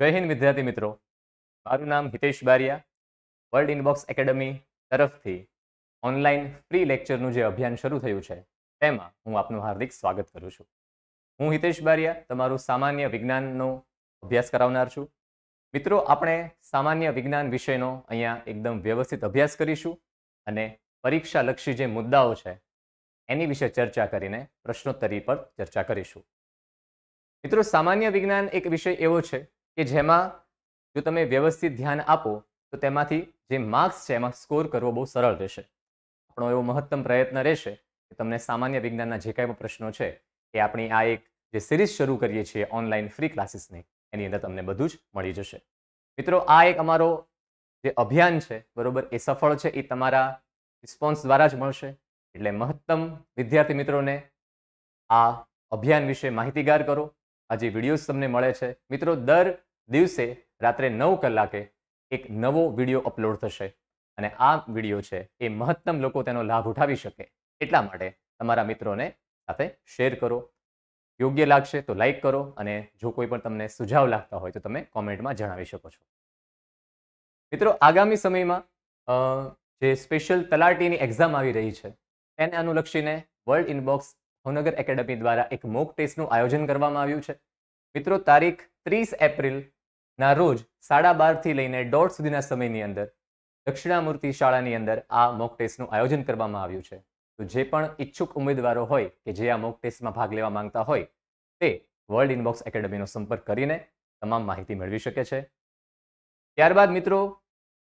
જય હિન્દ વિદ્યાર્થી મિત્રો મારું નામ Hitesh Baria world inbox academy તરફથી ઓનલાઈન ફ્રી લેક્ચરનું જે અભિયાન શરૂ થયું છે તેમાં હું આપનું હાર્દિક સ્વાગત કરું છું હું હિતેશ બારિયા તમારું સામાન્ય વિજ્ઞાનનો અભ્યાસ કરાવનાર છું મિત્રો આપણે સામાન્ય વિજ્ઞાન વિષયનો અહીંયા એકદમ વ્યવસ્થિત અભ્યાસ કરીશું અને પરીક્ષાલક્ષી જે મુદ્દાઓ છે એની વિશે ચર્ચા કરીને પ્રશ્નોત્તરી પર ચર્ચા કરીશું મિત્રો સામાન્ય વિજ્ઞાન એક વિષય એવો છે કે જેમાં જો તમે વ્યવસ્થિત ધ્યાન આપો તો તેમાંથી જે માર્ક્સ છે એમાં સ્કોર કરવો બહુ સરળ રહેશે આપણો એવો મહત્તમ પ્રયત્ન રહેશે કે તમને સામાન્ય વિજ્ઞાનના જે કાંઈ પણ પ્રશ્નો છે એ આપણી આ એક જે સિરીઝ શરૂ કરીએ છીએ ઓનલાઈન ફ્રી ક્લાસીસની એની અંદર તમને બધું જ મળી જશે મિત્રો આ એક અમારો જે અભિયાન છે બરાબર એ સફળ છે એ તમારા રિસ્પોન્સ દ્વારા જ મળશે એટલે મહત્તમ વિદ્યાર્થી મિત્રોને આ અભિયાન વિશે માહિતીગાર કરો આ જે વિડીયોઝ તમને મળે છે મિત્રો દર દિવસે રાત્રે નવ કલાકે એક નવો વિડીયો અપલોડ થશે અને આ વિડીયો છે એ મહત્તમ લોકો તેનો લાભ ઉઠાવી શકે એટલા માટે તમારા મિત્રોને સાથે શેર કરો યોગ્ય લાગશે તો લાઈક કરો અને જો કોઈ પણ તમને સુઝાવ લાગતા હોય તો તમે કોમેન્ટમાં જણાવી શકો છો મિત્રો આગામી સમયમાં જે સ્પેશિયલ તલાટીની એક્ઝામ આવી રહી છે તેને અનુલક્ષીને વર્લ્ડ ઇનબોક્સ ભાવનગર એકેડમી દ્વારા એક મોક ટેસ્ટનું આયોજન કરવામાં આવ્યું છે મિત્રો તારીખ ત્રીસ એપ્રિલ ના રોજ સાડા બારથી લઈને દોઢ સુધીના સમયની અંદર દક્ષિણામૂર્તિ શાળાની અંદર આ મોક ટેસ્ટનું આયોજન કરવામાં આવ્યું છે તો જે પણ ઈચ્છુક ઉમેદવારો હોય કે જે આ મોક ટેસ્ટમાં ભાગ લેવા માંગતા હોય તે વર્લ્ડ ઇનબોક્સ એકેડમીનો સંપર્ક કરીને તમામ માહિતી મેળવી શકે છે ત્યારબાદ મિત્રો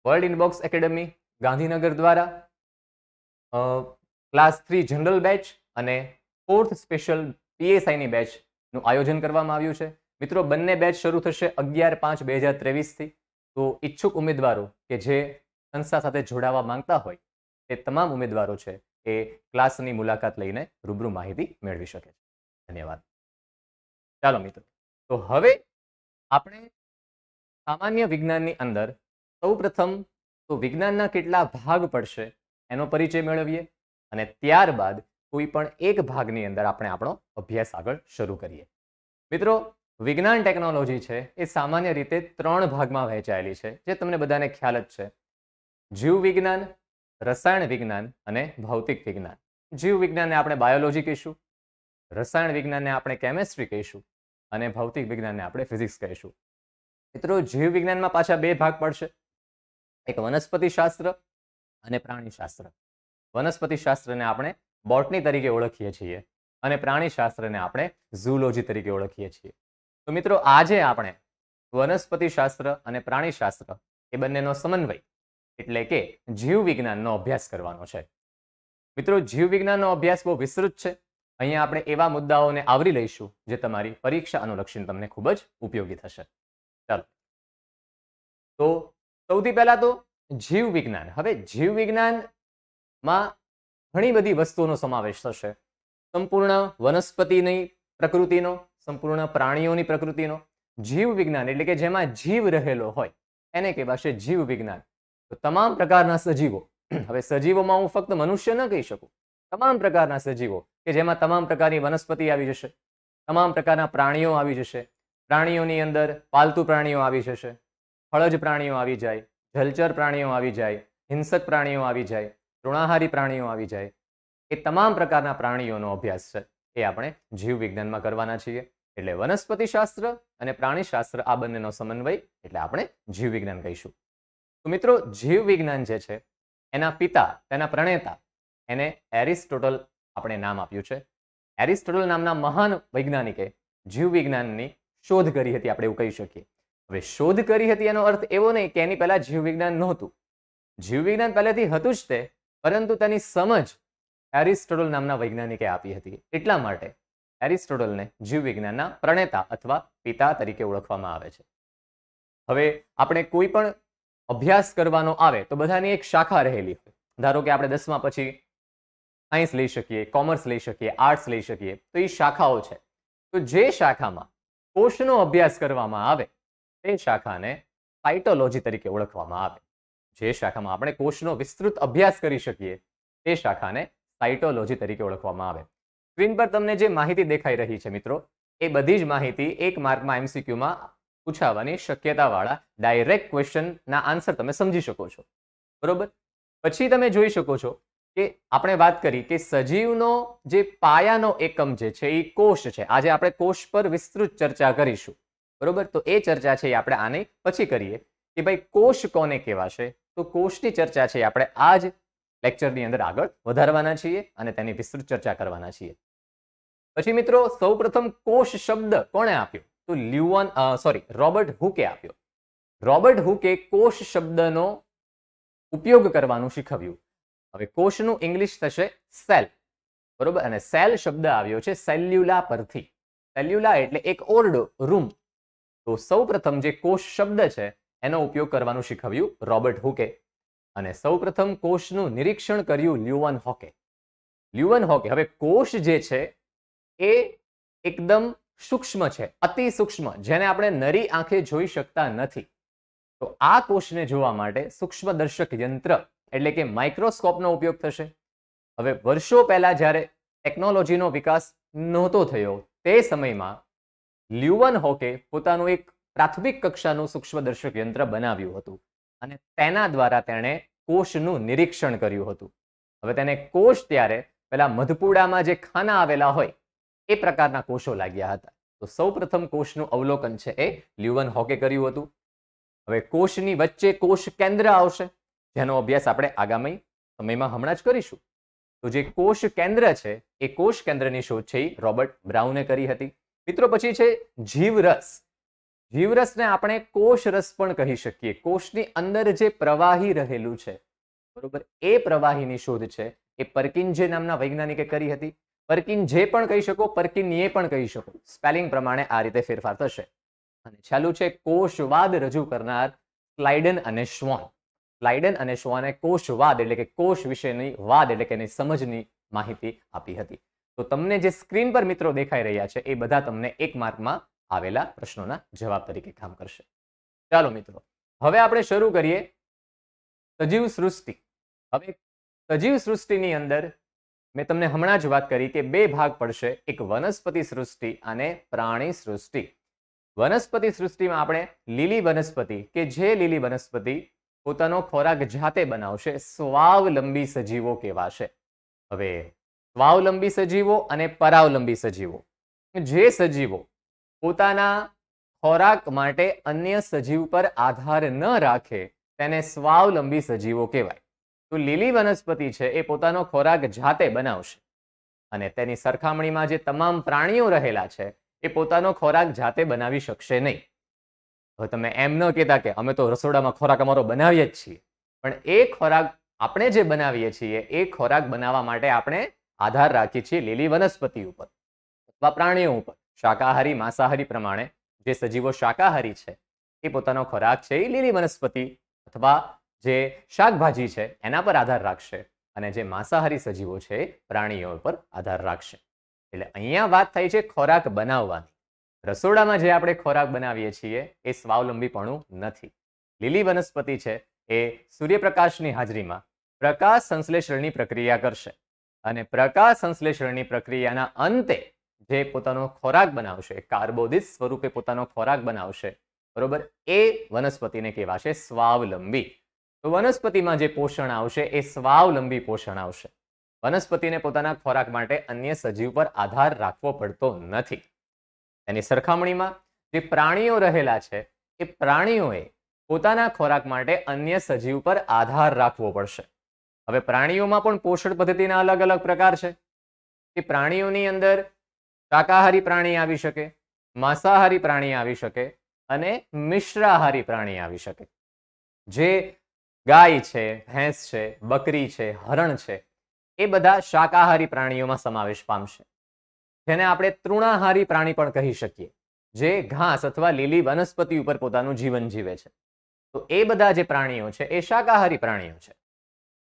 વર્લ્ડ ઇનબોક્સ એકેડમી ગાંધીનગર દ્વારા ક્લાસ થ્રી જનરલ બેચ અને ફોર્થ સ્પેશિયલ પીએસઆઈની બેચનું આયોજન કરવામાં આવ્યું છે મિત્રો બંને બેચ શરૂ થશે અગિયાર પાંચ બે હજાર ત્રેવીસથી તો ઈચ્છુક ઉમેદવારો કે જે સંસ્થા સાથે જોડાવા માંગતા હોય એ તમામ ઉમેદવારો છે એ ક્લાસની મુલાકાત લઈને રૂબરૂ માહિતી મેળવી શકે છે ધન્યવાદ ચાલો મિત્રો તો હવે આપણે સામાન્ય વિજ્ઞાનની અંદર સૌપ્રથમ તો વિજ્ઞાનના કેટલા ભાગ પડશે એનો પરિચય મેળવીએ અને ત્યારબાદ કોઈ પણ એક ભાગની અંદર આપણે આપણો અભ્યાસ આગળ શરૂ કરીએ મિત્રો વિજ્ઞાન ટેકનોલોજી છે એ સામાન્ય રીતે ત્રણ ભાગમાં વહેંચાયેલી છે જે તમને બધાને ખ્યાલ જ છે જીવ વિજ્ઞાન રસાયણ વિજ્ઞાન અને ભૌતિક વિજ્ઞાન જીવ વિજ્ઞાનને આપણે બાયોલોજી કહીશું રસાયણ વિજ્ઞાનને આપણે કેમેસ્ટ્રી કહીશું અને ભૌતિક વિજ્ઞાનને આપણે ફિઝિક્સ કહીશું મિત્રો જીવ વિજ્ઞાનમાં પાછા બે ભાગ પડશે એક વનસ્પતિ શાસ્ત્ર અને પ્રાણીશાસ્ત્ર શાસ્ત્ર વનસ્પતિ શાસ્ત્રને આપણે બોટની તરીકે ઓળખીએ છીએ અને પ્રાણીશાસ્ત્રને આપણે ઝૂલોજી તરીકે ઓળખીએ છીએ તો મિત્રો આજે આપણે વનસ્પતિ શાસ્ત્ર અને પ્રાણીશાસ્ત્ર એ બંનેનો સમન્વય એટલે કે જીવ વિજ્ઞાનનો અભ્યાસ કરવાનો છે મિત્રો જીવ વિજ્ઞાનનો અભ્યાસ બહુ વિસ્તૃત છે અહીંયા આપણે એવા મુદ્દાઓને આવરી લઈશું જે તમારી પરીક્ષા અનુલક્ષીને તમને ખૂબ જ ઉપયોગી થશે ચાલો તો સૌથી પહેલા તો જીવ વિજ્ઞાન હવે જીવ વિજ્ઞાનમાં ઘણી બધી વસ્તુઓનો સમાવેશ થશે સંપૂર્ણ વનસ્પતિની પ્રકૃતિનો સંપૂર્ણ પ્રાણીઓની પ્રકૃતિનો જીવ વિજ્ઞાન એટલે કે જેમાં જીવ રહેલો હોય એને કહેવાશે જીવ વિજ્ઞાન તો તમામ પ્રકારના સજીવો હવે સજીવોમાં હું ફક્ત મનુષ્ય ન કહી શકું તમામ પ્રકારના સજીવો કે જેમાં તમામ પ્રકારની વનસ્પતિ આવી જશે તમામ પ્રકારના પ્રાણીઓ આવી જશે પ્રાણીઓની અંદર પાલતુ પ્રાણીઓ આવી જશે ફળજ પ્રાણીઓ આવી જાય જલચર પ્રાણીઓ આવી જાય હિંસક પ્રાણીઓ આવી જાય તૃણાહારી પ્રાણીઓ આવી જાય એ તમામ પ્રકારના પ્રાણીઓનો અભ્યાસ છે એ આપણે જીવ વિજ્ઞાનમાં કરવાના છીએ એટલે વનસ્પતિ શાસ્ત્ર અને પ્રાણીશાસ્ત્ર આ બંનેનો સમન્વય એટલે આપણે જીવ વિજ્ઞાન કહીશું તો મિત્રો જીવ વિજ્ઞાન જે છે એના પિતા તેના પ્રણેતા એને એરિસ્ટોટલ આપણે નામ આપ્યું છે એરિસ્ટોટલ નામના મહાન વૈજ્ઞાનિકે જીવ વિજ્ઞાનની શોધ કરી હતી આપણે એવું કહી શકીએ હવે શોધ કરી હતી એનો અર્થ એવો નહીં કે એની પહેલાં જીવ વિજ્ઞાન નહોતું જીવ વિજ્ઞાન પહેલેથી હતું જ તે પરંતુ તેની સમજ એરિસ્ટોટલ નામના વૈજ્ઞાનિકે આપી હતી એટલા માટે એરિસ્ટોટલને જીવવિજ્ઞાનના પ્રણેતા અથવા પિતા તરીકે ઓળખવામાં આવે છે હવે આપણે કોઈ પણ અભ્યાસ કરવાનો આવે તો બધાની એક શાખા રહેલી હોય ધારો કે આપણે દસમા પછી સાયન્સ લઈ શકીએ કોમર્સ લઈ શકીએ આર્ટ્સ લઈ શકીએ તો એ શાખાઓ છે તો જે શાખામાં કોષનો અભ્યાસ કરવામાં આવે તે શાખાને સાયટોલોજી તરીકે ઓળખવામાં આવે જે શાખામાં આપણે કોષનો વિસ્તૃત અભ્યાસ કરી શકીએ તે શાખાને સાયટોલોજી તરીકે ઓળખવામાં આવે સ્ક્રીન પર તમને જે માહિતી દેખાઈ રહી છે મિત્રો એ બધી જ માહિતી એક માર્કમાં એમસીક્યુમાં પૂછાવાની શક્યતાવાળા ડાયરેક્ટ ક્વેશ્ચનના આન્સર તમે સમજી શકો છો બરોબર પછી તમે જોઈ શકો છો કે આપણે વાત કરી કે સજીવનો જે પાયાનો એકમ જે છે એ કોષ છે આજે આપણે કોષ પર વિસ્તૃત ચર્ચા કરીશું બરોબર તો એ ચર્ચા છે એ આપણે આને પછી કરીએ કે ભાઈ કોષ કોને કહેવાશે તો કોષની ચર્ચા છે આપણે આ જ લેક્ચરની અંદર આગળ વધારવાના છીએ અને તેની વિસ્તૃત ચર્ચા કરવાના છીએ પછી મિત્રો સૌપ્રથમ કોષ શબ્દ કોણે આપ્યો તો લ્યુઅન સોરી રોબર્ટ હુકે આપ્યો રોબર્ટ હુકે કોષ શબ્દનો ઉપયોગ કરવાનું શીખવ્યું હવે કોષનું ઇંગ્લિશ થશે સેલ બરોબર અને સેલ શબ્દ આવ્યો છે સેલ્યુલા પરથી સેલ્યુલા એટલે એક ઓરડો રૂમ તો સૌપ્રથમ જે કોષ શબ્દ છે એનો ઉપયોગ કરવાનું શીખવ્યું રોબર્ટ હુકે અને સૌપ્રથમ કોષનું નિરીક્ષણ કર્યું લ્યુઅન હોકે લ્યુઅન હોકે હવે કોષ જે છે એ એકદમ સૂક્ષ્મ છે અતિ સૂક્ષ્મ જેને આપણે નરી આંખે જોઈ શકતા નથી તો આ કોષને જોવા માટે સૂક્ષ્મ દર્શક યંત્ર એટલે કે માઇક્રોસ્કોપનો ઉપયોગ થશે હવે વર્ષો પહેલા જ્યારે ટેકનોલોજીનો વિકાસ નહોતો થયો તે સમયમાં લ્યુવન હોકે પોતાનું એક પ્રાથમિક કક્ષાનું સૂક્ષ્મ દર્શક યંત્ર બનાવ્યું હતું અને તેના દ્વારા તેણે કોષનું નિરીક્ષણ કર્યું હતું હવે તેને કોષ ત્યારે પેલા મધપુડામાં જે ખાના આવેલા હોય એ પ્રકારના કોષો લાગ્યા હતા તો સૌપ્રથમ કોષનું અવલોકન છે એ લ્યુવન હોકે કર્યું હતું હવે કોષની વચ્ચે કોષ કેન્દ્ર આવશે જેનો અભ્યાસ આપણે આગામી સમયમાં હમણાં જ કરીશું તો જે કોષ કેન્દ્ર છે એ કોષ કેન્દ્રની શોધ છે એ રોબર્ટ બ્રાઉને કરી હતી મિત્રો પછી છે જીવરસ જીવરસને આપણે કોષરસ પણ કહી શકીએ કોષની અંદર જે પ્રવાહી રહેલું છે બરોબર એ પ્રવાહીની શોધ છે એ પરકિન્જે નામના વૈજ્ઞાનિકે કરી હતી પર્કિન જે પણ કહી શકો પર્કિન એ પણ કહી શકો સ્પેલિંગ પ્રમાણે આ રીતે ફેરફાર થશે અને છેલ્લું છે કોષવાદ રજૂ કરનાર ક્લાઇડન અને શ્વોન ક્લાઇડન અને શ્વાને કોષવાદ એટલે કે કોષ વિશેની વાદ એટલે કે એની સમજની માહિતી આપી હતી તો તમને જે સ્ક્રીન પર મિત્રો દેખાઈ રહ્યા છે એ બધા તમને એક માર્કમાં આવેલા પ્રશ્નોના જવાબ તરીકે કામ કરશે ચાલો મિત્રો હવે આપણે શરૂ કરીએ સજીવ સૃષ્ટિ હવે સજીવ સૃષ્ટિની અંદર મેં તમને હમણાં જ વાત કરી કે બે ભાગ પડશે એક વનસ્પતિ સૃષ્ટિ અને પ્રાણી સૃષ્ટિ વનસ્પતિ સૃષ્ટિમાં આપણે લીલી વનસ્પતિ કે જે લીલી વનસ્પતિ પોતાનો ખોરાક જાતે બનાવશે સ્વાવલંબી સજીવો કહેવાશે હવે સ્વાવલંબી સજીવો અને પરાવલંબી સજીવો જે સજીવો પોતાના ખોરાક માટે અન્ય સજીવ પર આધાર ન રાખે તેને સ્વાવલંબી સજીવો કહેવાય તો લીલી વનસ્પતિ છે એ પોતાનો ખોરાક જાતે બનાવશે અને તેની સરખામણીમાં જે તમામ પ્રાણીઓ રહેલા છે એ પોતાનો ખોરાક જાતે બનાવી શકશે નહીં હવે તમે એમ ન કહેતા કે અમે તો રસોડામાં ખોરાક અમારો બનાવીએ જ છીએ પણ એ ખોરાક આપણે જે બનાવીએ છીએ એ ખોરાક બનાવવા માટે આપણે આધાર રાખીએ છીએ લીલી વનસ્પતિ ઉપર અથવા પ્રાણીઓ ઉપર શાકાહારી માંસાહારી પ્રમાણે જે સજીવો શાકાહારી છે એ પોતાનો ખોરાક છે એ લીલી વનસ્પતિ અથવા જે શાકભાજી છે એના પર આધાર રાખશે અને જે માંસાહારી સજીવો છે પ્રાણીઓ પર આધાર રાખશે એટલે અહીંયા વાત થઈ છે ખોરાક બનાવવાની રસોડામાં જે આપણે ખોરાક બનાવીએ છીએ એ સ્વાવલંબીપણું નથી લીલી વનસ્પતિ છે એ સૂર્યપ્રકાશની હાજરીમાં પ્રકાશ સંશ્લેષણની પ્રક્રિયા કરશે અને પ્રકાશ સંશ્લેષણની પ્રક્રિયાના અંતે જે પોતાનો ખોરાક બનાવશે કાર્બોદિત સ્વરૂપે પોતાનો ખોરાક બનાવશે બરોબર એ વનસ્પતિને કહેવાશે સ્વાવલંબી વનસ્પતિમાં જે પોષણ આવશે એ સ્વાવલંબી પોષણ આવશે વનસ્પતિને પોતાના ખોરાક માટે અન્ય સજીવ પર આધાર રાખવો પડતો નથી એની સરખામણીમાં જે પ્રાણીઓ રહેલા છે એ પ્રાણીઓએ પોતાના ખોરાક માટે અન્ય સજીવ પર આધાર રાખવો પડશે હવે પ્રાણીઓમાં પણ પોષણ પદ્ધતિના અલગ અલગ પ્રકાર છે કે પ્રાણીઓની અંદર શાકાહારી પ્રાણી આવી શકે માંસાહારી પ્રાણી આવી શકે અને મિશ્રાહારી પ્રાણી આવી શકે જે ગાય છે ભેંસ છે બકરી છે હરણ છે એ બધા શાકાહારી પ્રાણીઓમાં સમાવેશ પામશે જેને આપણે તૃણાહારી પ્રાણી પણ કહી શકીએ જે ઘાસ અથવા લીલી વનસ્પતિ ઉપર પોતાનું જીવન જીવે છે તો એ બધા જે પ્રાણીઓ છે એ શાકાહારી પ્રાણીઓ છે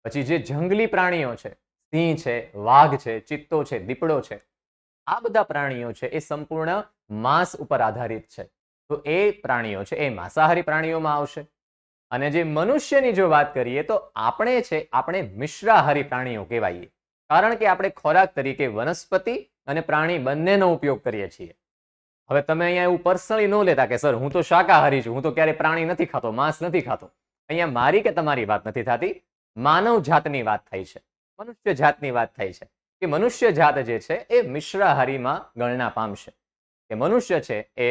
પછી જે જંગલી પ્રાણીઓ છે સિંહ છે વાઘ છે ચિત્તો છે દીપડો છે આ બધા પ્રાણીઓ છે એ સંપૂર્ણ માંસ ઉપર આધારિત છે તો એ પ્રાણીઓ છે એ માંસાહારી પ્રાણીઓમાં આવશે અને જે મનુષ્યની જો વાત કરીએ તો આપણે છે આપણે મિશ્રાહારી પ્રાણીઓ કહેવાઈએ કારણ કે આપણે ખોરાક તરીકે વનસ્પતિ અને પ્રાણી બંનેનો ઉપયોગ કરીએ છીએ હવે તમે અહીંયા એવું પર્સનલી ન લેતા કે સર હું તો શાકાહારી છું હું તો ક્યારે પ્રાણી નથી ખાતો માંસ નથી ખાતો અહીંયા મારી કે તમારી વાત નથી થતી માનવ જાતની વાત થાય છે મનુષ્ય જાતની વાત થાય છે કે મનુષ્ય જાત જે છે એ મિશ્રાહારીમાં ગણના પામશે કે મનુષ્ય છે એ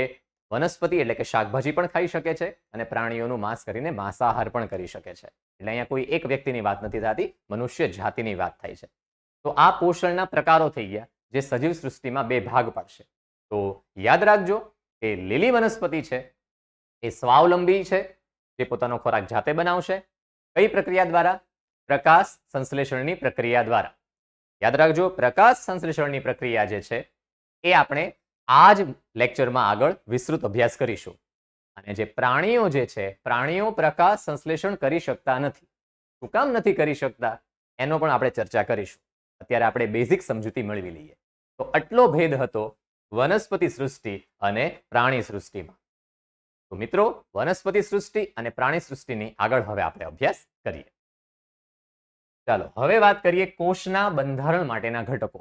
વનસ્પતિ એટલે કે શાકભાજી પણ ખાઈ શકે છે અને પ્રાણીઓનું માંસ કરીને માંસાહાર પણ કરી શકે છે એટલે અહીંયા કોઈ એક વ્યક્તિની વાત નથી થતી મનુષ્ય જાતિની વાત થાય છે તો આ પોષણના પ્રકારો થઈ ગયા જે સજીવ સૃષ્ટિમાં બે ભાગ પાડશે તો યાદ રાખજો કે લીલી વનસ્પતિ છે એ સ્વાવલંબી છે જે પોતાનો ખોરાક જાતે બનાવશે કઈ પ્રક્રિયા દ્વારા પ્રકાશ સંશ્લેષણની પ્રક્રિયા દ્વારા યાદ રાખજો પ્રકાશ સંશ્લેષણની પ્રક્રિયા જે છે એ આપણે આ જ લેક્ચરમાં આગળ વિસ્તૃત અભ્યાસ કરીશું અને જે પ્રાણીઓ જે છે પ્રાણીઓ પ્રકાશ સંશ્લેષણ કરી શકતા નથી શું કામ નથી કરી શકતા એનો પણ આપણે ચર્ચા કરીશું અત્યારે આપણે બેઝિક સમજૂતી મેળવી લઈએ તો આટલો ભેદ હતો વનસ્પતિ સૃષ્ટિ અને પ્રાણી સૃષ્ટિમાં તો મિત્રો વનસ્પતિ સૃષ્ટિ અને પ્રાણી સૃષ્ટિની આગળ હવે આપણે અભ્યાસ કરીએ ચાલો હવે વાત કરીએ કોષના બંધારણ માટેના ઘટકો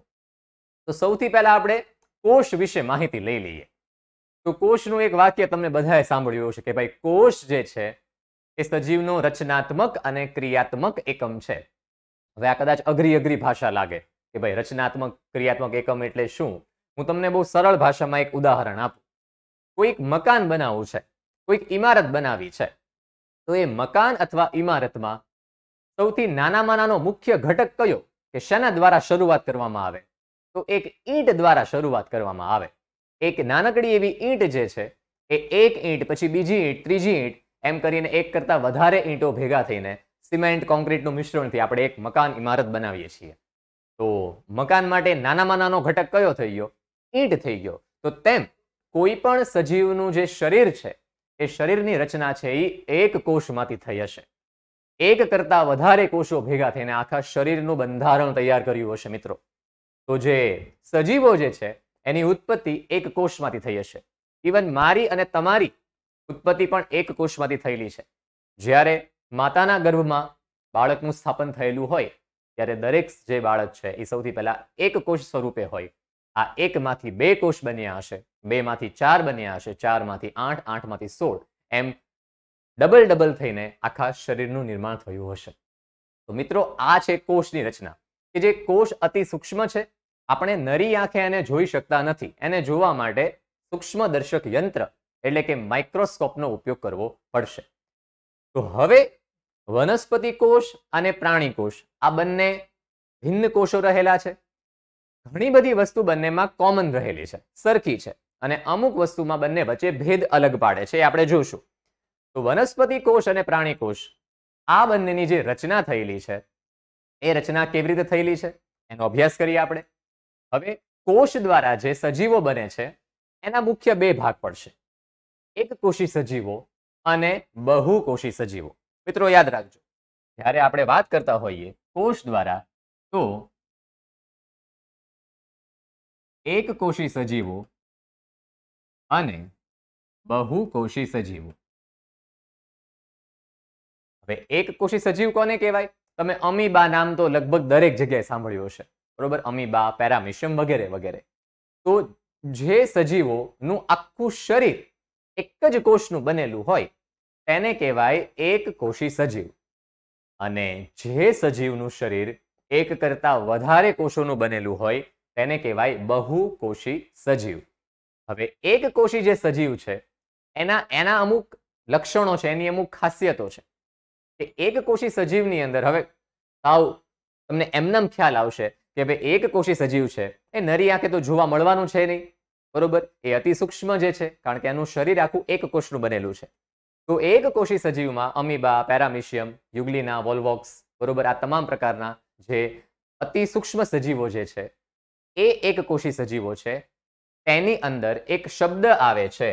તો સૌથી પહેલા આપણે કોષ વિશે માહિતી લઈ લઈએ તો કોષનું એક વાક્ય તમને બધાએ સાંભળ્યું હશે કે ભાઈ કોષ જે છે એ સજીવનો રચનાત્મક અને ક્રિયાત્મક એકમ છે હવે આ કદાચ અઘરી અઘરી ભાષા લાગે કે ભાઈ રચનાત્મક ક્રિયાત્મક એકમ એટલે શું હું તમને બહુ સરળ ભાષામાં એક ઉદાહરણ આપું કોઈક મકાન બનાવવું છે કોઈક ઇમારત બનાવી છે તો એ મકાન અથવા ઇમારતમાં સૌથી નાનામાં નાનો મુખ્ય ઘટક કયો કે શેના દ્વારા શરૂઆત કરવામાં આવે તો એક ઈંટ દ્વારા શરૂઆત કરવામાં આવે એક નાનકડી એવી ઈંટ જે છે એ એક ઈંટ પછી બીજી ઈંટ ત્રીજી ઈંટ એમ કરીને એક કરતાં વધારે ઈંટો ભેગા થઈને સિમેન્ટ કોન્ક્રીટનું મિશ્રણથી આપણે એક મકાન ઇમારત બનાવીએ છીએ તો મકાન માટે નાનામાં નાનો ઘટક કયો થઈ ગયો ઈંટ થઈ ગયો તો તેમ કોઈ પણ સજીવનું જે શરીર છે એ શરીરની રચના છે એ એક કોષમાંથી થઈ હશે એક કરતાં વધારે કોષો ભેગા થઈને આખા શરીરનું બંધારણ તૈયાર કર્યું હશે મિત્રો તો જે સજીવો જે છે એની ઉત્પત્તિ એક કોષમાંથી થઈ હશે ઇવન મારી અને તમારી ઉત્પત્તિ પણ એક કોષમાંથી થયેલી છે જ્યારે માતાના ગર્ભમાં બાળકનું સ્થાપન થયેલું હોય ત્યારે દરેક જે બાળક છે એ સૌથી પહેલાં એક કોષ સ્વરૂપે હોય આ એકમાંથી બે કોષ બન્યા હશે બેમાંથી ચાર બન્યા હશે ચારમાંથી આઠ આઠમાંથી સોળ એમ ડબલ ડબલ થઈને આખા શરીરનું નિર્માણ થયું હશે તો મિત્રો આ છે કોષની રચના કે જે કોષ અતિ સૂક્ષ્મ છે આપણે નરી આંખે એને જોઈ શકતા નથી એને જોવા માટે સૂક્ષ્મદર્શક યંત્ર એટલે કે માઇક્રોસ્કોપનો ઉપયોગ કરવો પડશે તો હવે વનસ્પતિ કોષ અને પ્રાણી કોષ આ બંને ભિન્ન કોષો રહેલા છે ઘણી બધી વસ્તુ બંનેમાં કોમન રહેલી છે સરખી છે અને અમુક વસ્તુમાં બંને વચ્ચે ભેદ અલગ પાડે છે એ આપણે જોશું તો વનસ્પતિ કોષ અને પ્રાણી કોષ આ બંનેની જે રચના થયેલી છે એ રચના કેવી રીતે થયેલી છે એનો અભ્યાસ કરીએ આપણે હવે કોષ દ્વારા જે સજીવો બને છે એના મુખ્ય બે ભાગ પડશે એક કોષી સજીવો અને બહુ કોષી સજીવો મિત્રો યાદ રાખજો જ્યારે આપણે વાત કરતા હોઈએ કોષ દ્વારા તો એક કોષી સજીવો અને બહુ કોષી સજીવો હવે એક કોષી સજીવ કોને કહેવાય તમે અમીબા નામ તો લગભગ દરેક જગ્યાએ સાંભળ્યું હશે બરોબર અમીબા પેરામિશિયમ વગેરે વગેરે તો જે સજીવોનું આખું શરીર એક જ કોષનું બનેલું હોય તેને કહેવાય એક કોષી સજીવ અને જે સજીવનું શરીર એક કરતાં વધારે કોષોનું બનેલું હોય તેને કહેવાય બહુ કોષી સજીવ હવે એક કોષી જે સજીવ છે એના એના અમુક લક્ષણો છે એની અમુક ખાસિયતો છે કે એક કોષી સજીવની અંદર હવે સાવ તમને એમનેમ ખ્યાલ આવશે કે ભાઈ એક કોષી સજીવ છે એ નરી આંખે તો જોવા મળવાનું છે નહીં બરોબર એ અતિ સૂક્ષ્મ જે છે કારણ કે એનું શરીર આખું એક કોષનું બનેલું છે તો એક કોષી સજીવમાં અમીબા પેરામિશિયમ યુગલીના વોલ્વોક્સ બરોબર આ તમામ પ્રકારના જે અતિ સૂક્ષ્મ સજીવો જે છે એ એક કોષી સજીવો છે તેની અંદર એક શબ્દ આવે છે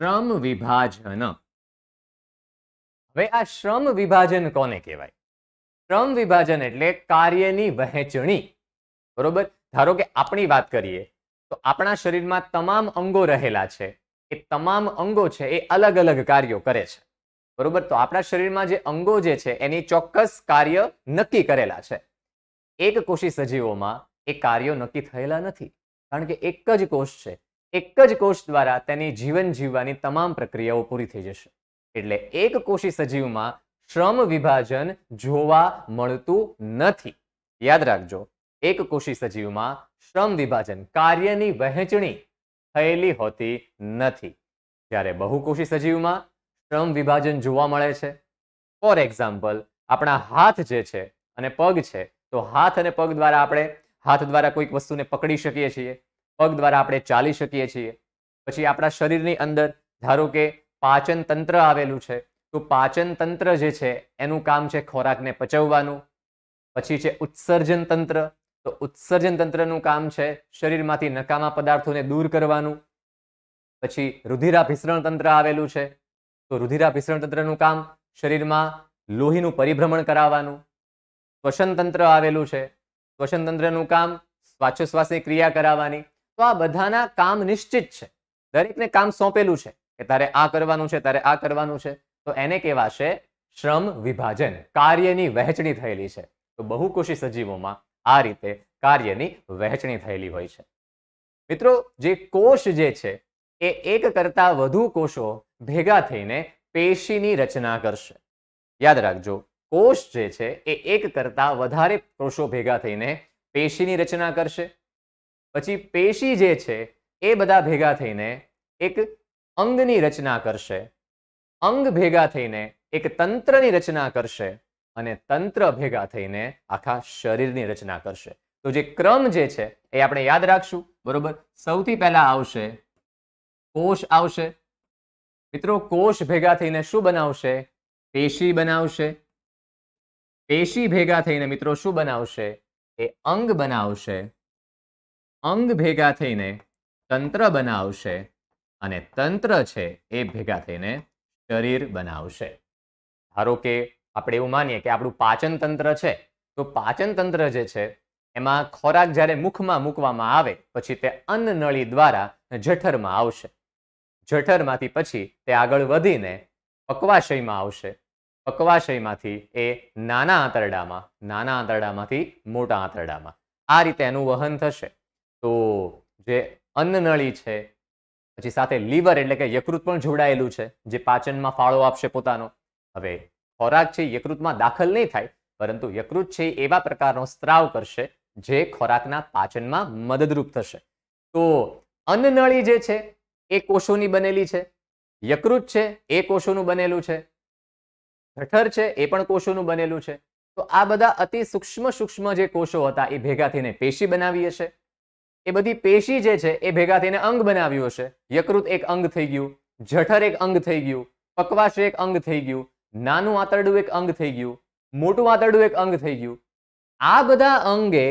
ક્રમ વિભાજન હવે આ શ્રમ વિભાજન કોને કહેવાય શ્રમ વિભાજન એટલે કાર્યની વહેંચણી બરોબર ધારો કે આપણી વાત કરીએ તો આપણા શરીરમાં તમામ અંગો રહેલા છે એ તમામ અંગો છે એ અલગ અલગ કાર્યો કરે છે બરોબર તો આપણા શરીરમાં જે અંગો જે છે એની ચોક્કસ કાર્ય નક્કી કરેલા છે એક કોષી સજીવોમાં એ કાર્યો નક્કી થયેલા નથી કારણ કે એક જ કોષ છે એક જ કોષ દ્વારા તેની જીવન જીવવાની તમામ પ્રક્રિયાઓ પૂરી થઈ જશે એટલે એક કોશી સજીવમાં શ્રમ વિભાજન જોવા મળતું નથી યાદ રાખજો એક કોશી સજીવમાં શ્રમ વિભાજન કાર્યની વહેંચણી થયેલી હોતી નથી જ્યારે બહુકોષી સજીવમાં શ્રમ વિભાજન જોવા મળે છે ફોર એક્ઝામ્પલ આપણા હાથ જે છે અને પગ છે તો હાથ અને પગ દ્વારા આપણે હાથ દ્વારા કોઈક વસ્તુને પકડી શકીએ છીએ પગ દ્વારા આપણે ચાલી શકીએ છીએ પછી આપણા શરીરની અંદર ધારો કે પાચન તંત્ર આવેલું છે તો પાચન તંત્ર જે છે એનું કામ છે ખોરાકને પચવવાનું પછી છે ઉત્સર્જન તંત્ર તો ઉત્સર્જન તંત્રનું કામ છે શરીરમાંથી નકામા પદાર્થોને દૂર કરવાનું પછી રુધિરાભિસરણ તંત્ર આવેલું છે તો રુધિરાભિસરણ તંત્રનું કામ શરીરમાં લોહીનું પરિભ્રમણ કરાવવાનું શ્વસન તંત્ર આવેલું છે શ્વસન તંત્રનું કામ શ્વાસોશ્વાસની ક્રિયા કરાવવાની તો આ બધાના કામ નિશ્ચિત છે દરેકને કામ સોંપેલું છે કે તારે આ કરવાનું છે તારે આ કરવાનું છે તો એને કહેવાશે શ્રમ વિભાજન કાર્યની વહેંચણી થયેલી છે તો બહુકોષી સજીવોમાં આ રીતે કાર્યની વહેંચણી થયેલી હોય છે મિત્રો જે કોષ જે છે એ એક કરતા વધુ કોષો ભેગા થઈને પેશીની રચના કરશે યાદ રાખજો કોષ જે છે એ એક કરતા વધારે કોષો ભેગા થઈને પેશીની રચના કરશે પછી પેશી જે છે એ બધા ભેગા થઈને એક અંગની રચના કરશે અંગ ભેગા થઈને એક તંત્રની રચના કરશે અને તંત્ર ભેગા થઈને આખા શરીરની રચના કરશે તો જે ક્રમ જે છે એ આપણે યાદ રાખશું બરોબર સૌથી પહેલા આવશે કોષ આવશે મિત્રો કોષ ભેગા થઈને શું બનાવશે પેશી બનાવશે પેશી ભેગા થઈને મિત્રો શું બનાવશે એ અંગ બનાવશે અંગ ભેગા થઈને તંત્ર બનાવશે અને તંત્ર છે એ ભેગા થઈને શરીર બનાવશે ધારો કે આપણે એવું માનીએ કે આપણું પાચન તંત્ર છે તો પાચન તંત્ર જે છે એમાં ખોરાક જ્યારે મુખમાં મૂકવામાં આવે પછી તે અન્ન નળી દ્વારા જઠરમાં આવશે જઠરમાંથી પછી તે આગળ વધીને પકવાશયમાં આવશે પકવાશયમાંથી એ નાના આંતરડામાં નાના આંતરડામાંથી મોટા આંતરડામાં આ રીતે એનું વહન થશે તો જે અન્નનળી છે પછી સાથે લીવર એટલે કે યકૃત પણ જોડાયેલું છે જે પાચનમાં ફાળો આપશે પોતાનો હવે ખોરાક છે યકૃતમાં દાખલ નહીં થાય પરંતુ યકૃત છે એવા પ્રકારનો સ્ત્રાવ કરશે જે ખોરાકના પાચનમાં મદદરૂપ થશે તો અન્નનળી જે છે એ કોષોની બનેલી છે યકૃત છે એ કોષોનું બનેલું છે જઠર છે એ પણ કોષોનું બનેલું છે તો આ બધા અતિ સૂક્ષ્મ સૂક્ષ્મ જે કોષો હતા એ ભેગા થઈને પેશી બનાવી હશે એ બધી પેશી જે છે એ ભેગા થઈને અંગ બનાવ્યું હશે યકૃત એક અંગ થઈ ગયું જઠર એક અંગ થઈ ગયું પકવાશ એક અંગ થઈ ગયું નાનું આંતરડું એક અંગ થઈ ગયું મોટું આંતરડું એક અંગ થઈ ગયું આ બધા અંગે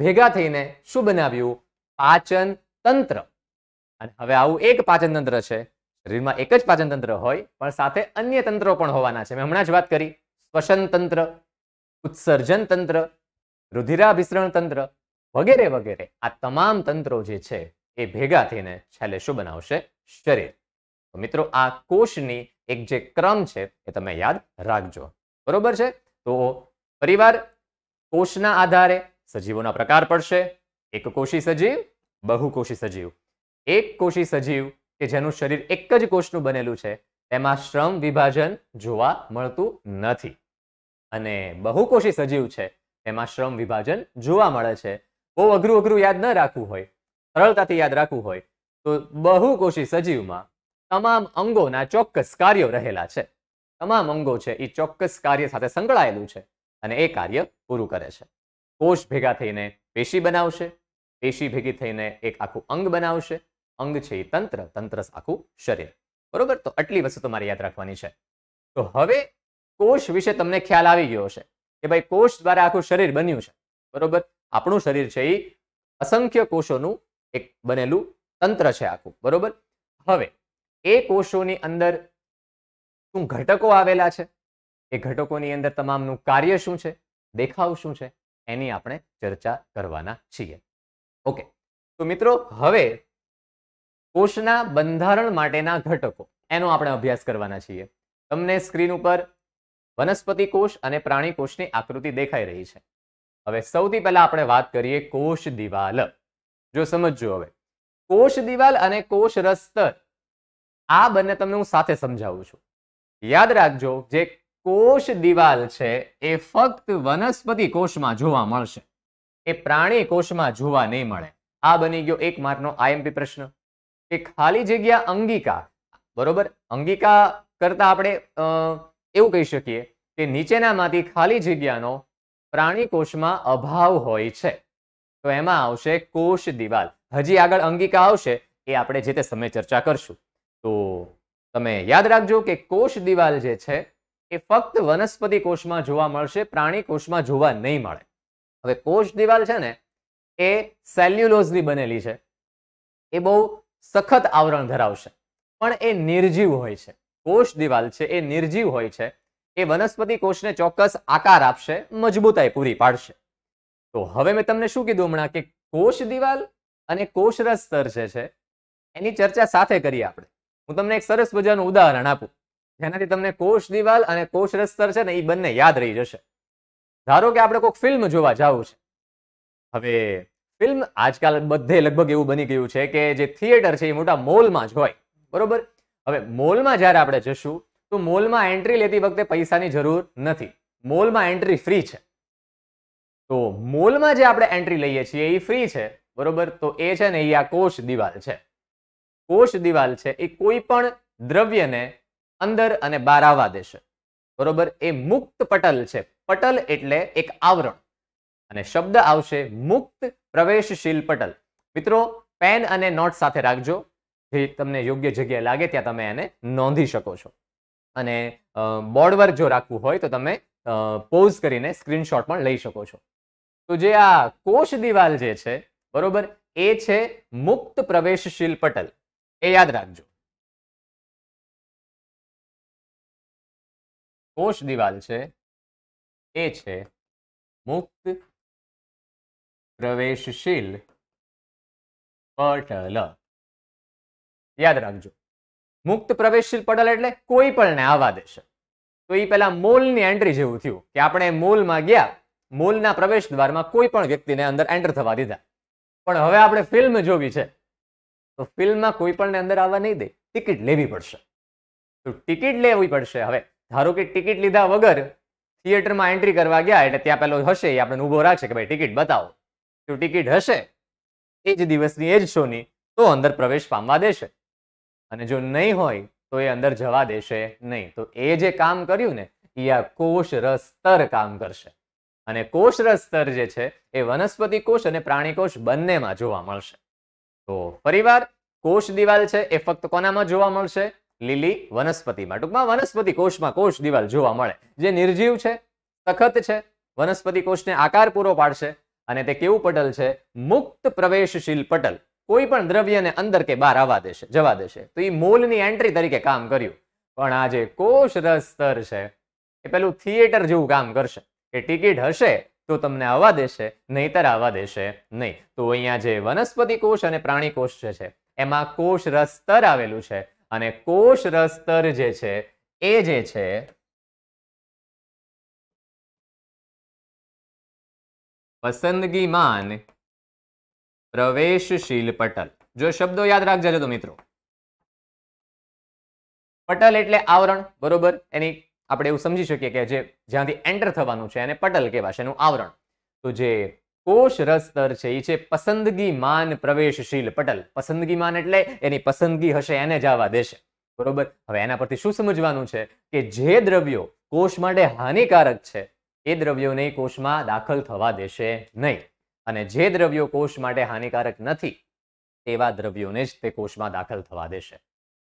ભેગા થઈને શું બનાવ્યું પાચન તંત્ર અને હવે આવું એક પાચન તંત્ર છે શરીરમાં એક જ પાચન તંત્ર હોય પણ સાથે અન્ય તંત્રો પણ હોવાના છે મેં હમણાં જ વાત કરી શ્વસન તંત્ર ઉત્સર્જન તંત્ર રુધિરાભિસરણ તંત્ર વગેરે વગેરે આ તમામ તંત્રો જે છે એ ભેગા થઈને છેલ્લે શું બનાવશે શરીર મિત્રો આ કોષની એક જે ક્રમ છે એ તમે યાદ રાખજો બરોબર છે તો પરિવાર કોષના આધારે સજીવોના પ્રકાર પડશે એક કોષી સજીવ બહુકોષી સજીવ એક કોષી સજીવ કે જેનું શરીર એક જ કોષનું બનેલું છે તેમાં શ્રમ વિભાજન જોવા મળતું નથી અને બહુકોષી સજીવ છે તેમાં શ્રમ વિભાજન જોવા મળે છે બહુ અઘરું અઘરું યાદ ન રાખવું હોય સરળતાથી યાદ રાખવું હોય તો બહુકોષી સજીવમાં તમામ અંગોના ચોક્કસ કાર્યો રહેલા છે તમામ અંગો છે એ ચોક્કસ કાર્ય સાથે સંકળાયેલું છે અને એ કાર્ય પૂરું કરે છે કોષ ભેગા થઈને પેશી બનાવશે પેશી ભેગી થઈને એક આખું અંગ બનાવશે અંગ છે એ તંત્ર તંત્ર આખું શરીર બરોબર તો આટલી વસ્તુ તમારે યાદ રાખવાની છે તો હવે કોષ વિશે તમને ખ્યાલ આવી ગયો છે કે ભાઈ કોષ દ્વારા આખું શરીર બન્યું છે બરોબર આપણું શરીર છે એ અસંખ્ય કોષોનું એક બનેલું તંત્ર છે આખું બરોબર હવે એ કોષોની અંદર શું ઘટકો આવેલા છે એ ઘટકોની અંદર તમામનું કાર્ય શું છે દેખાવ શું છે એની આપણે ચર્ચા કરવાના છીએ ઓકે તો મિત્રો હવે કોષના બંધારણ માટેના ઘટકો એનો આપણે અભ્યાસ કરવાના છીએ તમને સ્ક્રીન ઉપર વનસ્પતિ કોષ અને પ્રાણી કોષની આકૃતિ દેખાઈ રહી છે હવે સૌથી પહેલા આપણે વાત કરીએ કોષ દિવાલ જો સમજો હવે કોષ દિવાલ અને કોષ રસ્તર આ બંને તમને હું સાથે સમજાવું છું યાદ રાખજો જે કોષ દિવાલ છે એ ફક્ત વનસ્પતિ કોષમાં જોવા મળશે એ પ્રાણી કોષમાં જોવા નહીં મળે આ બની ગયો એક માર્કનો આઈએમપી પ્રશ્ન કે ખાલી જગ્યા અંગિકા બરોબર અંગિકા કરતા આપણે એવું કહી શકીએ કે નીચેનામાંથી ખાલી જગ્યાનો પ્રાણી કોષમાં અભાવ હોય છે તો એમાં આવશે કોષ દિવાલ હજી આગળ અંગિકા આવશે એ આપણે જે તે સમય ચર્ચા કરશું તો તમે યાદ રાખજો કે કોષ દિવાલ જે છે એ ફક્ત વનસ્પતિ કોષમાં જોવા મળશે પ્રાણી કોષમાં જોવા નહીં મળે હવે કોષ દિવાલ છે ને એ સેલ્યુલોઝની બનેલી છે એ બહુ સખત આવરણ ધરાવશે પણ એ નિર્જીવ હોય છે કોષ દિવાલ છે એ નિર્જીવ હોય છે એ વનસ્પતિ કોષને ચોક્કસ આકાર આપશે મજબૂતાઈ પૂરી પાડશે તો હવે મેં તમને શું કીધું હમણાં કે કોષ દિવાલ અને કોષરસ સ્તર જે છે એની ચર્ચા સાથે કરીએ આપણે હું તમને એક સરસ મજાનું ઉદાહરણ આપું જેનાથી તમને કોષ દિવાલ અને કોષ સ્તર છે ને એ બંને યાદ રહી જશે ધારો કે આપણે કોઈક ફિલ્મ જોવા જવું છે હવે ફિલ્મ આજકાલ બધે લગભગ એવું બની ગયું છે કે જે થિયેટર છે એ મોટા મોલમાં જ હોય બરોબર હવે મોલમાં જ્યારે આપણે જશું તો મોલમાં એન્ટ્રી લેતી વખતે પૈસાની જરૂર નથી મોલમાં એન્ટ્રી ફ્રી છે તો મોલમાં જે આપણે એન્ટ્રી લઈએ છીએ એ ફ્રી છે બરોબર તો એ છે ને એ આ કોષ દિવાલ છે કોષ દિવાલ છે એ કોઈ પણ દ્રવ્યને અંદર અને બહાર આવવા દેશે બરોબર એ મુક્ત પટલ છે પટલ એટલે એક આવરણ અને શબ્દ આવશે મુક્ત પ્રવેશશીલ પટલ મિત્રો પેન અને નોટ સાથે રાખજો જે તમને યોગ્ય જગ્યાએ લાગે ત્યાં તમે એને નોંધી શકો છો અને બોર્ડ વર્ક જો રાખવું હોય તો તમે પોઝ કરીને સ્ક્રીનશોટ પણ લઈ શકો છો તો જે આ કોષ દિવાલ જે છે બરોબર એ છે મુક્ત પ્રવેશશીલ પટલ એ યાદ રાખજો કોષ દિવાલ છે એ છે મુક્ત પ્રવેશશીલ પટલ યાદ રાખજો મુક્ત પ્રવેશશીલ પડલ એટલે કોઈ પણને આવવા દેશે તો એ પહેલા મોલની એન્ટ્રી જેવું થયું કે આપણે મોલમાં ગયા મોલના પ્રવેશ દ્વારમાં કોઈ પણ વ્યક્તિને અંદર એન્ટર થવા દીધા પણ હવે આપણે ફિલ્મ જોવી છે તો ફિલ્મમાં કોઈ પણને અંદર આવવા નહીં દે ટિકિટ લેવી પડશે તો ટિકિટ લેવી પડશે હવે ધારો કે ટિકિટ લીધા વગર થિયેટરમાં એન્ટ્રી કરવા ગયા એટલે ત્યાં પેલો હશે એ આપણને ઊભો રાખશે કે ભાઈ ટિકિટ બતાવો તો ટિકિટ હશે એ જ દિવસની એ જ શોની તો અંદર પ્રવેશ પામવા દેશે અને જો નહીં હોય તો એ અંદર જવા દેશે નહીં તો એ જે કામ કર્યું ને એ આ કોષ રસ્તર કામ કરશે અને કોષ રસ્તર જે છે એ વનસ્પતિ કોષ અને પ્રાણી કોષ બંનેમાં જોવા મળશે તો ફરીવાર કોષ દિવાલ છે એ ફક્ત કોનામાં જોવા મળશે લીલી વનસ્પતિમાં ટૂંકમાં વનસ્પતિ કોષમાં કોષ દિવાલ જોવા મળે જે નિર્જીવ છે સખત છે વનસ્પતિ કોષને આકાર પૂરો પાડશે અને તે કેવું પટલ છે મુક્ત પ્રવેશશીલ પટલ કોઈ પણ દ્રવ્યને અંદર કે બહાર આવવા દેશે જવા દેશે તો એ મોલની એન્ટ્રી તરીકે કામ કર્યું પણ આ જે કોષ રસ સ્તર છે એ પેલું થિયેટર જેવું કામ કરશે કે ટિકિટ હશે તો તમને આવવા દેશે નહીતર આવવા દેશે નહીં તો અહીંયા જે વનસ્પતિ કોષ અને પ્રાણી કોષ જે છે એમાં કોષ રસ સ્તર આવેલું છે અને કોષ રસ સ્તર જે છે એ જે છે પસંદગીમાં પ્રવેશશીલ પટલ જો શબ્દો યાદ રાખજો તો મિત્રો પટલ એટલે આવરણ બરોબર એની આપણે એવું સમજી શકીએ કે જે જ્યાંથી એન્ટર થવાનું છે એને પટલ કહેવાશે એનું આવરણ તો જે કોષ રસ સ્તર છે એ છે પસંદગી માન પ્રવેશશીલ પટલ પસંદગી માન એટલે એની પસંદગી હશે એને જ દેશે બરોબર હવે એના પરથી શું સમજવાનું છે કે જે દ્રવ્યો કોષ માટે હાનિકારક છે એ દ્રવ્યોને કોષમાં દાખલ થવા દેશે નહીં અને જે દ્રવ્યો કોષ માટે હાનિકારક નથી તેવા દ્રવ્યોને જ તે કોષમાં દાખલ થવા દેશે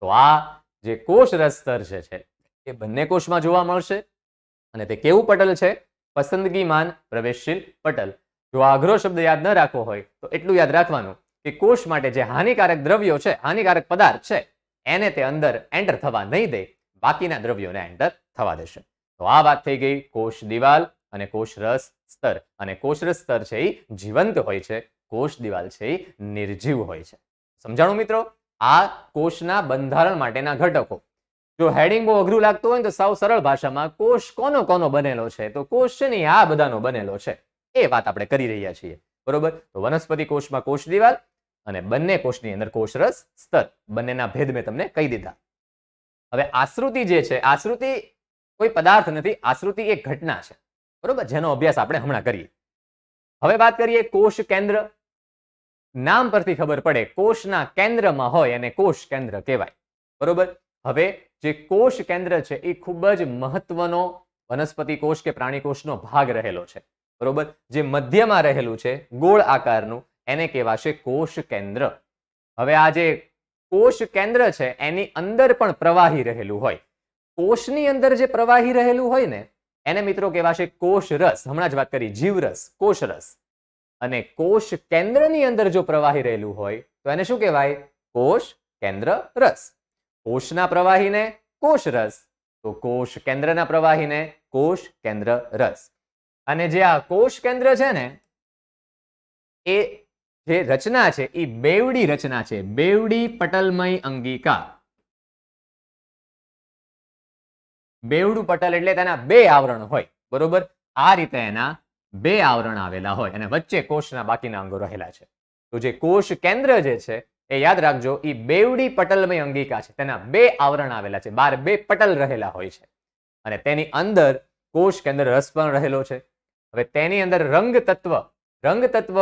તો આ જે કોષ રસતર જે છે એ બંને કોષમાં જોવા મળશે અને તે કેવું પટલ છે પસંદગી માન પ્રવેશશીલ પટલ જો આગ્રો શબ્દ યાદ ન રાખવો હોય તો એટલું યાદ રાખવાનું કે કોષ માટે જે હાનિકારક દ્રવ્યો છે હાનિકારક પદાર્થ છે એને તે અંદર એન્ટર થવા નહીં દે બાકીના દ્રવ્યોને એન્ટર થવા દેશે તો આ વાત થઈ ગઈ કોષ દિવાલ અને કોષ રસ સ્તર અને કોષર સ્તર છે એ જીવંત હોય છે કોષ દિવાલ છે એ નિર્જીવ હોય છે સમજાણું મિત્રો આ કોષના બંધારણ માટેના ઘટકો જો હેડિંગ બહુ અઘરું લાગતું હોય તો સાવ સરળ ભાષામાં કોષ કોનો કોનો બનેલો છે તો કોષ છે ને આ બધાનો બનેલો છે એ વાત આપણે કરી રહ્યા છીએ બરોબર તો વનસ્પતિ કોષમાં કોષ દિવાલ અને બંને કોષની અંદર કોષરસ સ્તર બંનેના ભેદ મેં તમને કહી દીધા હવે આશ્રુતિ જે છે આશ્રુતિ કોઈ પદાર્થ નથી આશ્રુતિ એક ઘટના છે બરોબર જેનો અભ્યાસ આપણે હમણાં કરીએ હવે વાત કરીએ કોષ કેન્દ્ર નામ પરથી ખબર પડે કોષના કેન્દ્રમાં હોય એને કોષ કેન્દ્ર કહેવાય બરોબર હવે જે કોષ કેન્દ્ર છે એ ખૂબ જ મહત્વનો વનસ્પતિ કોષ કે પ્રાણી કોષનો ભાગ રહેલો છે બરોબર જે મધ્યમાં રહેલું છે ગોળ આકારનું એને કહેવાશે કોષ કેન્દ્ર હવે આ જે કોષ કેન્દ્ર છે એની અંદર પણ પ્રવાહી રહેલું હોય કોષની અંદર જે પ્રવાહી રહેલું હોય ને એને મિત્રો કહેવાશે કોષરસ હમણાં જ વાત કરી જીવરસ કોષરસ અને કોષ કેન્દ્રની અંદર જો પ્રવાહી રહેલું હોય તો એને શું કહેવાય કોષ કેન્દ્ર રસ કોષના પ્રવાહીને કોષરસ તો કોષ કેન્દ્રના પ્રવાહીને કોષ કેન્દ્ર રસ અને જે આ કોષ કેન્દ્ર છે ને એ જે રચના છે એ બેવડી રચના છે બેવડી પટલમય અંગિકા બેવડું પટલ એટલે તેના બે આવરણ હોય બરોબર આ રીતે એના બે આવરણ આવેલા હોય અને વચ્ચે કોષના બાકીના અંગો રહેલા છે તો જે કોષ કેન્દ્ર જે છે એ યાદ રાખજો એ બેવડી પટલમય અંગિકા છે તેના બે આવરણ આવેલા છે બાર બે પટલ રહેલા હોય છે અને તેની અંદર કોષ કેન્દ્ર રસ પણ રહેલો છે હવે તેની અંદર રંગ તત્વ રંગ તત્વ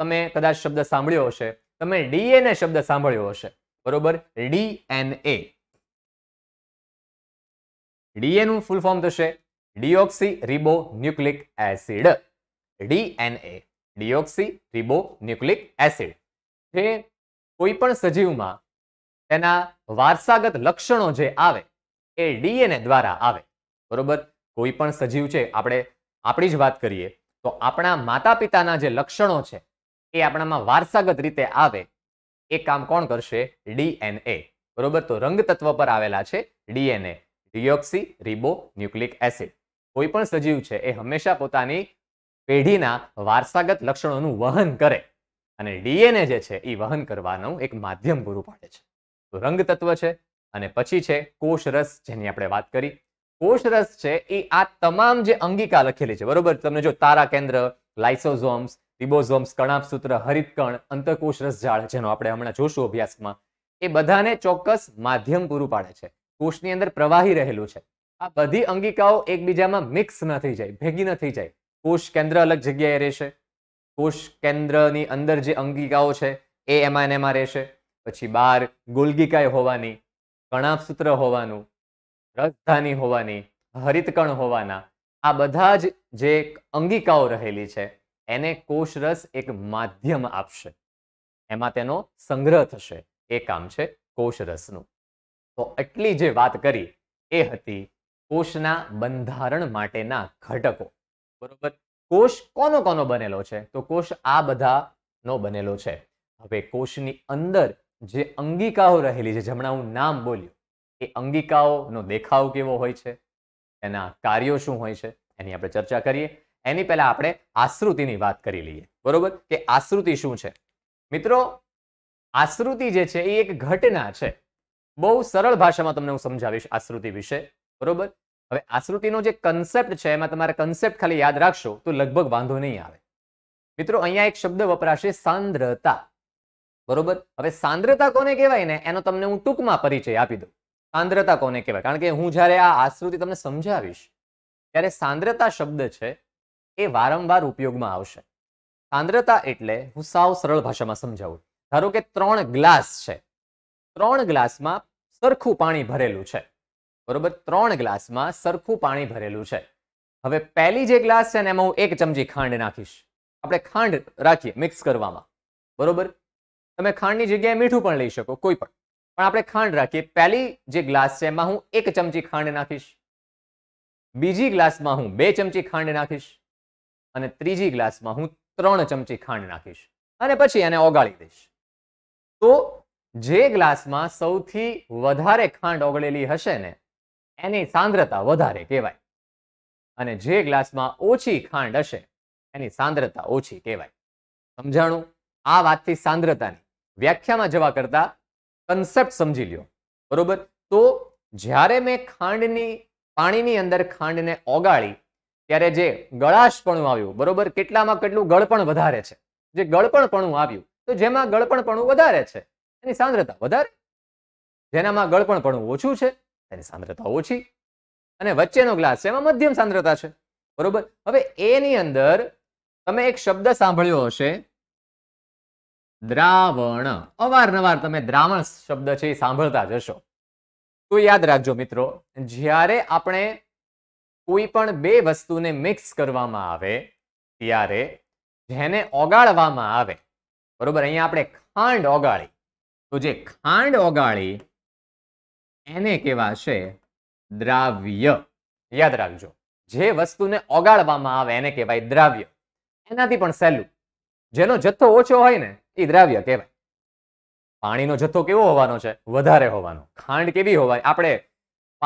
તમે કદાચ શબ્દ સાંભળ્યો હશે તમે ડીએનએ શબ્દ સાંભળ્યો હશે બરોબર ડીએનએ ડીએનું ફૂલ ફોર્મ થશે deoxyribonucleic acid DNA deoxyribonucleic acid જે કોઈપણ સજીવમાં તેના વારસાગત લક્ષણો જે આવે એ ડીએનએ દ્વારા આવે બરોબર કોઈ પણ સજીવ છે આપણે આપણી જ વાત કરીએ તો આપણા માતા પિતાના જે લક્ષણો છે એ આપણામાં વારસાગત રીતે આવે એ કામ કોણ કરશે ડીએનએ બરોબર તો રંગ તત્વ પર આવેલા છે DNA deoxyribonucleic acid કોઈ પણ સજીવ છે એ હંમેશા પોતાની પેઢીના વારસાગત લક્ષણોનું વહન કરે અને ડીએનએ જે છે એ વહન કરવાનું એક માધ્યમ પૂરું પાડે છે તો રંગ તત્વ છે અને પછી છે કોષરસ જેની આપણે વાત કરી કોષરસ છે એ આ તમામ જે અંગિકા લખેલી છે બરોબર તમને જો તારા કેન્દ્ર લાઇસોઝોમ્સ રિબોઝોમ્સ કણાપસૂત્ર હરિતકણ અંતરકોષરસ ઝાડ જેનો આપણે હમણાં જોશું અભ્યાસમાં એ બધાને ચોક્કસ માધ્યમ પૂરું પાડે છે કોષની અંદર પ્રવાહી રહેલું છે આ બધી અંગિકાઓ એકબીજામાં મિક્સ ન થઈ જાય ભેગી ન થઈ જાય કોષ કેન્દ્ર અલગ જગ્યાએ રહેશે કોષ કેન્દ્રની અંદર જે અંગિકાઓ છે એ એમાં એને એમાં રહેશે પછી બહાર ગોલગીકાય હોવાની કણાપસૂત્ર હોવાનું રસધાની હોવાની હરિતકણ હોવાના આ બધા જ જે અંગિકાઓ રહેલી છે એને કોષરસ એક માધ્યમ આપશે એમાં તેનો સંગ્રહ થશે એ કામ છે કોષરસનું તો એટલી જે વાત કરી એ હતી કોષના બંધારણ માટેના ઘટકો બરોબર કોષ કોનો કોનો બનેલો છે તો કોષ આ બધાનો બનેલો છે હવે કોષની અંદર જે અંગિકાઓ રહેલી છે જમણા હું નામ બોલ્યું એ અંગિકાઓનો દેખાવ કેવો હોય છે એના કાર્યો શું હોય છે એની આપણે ચર્ચા કરીએ એની પહેલા આપણે આશ્રુતિની વાત કરી લઈએ બરોબર કે આશ્રુતિ શું છે મિત્રો આશ્રુતિ જે છે એ એક ઘટના છે બહુ સરળ ભાષામાં તમને હું સમજાવીશ આશ્રુતિ વિશે બરોબર હવે આશ્રુતિનો જે કન્સેપ્ટ છે એમાં તમારે કન્સેપ્ટ ખાલી યાદ રાખશો તો લગભગ વાંધો નહીં આવે મિત્રો અહીંયા એક શબ્દ વપરાશે સાંદ્રતા બરોબર હવે સાંદ્રતા કોને કહેવાય ને એનો તમને હું ટૂંકમાં પરિચય આપી દઉં સાંદ્રતા કોને કહેવાય કારણ કે હું જ્યારે આ આશ્રુતિ તમને સમજાવીશ ત્યારે સાંદ્રતા શબ્દ છે એ વારંવાર ઉપયોગમાં આવશે સાંદ્રતા એટલે હું સાવ સરળ ભાષામાં સમજાવું ધારો કે ત્રણ ગ્લાસ છે ત્રણ ગ્લાસમાં સરખું પાણી ભરેલું છે બરોબર ત્રણ ગ્લાસમાં સરખું પાણી ભરેલું છે હવે પહેલી જે ગ્લાસ છે ને એમાં હું એક ચમચી ખાંડ નાખીશ આપણે ખાંડ રાખીએ મિક્સ કરવામાં બરોબર તમે ખાંડની જગ્યાએ મીઠું પણ લઈ શકો કોઈ પણ પણ આપણે ખાંડ રાખીએ પહેલી જે ગ્લાસ છે એમાં હું એક ચમચી ખાંડ નાખીશ બીજી ગ્લાસમાં હું બે ચમચી ખાંડ નાખીશ અને ત્રીજી ગ્લાસમાં હું ત્રણ ચમચી ખાંડ નાખીશ અને પછી એને ઓગાળી દઈશ તો જે ગ્લાસમાં સૌથી વધારે ખાંડ ઓગળેલી હશે ને એની સાંદ્રતા વધારે કહેવાય અને જે ગ્લાસમાં ઓછી ખાંડ હશે એની સાંદ્રતા ઓછી કહેવાય સમજાણું આ વાતથી સાંદ્રતાની વ્યાખ્યામાં જવા કરતા કન્સેપ્ટ સમજી લ્યો બરોબર તો જ્યારે મેં ખાંડની પાણીની અંદર ખાંડને ઓગાળી ત્યારે જે ગળાશપણું આવ્યું બરોબર કેટલામાં કેટલું ગળપણ વધારે છે જે ગળપણપણું આવ્યું તો જેમાં ગળપણપણું વધારે છે એની સાંદ્રતા વધારે જેનામાં ગળપણ પણ ઓછું છે એની સાંદ્રતા ઓછી અને વચ્ચેનો ગ્લાસ છે એમાં મધ્યમ સાંદ્રતા છે બરોબર હવે એની અંદર તમે એક શબ્દ સાંભળ્યો હશે દ્રાવણ અવારનવાર તમે દ્રાવણ શબ્દ છે એ સાંભળતા જશો તો યાદ રાખજો મિત્રો જ્યારે આપણે કોઈ પણ બે વસ્તુને મિક્સ કરવામાં આવે ત્યારે જેને ઓગાળવામાં આવે બરોબર અહીંયા આપણે ખાંડ ઓગાળી તો જે ખાંડ ઓગાળી એને કહેવાશે દ્રાવ્ય યાદ રાખજો જે વસ્તુને ઓગાળવામાં આવે એને કહેવાય દ્રાવ્ય એનાથી પણ સહેલું જેનો જથ્થો ઓછો હોય ને એ દ્રાવ્ય કહેવાય પાણીનો જથ્થો કેવો હોવાનો છે વધારે હોવાનો ખાંડ કેવી હોવાય આપણે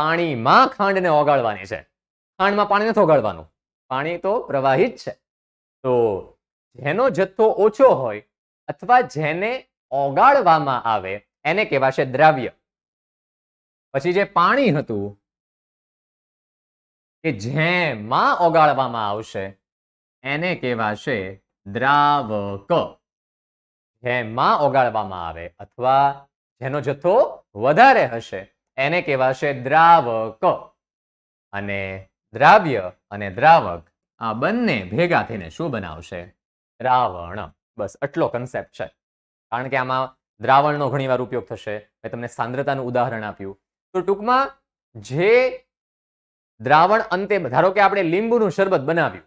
પાણીમાં ખાંડને ઓગાળવાની છે ખાંડમાં પાણી નથી ઓગાળવાનું પાણી તો પ્રવાહિત છે તો જેનો જથ્થો ઓછો હોય અથવા જેને ઓગાળવામાં આવે એને કહેવાશે દ્રાવ્ય પછી જે પાણી હતું કે જેમાં ઓગાળવામાં આવશે એને કહેવાશે દ્રાવક જેમાં ઓગાળવામાં આવે અથવા જેનો જથ્થો વધારે હશે એને કહેવાશે દ્રાવક અને દ્રાવ્ય અને દ્રાવક આ બંને ભેગા થઈને શું બનાવશે દ્રાવણ બસ આટલો કન્સેપ્ટ છે કારણ કે આમાં દ્રાવણનો ઘણીવાર ઉપયોગ થશે મેં તમને સાંદ્રતાનું ઉદાહરણ આપ્યું તો ટૂંકમાં જે દ્રાવણ અંતે ધારો કે આપણે લીંબુનું શરબત બનાવ્યું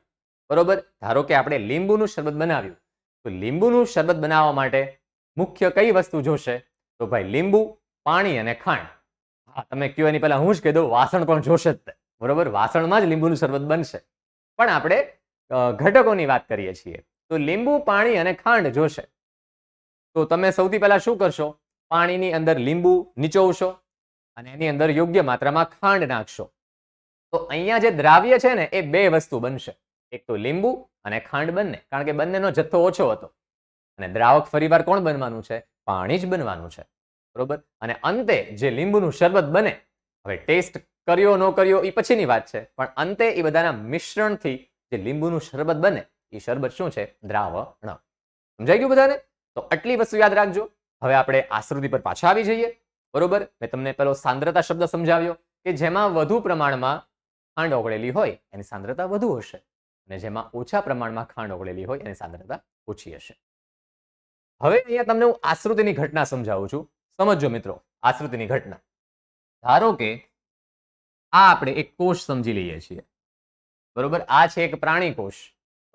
બરોબર ધારો કે આપણે લીંબુનું શરબત બનાવ્યું તો લીંબુનું શરબત બનાવવા માટે મુખ્ય કઈ વસ્તુ જોશે તો ભાઈ લીંબુ પાણી અને ખાંડ હા તમે કયો એની પહેલાં હું જ કહી દઉં વાસણ પણ જોશે જ બરોબર વાસણમાં જ લીંબુનું શરબત બનશે પણ આપણે ઘટકોની વાત કરીએ છીએ તો લીંબુ પાણી અને ખાંડ જોશે તો તમે સૌથી પહેલા શું કરશો પાણીની અંદર લીંબુ નીચોવશો અને એની અંદર યોગ્ય માત્રામાં ખાંડ નાખશો તો અહીંયા જે દ્રાવ્ય છે ને એ બે વસ્તુ બનશે એક તો લીંબુ અને ખાંડ બંને કારણ કે બંનેનો જથ્થો ઓછો હતો અને દ્રાવક ફરીવાર કોણ બનવાનું છે પાણી જ બનવાનું છે બરોબર અને અંતે જે લીંબુનું શરબત બને હવે ટેસ્ટ કર્યો ન કર્યો એ પછીની વાત છે પણ અંતે એ બધાના મિશ્રણથી જે લીંબુનું શરબત બને એ શરબત શું છે દ્રાવણ સમજાઈ ગયું બધાને તો આટલી વસ્તુ યાદ રાખજો હવે આપણે આશ્રુતિ પર પાછા આવી જઈએ બરોબર મેં તમને પેલો સાંદ્રતા શબ્દ સમજાવ્યો કે જેમાં વધુ પ્રમાણમાં ખાંડ ઓગળેલી હોય એની સાંદ્રતા વધુ હશે અને જેમાં ઓછા પ્રમાણમાં ખાંડ ઓગળેલી હોય એની સાંદ્રતા ઓછી હશે હવે અહીંયા તમને હું આશ્રુતિની ઘટના સમજાવું છું સમજો મિત્રો આશ્રુતિની ઘટના ધારો કે આ આપણે એક કોષ સમજી લઈએ છીએ બરોબર આ છે એક પ્રાણી કોષ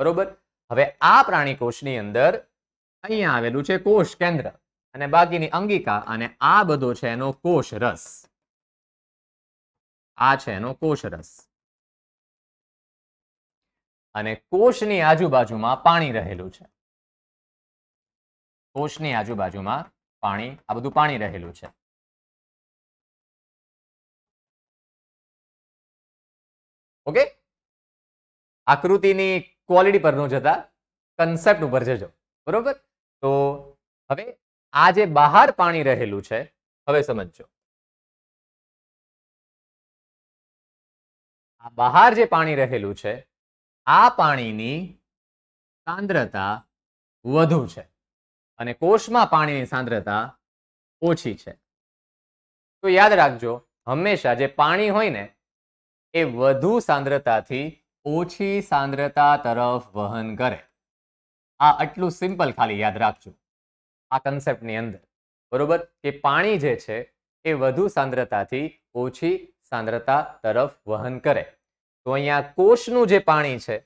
બરોબર હવે આ પ્રાણી કોષની અંદર અહીંયા આવેલું છે કોષ કેન્દ્ર અને બાકીની અંગિકા અને આ બધો છે એનો કોષ રસ આ છે એનો કોષ રસ અને કોષની આજુબાજુમાં પાણી રહેલું છે કોષની આજુબાજુમાં પાણી આ બધું પાણી રહેલું છે ઓકે આકૃતિની ક્વોલિટી પર ન જતા કન્સેપ્ટ ઉપર જજો બરોબર તો હવે આ જે બહાર પાણી રહેલું છે હવે સમજો આ બહાર જે પાણી રહેલું છે આ પાણીની સાંદ્રતા વધુ છે અને કોષમાં પાણીની સાંદ્રતા ઓછી છે તો યાદ રાખજો હંમેશા જે પાણી હોય ને એ વધુ સાંદ્રતાથી ઓછી સાંદ્રતા તરફ વહન કરે આ આટલું સિમ્પલ ખાલી યાદ રાખજો આ કન્સેપ્ટની અંદર બરોબર કે પાણી જે છે એ વધુ સાંદ્રતાથી ઓછી સાંદ્રતા તરફ વહન કરે તો અહીંયા કોષનું જે પાણી છે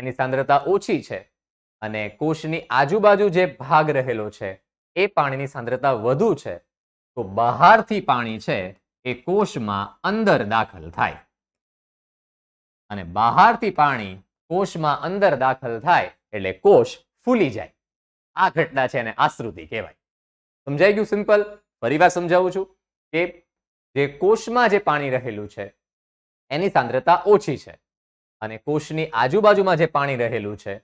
એની સાંદ્રતા ઓછી છે અને કોષની આજુબાજુ જે ભાગ રહેલો છે એ પાણીની સાંદ્રતા વધુ છે તો બહારથી પાણી છે એ કોષમાં અંદર દાખલ થાય અને બહારથી પાણી કોષમાં અંદર દાખલ થાય એટલે કોષ ફૂલી જાય આ ઘટના છે એને આશ્રુતિ કહેવાય સમજાઈ ગયું સિમ્પલ ફરી વાર સમજાવું છું કે જે કોષમાં જે પાણી રહેલું છે એની સાંદ્રતા ઓછી છે અને કોષની આજુબાજુમાં જે પાણી રહેલું છે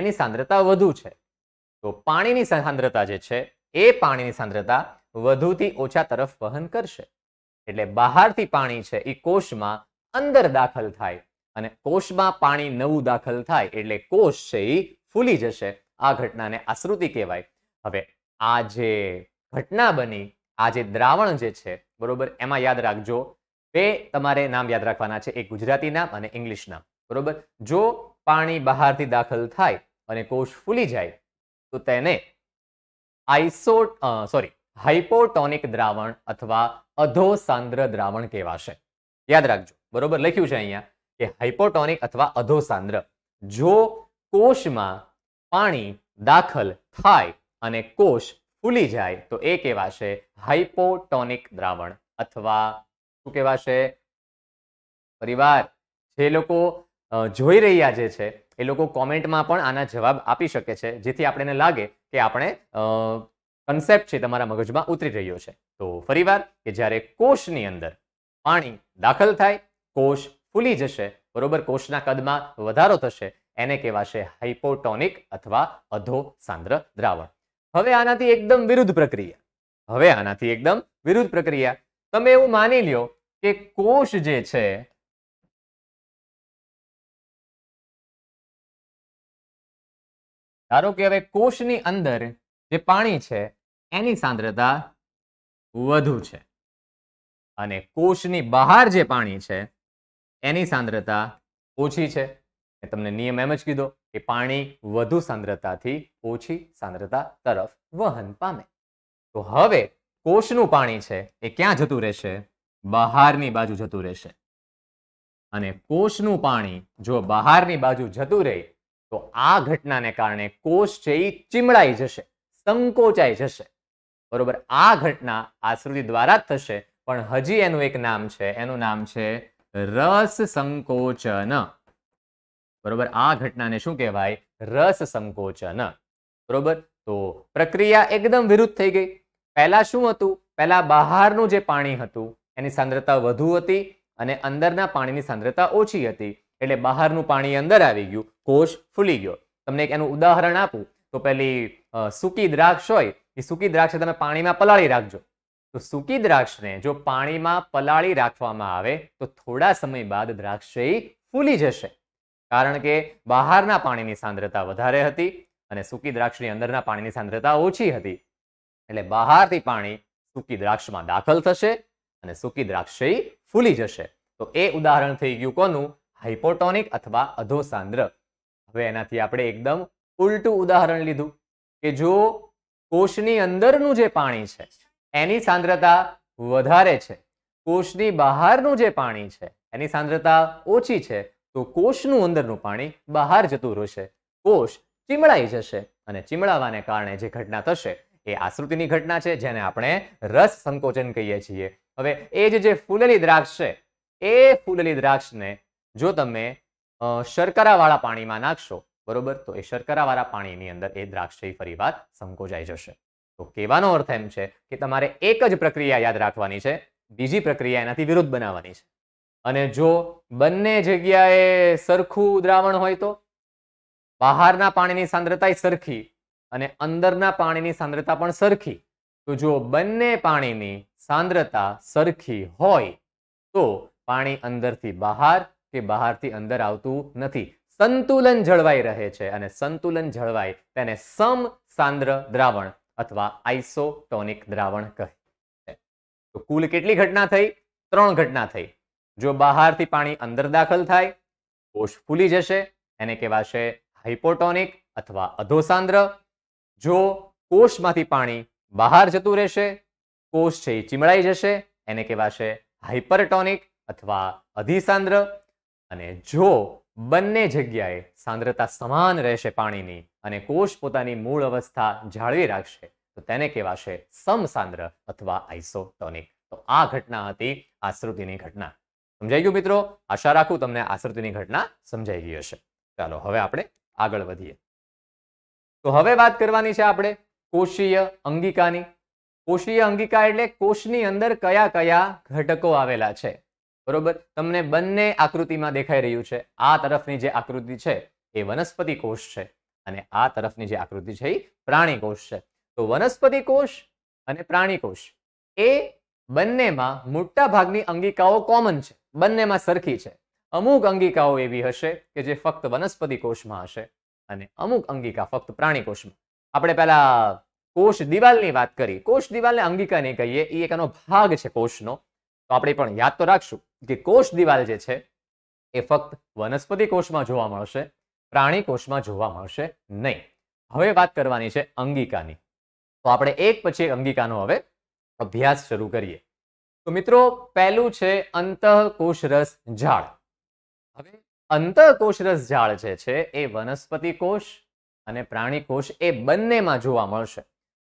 એની સાંદ્રતા વધુ છે તો પાણીની સાંદ્રતા જે છે એ પાણીની સાંદ્રતા વધુથી ઓછા તરફ વહન કરશે એટલે બહારથી પાણી છે એ કોષમાં અંદર દાખલ થાય અને કોષમાં પાણી નવું દાખલ થાય એટલે કોષ છે એ ફૂલી જશે આ ઘટનાને આશ્રુતિ કહેવાય હવે આ જે ઘટના બની આ જે દ્રાવણ જે છે બરોબર એમાં યાદ રાખજો બે તમારે નામ યાદ રાખવાના છે એક ગુજરાતી નામ અને ઇંગ્લિશ નામ બરોબર જો પાણી બહારથી દાખલ થાય અને કોષ ફૂલી જાય તો તેને આઈસો સોરી હાઇપોટોનિક દ્રાવણ અથવા અધોસાંદ્ર દ્રાવણ કહેવાશે યાદ રાખજો બરોબર લખ્યું છે અહીંયા કે હાઇપોટોનિક અથવા અધોસાંદ્ર જો કોષમાં પાણી દાખલ થાય અને કોષ ફૂલી જાય તો એ કહેવાશે હાઇપોટોનિક દ્રાવણ અથવા શું કહેવાશે પરિવાર જે લોકો જોઈ રહ્યા જે છે એ લોકો કોમેન્ટમાં પણ આના જવાબ આપી શકે છે જેથી આપણને લાગે કે આપણે કન્સેપ્ટ છે તમારા મગજમાં ઉતરી રહ્યો છે તો ફરીવાર કે જ્યારે કોષની અંદર પાણી દાખલ થાય કોષ ફૂલી જશે બરોબર કોષના કદમાં વધારો થશે એને કહેવાશે હાઇપોટોનિક અથવા અધો સાંદ્ર દ્રાવણ હવે આનાથી એકદમ વિરુદ્ધ પ્રક્રિયા હવે આનાથી એકદમ વિરુદ્ધ પ્રક્રિયા તમે એવું માની લ્યો કે કોષ જે છે ધારો કે હવે કોષની અંદર જે પાણી છે એની સાંદ્રતા વધુ છે અને કોષની બહાર જે પાણી છે એની સાંદ્રતા ઓછી છે મેં તમને નિયમ એમ જ કીધો કે પાણી વધુ સાંદ્રતાથી ઓછી સાંદ્રતા તરફ વહન પામે તો હવે કોષનું પાણી છે એ ક્યાં જતું રહેશે બહારની બાજુ જતું રહેશે અને કોષનું પાણી જો બહારની બાજુ જતું રહે તો આ ઘટનાને કારણે કોષ છે એ ચીમડાઈ જશે સંકોચાઈ જશે બરોબર આ ઘટના આશ્રુતિ દ્વારા જ થશે પણ હજી એનું એક નામ છે એનું નામ છે રસ સંકોચન બરોબર આ ઘટનાને શું કહેવાય રસ સંકોચન બરોબર તો પ્રક્રિયા એકદમ વિરુદ્ધ થઈ ગઈ પહેલા શું હતું પહેલા બહારનું જે પાણી હતું એની સાંદ્રતા વધુ હતી અને અંદરના પાણીની સાંદ્રતા ઓછી હતી એટલે બહારનું પાણી અંદર આવી ગયું કોષ ફૂલી ગયો તમને એક એનું ઉદાહરણ આપું તો પેલી સૂકી દ્રાક્ષ હોય એ સૂકી દ્રાક્ષ તમે પાણીમાં પલાળી રાખજો તો સૂકી દ્રાક્ષને જો પાણીમાં પલાળી રાખવામાં આવે તો થોડા સમય બાદ દ્રાક્ષ ફૂલી જશે કારણ કે બહારના પાણીની સાંદ્રતા વધારે હતી અને સૂકી દ્રાક્ષની અંદરના પાણીની સાંદ્રતા ઓછી હતી એટલે બહારથી પાણી સૂકી દ્રાક્ષમાં દાખલ થશે અને સૂકી દ્રાક્ષઈ ફૂલી જશે તો એ ઉદાહરણ થઈ ગયું કોનું હાઇપોટોનિક અથવા અધોસાંદ્ર હવે એનાથી આપણે એકદમ ઉલટું ઉદાહરણ લીધું કે જો કોષની અંદરનું જે પાણી છે એની સાંદ્રતા વધારે છે કોષની બહારનું જે પાણી છે એની સાંદ્રતા ઓછી છે તો કોષનું અંદરનું પાણી બહાર જતું રહેશે કોષ ચીમળાઈ જશે અને ચીમળાવાને કારણે જે ઘટના થશે એ આશ્રુતિની ઘટના છે જેને આપણે રસ સંકોચન કહીએ છીએ હવે એ જે ફૂલેલી દ્રાક્ષ છે એ ફૂલેલી દ્રાક્ષને જો તમે શર્કરાવાળા પાણીમાં નાખશો બરોબર તો એ શર્કરાવાળા પાણીની અંદર એ દ્રાક્ષ છે ફરી વાત સંકોચાઈ જશે તો કહેવાનો અર્થ એમ છે કે તમારે એક જ પ્રક્રિયા યાદ રાખવાની છે બીજી પ્રક્રિયા એનાથી વિરુદ્ધ બનાવવાની છે અને જો બંને જગ્યાએ સરખું દ્રાવણ હોય તો બહારના પાણીની સાંદ્રતા સરખી અને અંદરના પાણીની સાંદ્રતા પણ સરખી તો જો બંને પાણીની સાંદ્રતા સરખી હોય તો પાણી અંદરથી બહાર કે બહારથી અંદર આવતું નથી સંતુલન જળવાઈ રહે છે અને સંતુલન જળવાય તેને સમ સાંદ્ર દ્રાવણ અથવા આઇસોટોનિક દ્રાવણ કહે તો કુલ કેટલી ઘટના થઈ ત્રણ ઘટના થઈ જો બહારથી પાણી અંદર દાખલ થાય કોષ ફૂલી જશે એને કહેવાશે હાઇપોટોનિક અથવા અધોસાંદ્ર જો કોષમાંથી પાણી બહાર જતું રહેશે કોષ છે એ ચીમળાઈ જશે એને કહેવાશે હાઇપરટોનિક અથવા અધિસાંદ્ર અને જો બંને જગ્યાએ સાંદ્રતા સમાન રહેશે પાણીની અને કોષ પોતાની મૂળ અવસ્થા જાળવી રાખશે તો તેને કહેવાશે સમસાંદ્ર અથવા આઇસોટોનિક તો આ ઘટના હતી આશ્રુતિની ઘટના સમજાઈ ગયું મિત્રો આશા રાખું તમને આસરતીની ઘટના સમજાઈ ગઈ હશે ચાલો હવે આપણે આગળ વધીએ તો હવે વાત કરવાની છે આપણે કોષીય અંગિકાની કોષીય અંગિકા એટલે કોષની અંદર કયા કયા ઘટકો આવેલા છે બરોબર તમને બંને આકૃતિમાં દેખાઈ રહ્યું છે આ તરફની જે આકૃતિ છે એ વનસ્પતિ કોષ છે અને આ તરફની જે આકૃતિ છે એ પ્રાણી કોષ છે તો વનસ્પતિ કોષ અને પ્રાણી કોષ એ બંનેમાં મોટા ભાગની અંગિકાઓ કોમન છે બંનેમાં સરખી છે અમુક અંગિકાઓ એવી હશે કે જે ફક્ત વનસ્પતિ કોષમાં હશે અને અમુક અંગિકા ફક્ત પ્રાણી કોષમાં આપણે પહેલા કોષ દિવાલની વાત કરી કોષ દિવાલને અંગિકા નહીં કહીએ એ એક એનો ભાગ છે કોષનો તો આપણે પણ યાદ તો રાખશું કે કોષ દિવાલ જે છે એ ફક્ત વનસ્પતિ કોષમાં જોવા મળશે પ્રાણી કોષમાં જોવા મળશે નહીં હવે વાત કરવાની છે અંગિકાની તો આપણે એક પછી અંગિકાનો હવે અભ્યાસ શરૂ કરીએ તો મિત્રો પહેલું છે અંતઃકોષ રસ ઝાડ હવે અંતઃકોષરસ ઝાડ જે છે એ વનસ્પતિ કોષ અને પ્રાણી કોષ એ બંનેમાં જોવા મળશે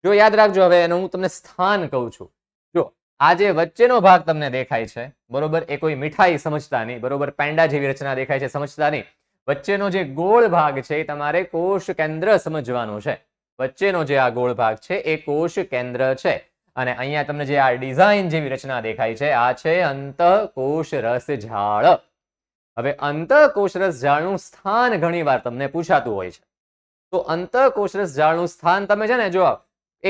જો યાદ રાખજો હવે એનું હું તમને સ્થાન કહું છું જો આ જે વચ્ચેનો ભાગ તમને દેખાય છે બરોબર એ કોઈ મીઠાઈ સમજતા નહીં બરોબર પેંડા જેવી રચના દેખાય છે સમજતા નહીં વચ્ચેનો જે ગોળ ભાગ છે એ તમારે કોષ કેન્દ્ર સમજવાનું છે વચ્ચેનો જે આ ગોળ ભાગ છે એ કોષ કેન્દ્ર છે અને અહીંયા તમને જે આ ડિઝાઇન જેવી રચના દેખાય છે આ છે અંતકોષ રસ ઝાડ હવે અંતકોષ રસ ઝાડનું સ્થાન ઘણીવાર તમને પૂછાતું હોય છે તો અંતકોષ રસ ઝાડનું સ્થાન તમે છે ને જો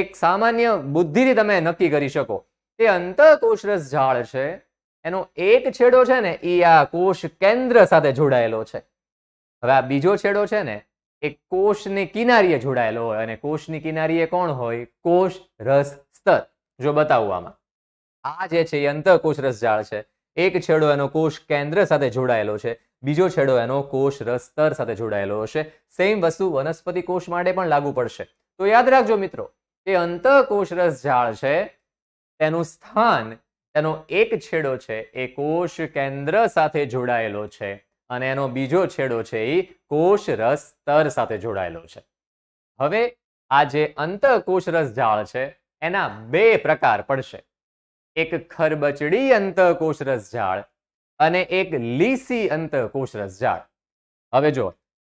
એક સામાન્ય બુદ્ધિથી તમે નક્કી કરી શકો તે અંતકોષ રસ ઝાડ છે એનો એક છેડો છે ને એ આ કોષ કેન્દ્ર સાથે જોડાયેલો છે હવે આ બીજો છેડો છે ને એ કોષની કિનારીએ જોડાયેલો હોય અને કોષની કિનારીએ કોણ હોય કોષ રસ સ્તર જો બતાવવામાં આ જે છે એ અંતઃકોષરસ જાળ છે એક છેડો એનો કોષ કેન્દ્ર સાથે જોડાયેલો છે બીજો છેડો એનો કોષ રસતર સાથે જોડાયેલો હશે સેમ વસ્તુ વનસ્પતિ કોષ માટે પણ લાગુ પડશે તો યાદ રાખજો મિત્રો કે અંતઃકોષરસ જાળ છે તેનું સ્થાન તેનો એક છેડો છે એ કોષ કેન્દ્ર સાથે જોડાયેલો છે અને એનો બીજો છેડો છે એ કોષ સ્તર સાથે જોડાયેલો છે હવે આ જે અંતઃકોષરસ જાળ છે એના બે પ્રકાર પડશે એક ખરબચડી અંતકોષરસ ઝાડ અને એક લીસી અંતકોષરસ ઝાડ હવે જો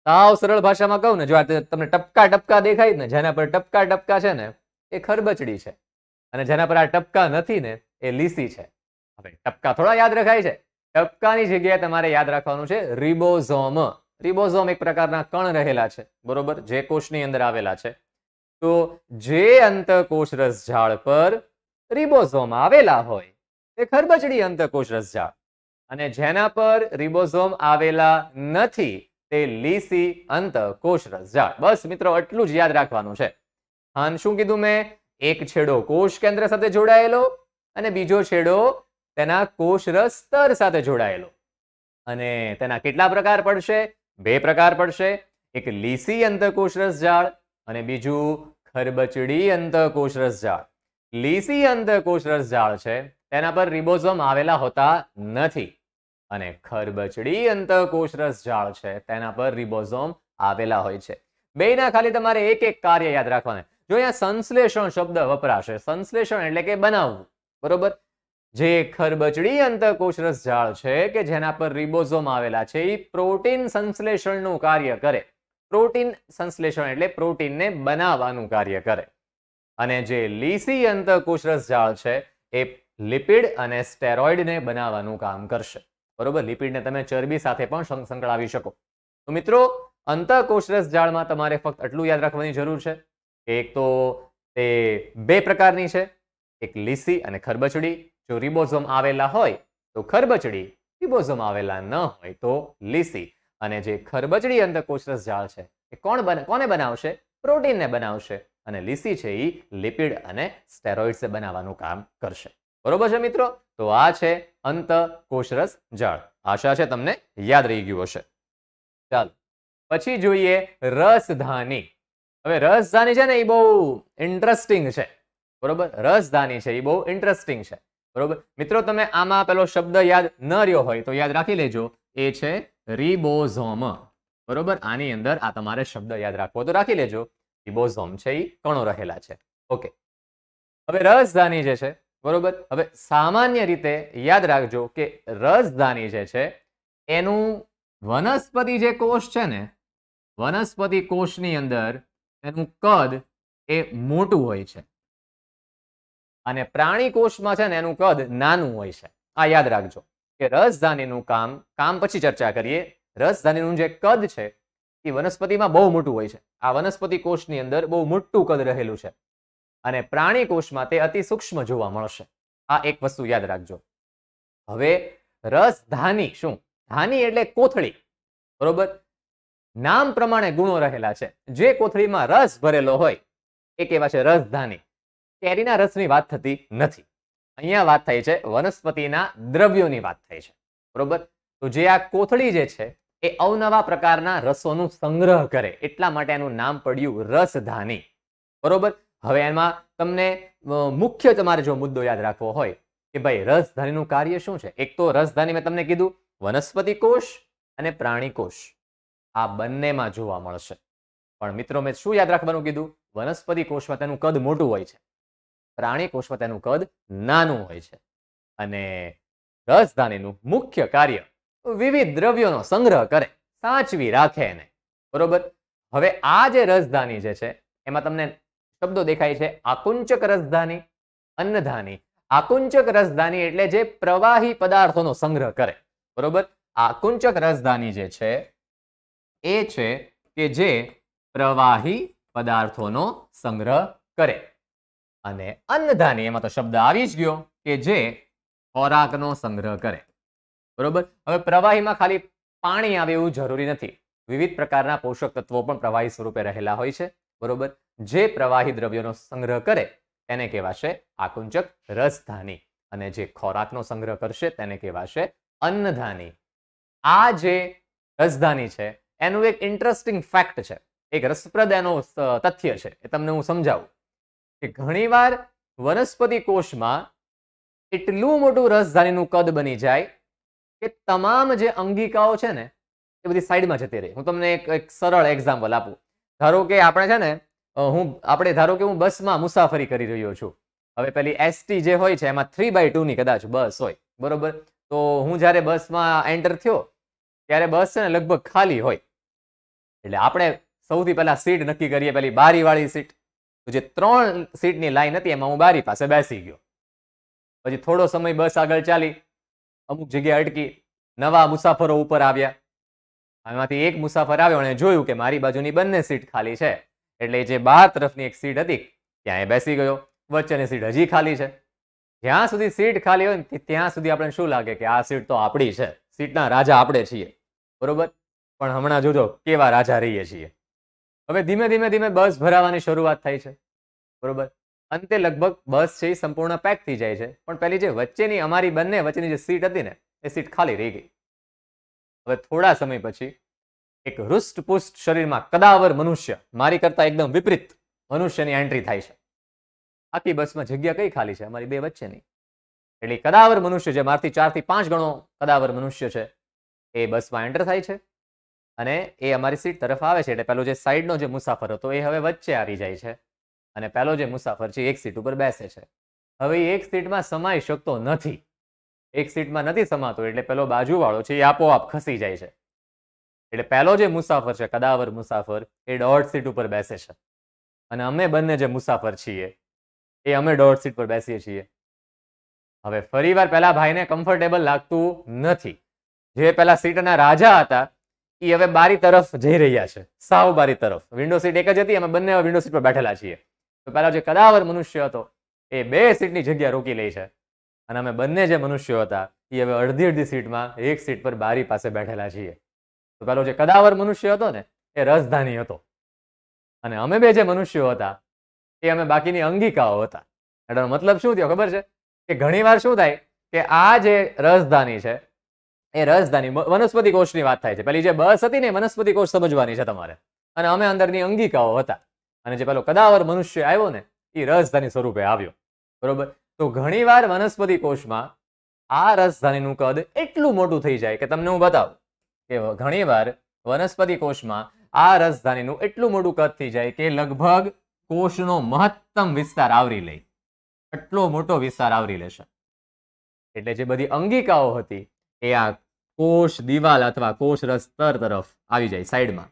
સાવ સરળ ભાષામાં કહું ને જો આ તમને ટપકા ટપકા દેખાય ને જેના પર ટપકા ટપકા છે ને એ ખરબચડી છે અને જેના પર આ ટપકા નથી ને એ લીસી છે હવે ટપકા થોડા યાદ રખાય છે ટપકાની જગ્યાએ તમારે યાદ રાખવાનું છે રિબોઝોમ રિબોઝોમ એક પ્રકારના કણ રહેલા છે બરોબર જે કોષની અંદર આવેલા છે તો જે અંતકોષરસ રસઝાડ પર રિબોઝોમ આવેલા હોય તે ખરબચડી અંતકોષ રસઝાડ અને જેના પર રિબોઝોમ આવેલા નથી તે લીસી અંતકોષ ઝાડ બસ મિત્રો એટલું જ યાદ રાખવાનું છે હાન શું કીધું મેં એક છેડો કોષ કેન્દ્ર સાથે જોડાયેલો અને બીજો છેડો તેના કોષરસ સ્તર સાથે જોડાયેલો અને તેના કેટલા પ્રકાર પડશે બે પ્રકાર પડશે એક લીસી અંતકોષરસ ઝાડ અને બીજું ખરબચડી અંતકોષરસ રસજાળ લીસી અંતકોષ રસજાળ છે તેના પર રિબોઝોમ આવેલા હોતા નથી અને ખરબચડી અંતકોષરસ રસજાળ છે તેના પર રિબોઝોમ આવેલા હોય છે બેના ખાલી તમારે એક એક કાર્ય યાદ રાખવાના જો અહીંયા સંશ્લેષણ શબ્દ વપરાશે સંશ્લેષણ એટલે કે બનાવવું બરોબર જે ખરબચડી અંતકોષરસ રસજાળ છે કે જેના પર રિબોઝોમ આવેલા છે એ પ્રોટીન સંશ્લેષણનું કાર્ય કરે પ્રોટીન સંશ્લેષણ એટલે પ્રોટીનને બનાવવાનું કાર્ય કરે અને જે લીસી અંતકોષરસ જાળ છે એ લિપિડ અને સ્ટેરોઇડને બનાવવાનું કામ કરશે બરોબર લિપિડને તમે ચરબી સાથે પણ સંકળાવી શકો તો મિત્રો અંતકોષરસ જાળમાં તમારે ફક્ત એટલું યાદ રાખવાની જરૂર છે એક તો તે બે પ્રકારની છે એક લીસી અને ખરબચડી જો રિબોઝોમ આવેલા હોય તો ખરબચડી રિબોઝોમ આવેલા ન હોય તો લીસી અને જે ખરબચડી અંતકોષરસ જાળ છે એ કોણ કોને બનાવશે પ્રોટીનને બનાવશે અને લીસી છે એ લિપિડ અને સ્ટેરોઇડ્સ બનાવવાનું કામ કરશે બરોબર છે મિત્રો તો આ છે અંત કોષરસ જાળ આશા છે તમને યાદ રહી ગયું હશે ચાલો પછી જોઈએ રસધાની હવે રસધાની છે ને એ બહુ ઇન્ટરેસ્ટિંગ છે બરોબર રસધાની છે એ બહુ ઇન્ટરેસ્ટિંગ છે બરોબર મિત્રો તમે આમાં પેલો શબ્દ યાદ ન રહ્યો હોય તો યાદ રાખી લેજો એ છે રિબોઝોમ બરોબર આની અંદર આ તમારે શબ્દ યાદ રાખવો તો રાખી લેજો રિબોઝોમ છે એ કણો રહેલા છે ઓકે હવે રસધાની જે છે બરોબર હવે સામાન્ય રીતે યાદ રાખજો કે રસધાની જે છે એનું વનસ્પતિ જે કોષ છે ને વનસ્પતિ કોષની અંદર એનું કદ એ મોટું હોય છે અને પ્રાણી કોષમાં છે ને એનું કદ નાનું હોય છે આ યાદ રાખજો કે રસધાનીનું કામ કામ પછી ચર્ચા કરીએ રસધાનીનું જે કદ છે એ વનસ્પતિમાં બહુ મોટું હોય છે આ વનસ્પતિ કોષની અંદર બહુ મોટું કદ રહેલું છે અને પ્રાણી કોષમાં તે અતિ સૂક્ષ્મ જોવા મળશે આ એક વસ્તુ યાદ રાખજો હવે રસધાની શું ધાની એટલે કોથળી બરોબર નામ પ્રમાણે ગુણો રહેલા છે જે કોથળીમાં રસ ભરેલો હોય એ કહેવા છે રસધાની કેરીના રસની વાત થતી નથી અહીંયા વાત થઈ છે વનસ્પતિના દ્રવ્યોની વાત થઈ છે બરોબર તો જે આ કોથળી જે છે એ અવનવા પ્રકારના રસોનું સંગ્રહ કરે એટલા માટે એનું નામ પડ્યું રસધાની બરોબર હવે એમાં તમને મુખ્ય તમારે જો મુદ્દો યાદ રાખવો હોય કે ભાઈ રસધાનીનું કાર્ય શું છે એક તો રસધાની મેં તમને કીધું વનસ્પતિ કોષ અને પ્રાણી કોષ આ બંનેમાં જોવા મળશે પણ મિત્રો મેં શું યાદ રાખવાનું કીધું વનસ્પતિ કોષમાં તેનું કદ મોટું હોય છે પ્રાણી પ્રાણીકોષમાં તેનું કદ નાનું હોય છે અને રાજધાનીનું મુખ્ય કાર્ય વિવિધ દ્રવ્યોનો સંગ્રહ કરે સાચવી રાખે એને બરોબર હવે આ જે રાજધાની જે છે એમાં તમને શબ્દો દેખાય છે આકુંચક રાજધાની અન્નધાની આકુંચક રાજધાની એટલે જે પ્રવાહી પદાર્થોનો સંગ્રહ કરે બરોબર આકુંચક રાજધાની જે છે એ છે કે જે પ્રવાહી પદાર્થોનો સંગ્રહ કરે અને અન્નધાની એમાં તો શબ્દ આવી જ ગયો કે જે ખોરાકનો સંગ્રહ કરે બરોબર હવે પ્રવાહીમાં ખાલી પાણી આવે એવું જરૂરી નથી વિવિધ પ્રકારના પોષક તત્વો પણ પ્રવાહી સ્વરૂપે રહેલા હોય છે બરોબર જે પ્રવાહી દ્રવ્યોનો સંગ્રહ કરે તેને કહેવાશે આકુંચક રસધાની અને જે ખોરાકનો સંગ્રહ કરશે તેને કહેવાશે અન્નધાની આ જે રસધાની છે એનું એક ઇન્ટરેસ્ટિંગ ફેક્ટ છે એક રસપ્રદ એનો તથ્ય છે એ તમને હું સમજાવું કે ઘણીવાર વનસ્પતિ કોષમાં એટલું મોટું રસધાનીનું કદ બની જાય કે તમામ જે અંગિકાઓ છે ને એ બધી સાઈડમાં જતી રહી હું તમને એક સરળ એક્ઝામ્પલ આપું ધારો કે આપણે છે ને હું આપણે ધારો કે હું બસમાં મુસાફરી કરી રહ્યો છું હવે પેલી એસટી જે હોય છે એમાં થ્રી બાય ટુની કદાચ બસ હોય બરોબર તો હું જ્યારે બસમાં એન્ટર થયો ત્યારે બસ છે ને લગભગ ખાલી હોય એટલે આપણે સૌથી પહેલા સીટ નક્કી કરીએ પેલી બારીવાળી સીટ જે ત્રણ સીટની લાઈન હતી એમાં હું બારી પાસે બેસી ગયો પછી થોડો સમય બસ આગળ ચાલી અમુક જગ્યાએ અટકી નવા મુસાફરો ઉપર આવ્યા એમાંથી એક મુસાફર આવ્યો અને જોયું કે મારી બાજુની બંને સીટ ખાલી છે એટલે જે બહાર તરફની એક સીટ હતી ત્યાં એ બેસી ગયો વચ્ચેની સીટ હજી ખાલી છે જ્યાં સુધી સીટ ખાલી હોય ને ત્યાં સુધી આપણે શું લાગે કે આ સીટ તો આપણી છે સીટના રાજા આપણે છીએ બરોબર પણ હમણાં જોજો કેવા રાજા રહીએ છીએ હવે ધીમે ધીમે ધીમે બસ ભરાવાની શરૂઆત થાય છે બરોબર અંતે લગભગ બસ છે એ સંપૂર્ણ પેક થઈ જાય છે પણ પેલી જે વચ્ચેની અમારી બંને વચ્ચેની જે સીટ હતી ને એ સીટ ખાલી રહી ગઈ હવે થોડા સમય પછી એક હૃષ્ટપુષ્ટ શરીરમાં કદાવર મનુષ્ય મારી કરતા એકદમ વિપરીત મનુષ્યની એન્ટ્રી થાય છે આખી બસમાં જગ્યા કઈ ખાલી છે અમારી બે વચ્ચેની એટલે કદાવર મનુષ્ય જે મારથી ચારથી પાંચ ગણો કદાવર મનુષ્ય છે એ બસમાં એન્ટર થાય છે અને એ અમારી સીટ તરફ આવે છે એટલે પેલો જે સાઈડનો જે મુસાફર હતો એ હવે વચ્ચે આવી જાય છે અને પેલો જે મુસાફર છે એક સીટ ઉપર બેસે છે હવે એ એક સીટમાં સમાઈ શકતો નથી એક સીટમાં નથી સમાતો એટલે પેલો બાજુવાળો છે એ આપોઆપ ખસી જાય છે એટલે પહેલો જે મુસાફર છે કદાવર મુસાફર એ દોઢ સીટ ઉપર બેસે છે અને અમે બંને જે મુસાફર છીએ એ અમે દોઢ સીટ પર બેસીએ છીએ હવે ફરીવાર પેલા ભાઈને કમ્ફર્ટેબલ લાગતું નથી જે પેલા સીટના રાજા હતા એ હવે બારી તરફ જઈ રહ્યા છે સાવ બારી તરફ વિન્ડો સીટ એક જ હતી અમે બંને વિન્ડો સીટ પર બેઠેલા છીએ તો પહેલાં જે કદાવર મનુષ્ય હતો એ બે સીટની જગ્યા રોકી લે છે અને અમે બંને જે મનુષ્યો હતા એ હવે અડધી અડધી સીટમાં એક સીટ પર બારી પાસે બેઠેલા છીએ તો પેલો જે કદાવર મનુષ્ય હતો ને એ રાજધાની હતો અને અમે બે જે મનુષ્યો હતા એ અમે બાકીની અંગિકાઓ હતા એનો મતલબ શું થયો ખબર છે કે ઘણીવાર શું થાય કે આ જે રાજધાની છે એ રાજધાની વનસ્પતિ કોષની વાત થાય છે પેલી જે બસ હતી ને વનસ્પતિ કોષ સમજવાની છે તમારે અને અમે અંદરની અંગિકાઓ હતા અને જે પેલો કદાવર મનુષ્ય આવ્યો ને એ રાજધાની સ્વરૂપે આવ્યો બરોબર તો ઘણીવાર વનસ્પતિ કોષમાં આ રાજધાનીનું કદ એટલું મોટું થઈ જાય કે તમને હું બતાવું કે ઘણીવાર વનસ્પતિ કોષમાં આ રાજધાનીનું એટલું મોટું કદ થઈ જાય કે લગભગ કોષનો મહત્તમ વિસ્તાર આવરી લે એટલો મોટો વિસ્તાર આવરી લેશે એટલે જે બધી અંગિકાઓ હતી એ આ કોષ દિવાલ અથવા કોષ રસ્તર તરફ આવી જાય સાઈડમાં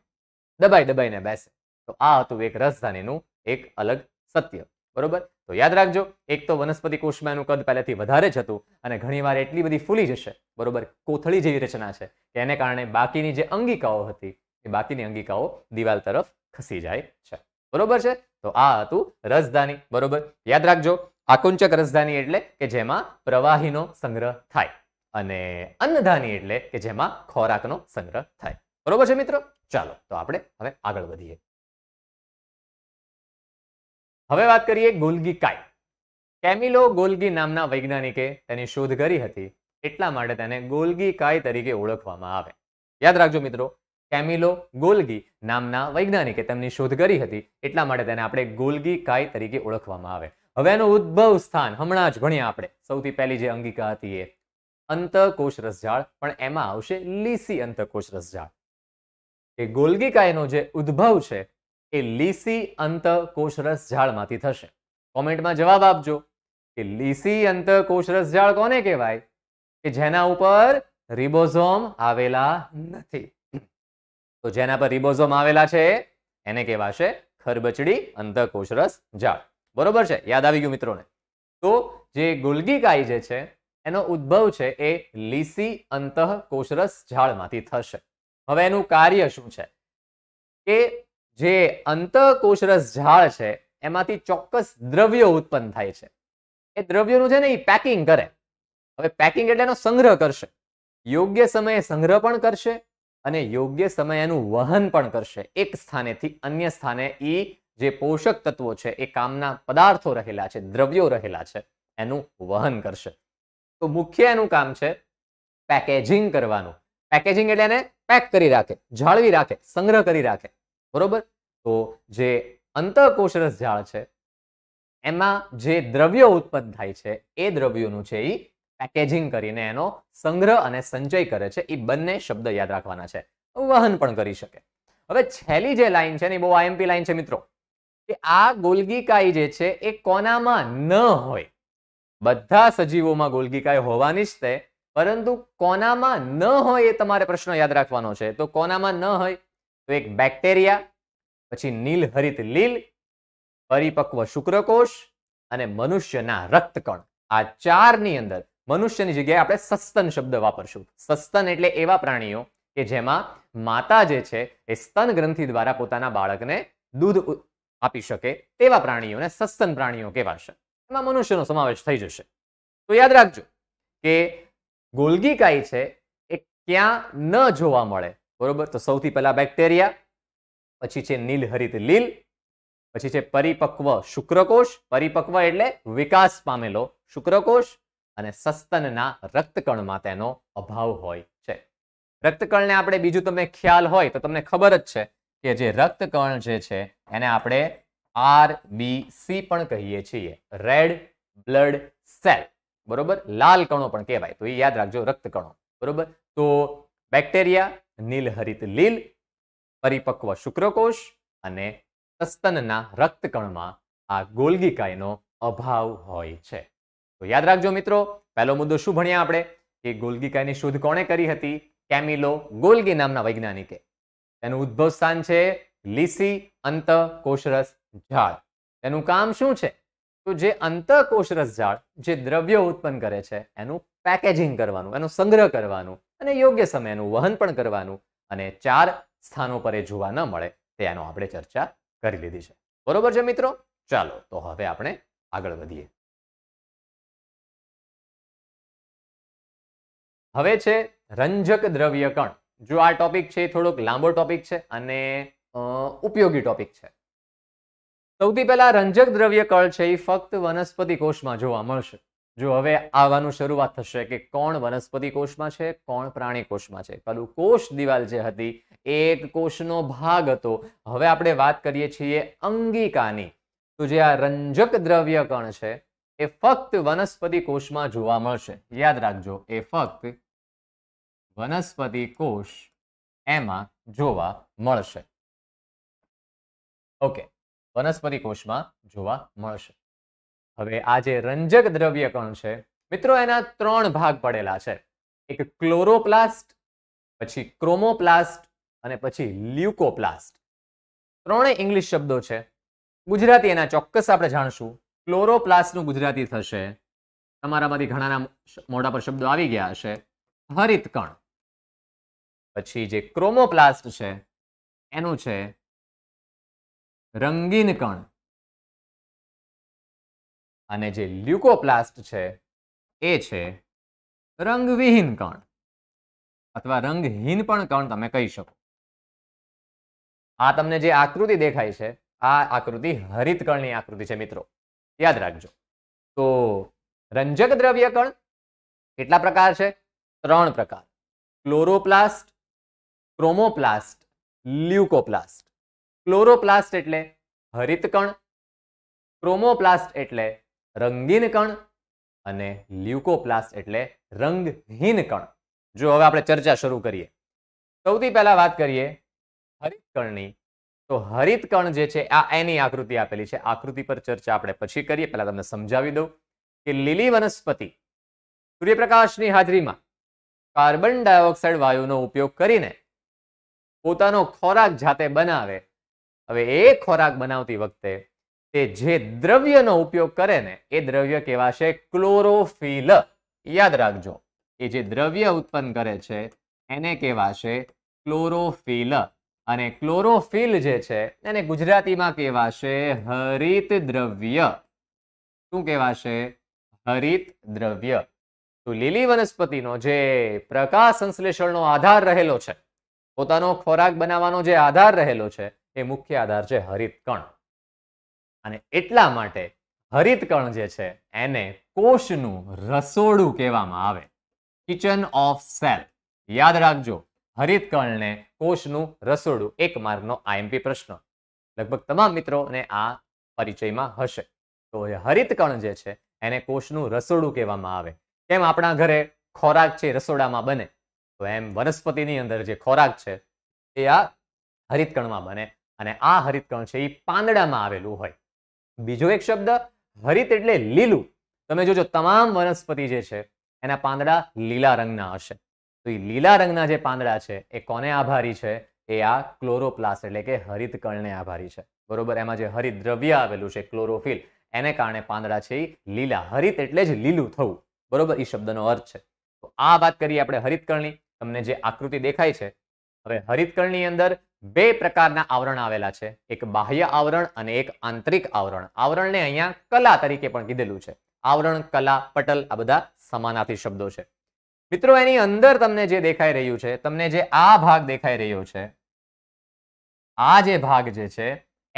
દબાઈ દબાઈને બેસે તો આ હતું એક રસધાનીનું એક અલગ સત્ય બરોબર તો યાદ રાખજો એક તો વનસ્પતિ કોષમાં એનું કદ પહેલેથી વધારે જ હતું અને ઘણી વાર એટલી બધી ફૂલી જશે બરોબર કોથળી જેવી રચના છે કે એને કારણે બાકીની જે અંગિકાઓ હતી એ બાકીની અંગિકાઓ દિવાલ તરફ ખસી જાય છે બરોબર છે તો આ હતું રસધાની બરોબર યાદ રાખજો આકુંચક રસધાની એટલે કે જેમાં પ્રવાહીનો સંગ્રહ થાય અને અન્નધાની એટલે કે જેમાં ખોરાકનો સંગ્રહ થાય બરોબર છે મિત્રો ચાલો તો આપણે હવે આગળ વધીએ હવે વાત કરીએ ગોલગી કાય કેમિલો ગોલગી નામના વૈજ્ઞાનિકે તેની શોધ કરી હતી એટલા માટે તેને ગોલગી કાય તરીકે ઓળખવામાં આવે યાદ રાખજો મિત્રો કેમિલો ગોલગી નામના વૈજ્ઞાનિકે તેમની શોધ કરી હતી એટલા માટે તેને આપણે ગોલગી કાય તરીકે ઓળખવામાં આવે હવે એનું ઉદ્ભવ સ્થાન હમણાં જ ભણ્યા આપણે સૌથી પહેલી જે અંગિકા હતી એ અંતકોષ રસજાળ પણ એમાં આવશે લીસી અંતકોષ રસજાળ એ ગોલગીકાયનો જે ઉદ્ભવ છે એ લીસી અંતકોષ રસજાળમાંથી થશે કોમેન્ટમાં જવાબ આપજો કે લીસી અંતકોષ રસજાળ કોને કહેવાય કે જેના ઉપર રિબોઝોમ આવેલા નથી તો જેના પર રિબોઝોમ આવેલા છે એને કહેવાશે ખરબચડી અંતકોષરસ જાળ બરોબર છે યાદ આવી ગયું મિત્રોને તો જે ગુલગીકાઈ જે છે એનો ઉદ્ભવ છે એ લીસી અંતઃકોષરસ ઝાડમાંથી થશે હવે એનું કાર્ય શું છે કે જે અંતઃકોષરસ ઝાડ છે એમાંથી ચોક્કસ દ્રવ્યો ઉત્પન્ન થાય છે એ દ્રવ્યોનું છે ને એ પેકિંગ કરે હવે પેકિંગ એટલે એનો સંગ્રહ કરશે યોગ્ય સમયે સંગ્રહ પણ કરશે અને યોગ્ય સમયે એનું વહન પણ કરશે એક સ્થાનેથી અન્ય સ્થાને એ જે પોષક તત્વો છે એ કામના પદાર્થો રહેલા છે દ્રવ્યો રહેલા છે એનું વહન કરશે તો મુખ્ય એનું કામ છે પેકેજિંગ કરવાનું પેકેજિંગ એટલે એને પેક કરી રાખે જાળવી રાખે સંગ્રહ કરી રાખે બરોબર તો જે અંતકોષરસ ઝાડ છે એમાં જે દ્રવ્યો ઉત્પન્ન થાય છે એ દ્રવ્યોનું છે એ પેકેજિંગ કરીને એનો સંગ્રહ અને સંચય કરે છે એ બંને શબ્દ યાદ રાખવાના છે વહન પણ કરી શકે હવે છેલ્લી જે લાઈન છે ને એ બહુ આઈએમપી લાઈન છે મિત્રો કે આ ગોલગીકાઈ જે છે એ કોનામાં ન હોય બધા સજીવોમાં ગોલગીકાય હોવાની જ તે પરંતુ કોનામાં ન હોય એ તમારે પ્રશ્ન યાદ રાખવાનો છે તો કોનામાં ન હોય તો એક બેક્ટેરિયા પછી નીલ હરિત લીલ પરિપક્વ શુક્રકોષ અને મનુષ્યના રક્તકણ આ ચારની અંદર મનુષ્યની જગ્યાએ આપણે સસ્તન શબ્દ વાપરશું સસ્તન એટલે એવા પ્રાણીઓ કે જેમાં માતા જે છે એ સ્તન ગ્રંથિ દ્વારા પોતાના બાળકને દૂધ આપી શકે તેવા પ્રાણીઓને સસ્તન પ્રાણીઓ કહેવાશે એમાં મનુષ્યનો સમાવેશ થઈ જશે તો યાદ રાખજો કે ગોલ્ગીકાઈ છે એ ક્યાં ન જોવા મળે બરોબર તો સૌથી પહેલા બેક્ટેરિયા પછી છે નીલહરિત લીલ પછી છે પરિપક્વ શુક્રકોષ પરિપક્વ એટલે વિકાસ પામેલો શુક્રકોષ અને સસ્તનના રક્તકણમાં તેનો અભાવ હોય છે રક્તકણને આપણે બીજું તમને ખ્યાલ હોય તો તમને ખબર જ છે કે જે રક્તકણ જે છે એને આપણે આરબીસી પણ કહીએ છીએ રેડ બ્લડ સેલ બરોબર લાલ કણો પણ કહેવાય તો એ યાદ રાખજો રક્ત કણો બરોબર તો બેક્ટેરિયા નીલહરિત લીલ પરિપક્વ શુક્રકોષ અને સસ્તનના રક્તકણમાં આ ગોલગીકાયનો અભાવ હોય છે તો યાદ રાખજો મિત્રો પહેલો મુદ્દો શું ભણ્યા આપણે કે ગોલગીકાયની શોધ કોણે કરી હતી કેમિલો ગોલગી નામના વૈજ્ઞાનિકે એનું ઉદ્ભવ સ્થાન છે લીસી અંત કોષરસ ઝાડ એનું કામ શું છે તો જે અંતકોષરસ ઝાડ જે દ્રવ્ય ઉત્પન્ન કરે છે એનું પેકેજિંગ કરવાનું એનો સંગ્રહ કરવાનું અને યોગ્ય સમયે એનું વહન પણ કરવાનું અને ચાર સ્થાનો પર એ જોવા ન મળે તે એનો આપણે ચર્ચા કરી લીધી છે બરોબર છે મિત્રો ચાલો તો હવે આપણે આગળ વધીએ હવે છે રંજક દ્રવ્ય કણ જો આ ટોપિક છે થોડોક લાંબો ટોપિક છે અને ઉપયોગી ટોપિક છે સૌથી પહેલા રંજક દ્રવ્ય કળ છે એ ફક્ત વનસ્પતિ કોષમાં જોવા મળશે જો હવે આવવાનું શરૂઆત થશે કે કોણ વનસ્પતિ કોષમાં છે કોણ પ્રાણી કોષમાં છે પેલું કોષ દિવાલ જે હતી એક કોષનો ભાગ હતો હવે આપણે વાત કરીએ છીએ અંગિકાની તો જે આ રંજક દ્રવ્ય કણ છે એ ફક્ત વનસ્પતિ કોષમાં જોવા મળશે યાદ રાખજો એ ફક્ત વનસ્પતિ કોષ એમાં જોવા મળશે ઓકે વનસ્પતિ કોષમાં જોવા મળશે હવે આ જે રંજક દ્રવ્ય કણ છે મિત્રો એના ત્રણ ભાગ પડેલા છે એક ક્લોરોપ્લાસ્ટ પછી ક્રોમોપ્લાસ્ટ અને પછી લ્યુકોપ્લાસ્ટ ત્રણે ઇંગ્લિશ શબ્દો છે ગુજરાતી એના ચોક્કસ આપણે જાણશું ક્લોરોપ્લાસ્ટનું ગુજરાતી થશે તમારામાંથી ઘણાના મોઢા પર શબ્દો આવી ગયા હશે હરિત કણ પછી જે ક્રોમોપ્લાસ્ટ છે એનું છે રંગીન કણ અને જે લ્યુકોપ્લાસ્ટ છે એ છે રંગવિહીન કણ અથવા રંગહીન પણ કણ તમે કહી શકો આ તમને જે આકૃતિ દેખાય છે આ આકૃતિ હરિત કણની આકૃતિ છે મિત્રો યાદ રાખજો તો રંજક દ્રવ્ય કણ કેટલા પ્રકાર છે ત્રણ પ્રકાર ક્લોરોપ્લાસ્ટ ક્રોમોપ્લાસ્ટ લ્યુકોપ્લાસ્ટ ક્લોરોપ્લાસ્ટ એટલે હરિત કણ ક્રોમોપ્લાસ્ટ એટલે રંગીન કણ અને લ્યુકોપ્લાસ્ટ એટલે રંગહીન કણ જો હવે આપણે ચર્ચા શરૂ કરીએ સૌથી પહેલા વાત કરીએ હરિત કણની તો હરિત કણ જે છે આ એની આકૃતિ આપેલી છે આકૃતિ પર ચર્ચા આપણે પછી કરીએ પહેલા તમને સમજાવી દઉં કે લીલી વનસ્પતિ સૂર્યપ્રકાશની હાજરીમાં કાર્બન ડાયોક્સાઇડ વાયુનો ઉપયોગ કરીને પોતાનો ખોરાક જાતે બનાવે હવે એ ખોરાક બનાવતી વખતે તે જે દ્રવ્યનો ઉપયોગ કરે ને એ દ્રવ્ય કહેવાશે ક્લોરોફિલ યાદ રાખજો એ જે દ્રવ્ય ઉત્પન્ન કરે છે એને કહેવાશે ક્લોરોફિલ અને ક્લોરોફિલ જે છે એને ગુજરાતીમાં કહેવાશે હરિત દ્રવ્ય શું કહેવાશે હરિત દ્રવ્ય તો લીલી વનસ્પતિનો જે પ્રકાશ સંશ્લેષણનો આધાર રહેલો છે પોતાનો ખોરાક બનાવવાનો જે આધાર રહેલો છે એ મુખ્ય આધાર છે હરિત કણ અને એટલા માટે હરિત કણ જે છે એને કોષનું રસોડું કહેવામાં આવે કિચન ઓફ સેલ યાદ રાખજો હરિત કણને કોષનું રસોડું એક માર્ગનો આઈએમપી પ્રશ્ન લગભગ તમામ મિત્રોને આ પરિચયમાં હશે તો એ હરિત કણ જે છે એને કોષનું રસોડું કહેવામાં આવે કેમ આપણા ઘરે ખોરાક છે રસોડામાં બને તો એમ વનસ્પતિની અંદર જે ખોરાક છે એ આ હરિત કણમાં બને અને આ હરિતકણ છે એ પાંદડામાં આવેલું હોય બીજો એક શબ્દ હરિત એટલે લીલું તમે જોજો તમામ વનસ્પતિ જે છે એના પાંદડા લીલા રંગના હશે તો એ લીલા રંગના જે પાંદડા છે એ કોને આભારી છે એ આ ક્લોરોપ્લાસ એટલે કે હરિત કણને આભારી છે બરોબર એમાં જે હરિત દ્રવ્ય આવેલું છે ક્લોરોફિલ એને કારણે પાંદડા છે એ લીલા હરિત એટલે જ લીલું થવું બરોબર એ શબ્દનો અર્થ છે તો આ વાત કરીએ આપણે હરિતકણની તમને જે આકૃતિ દેખાય છે હવે હરિતકણની અંદર બે પ્રકારના આવરણ આવેલા છે એક બાહ્ય આવરણ અને એક આંતરિક આવરણ આવરણને અહીંયા કલા તરીકે પણ કીધેલું છે આવરણ કલા પટલ આ બધા સમાનાથી શબ્દો છે મિત્રો એની અંદર તમને જે દેખાઈ રહ્યું છે તમને જે આ ભાગ દેખાઈ રહ્યો છે આ જે ભાગ જે છે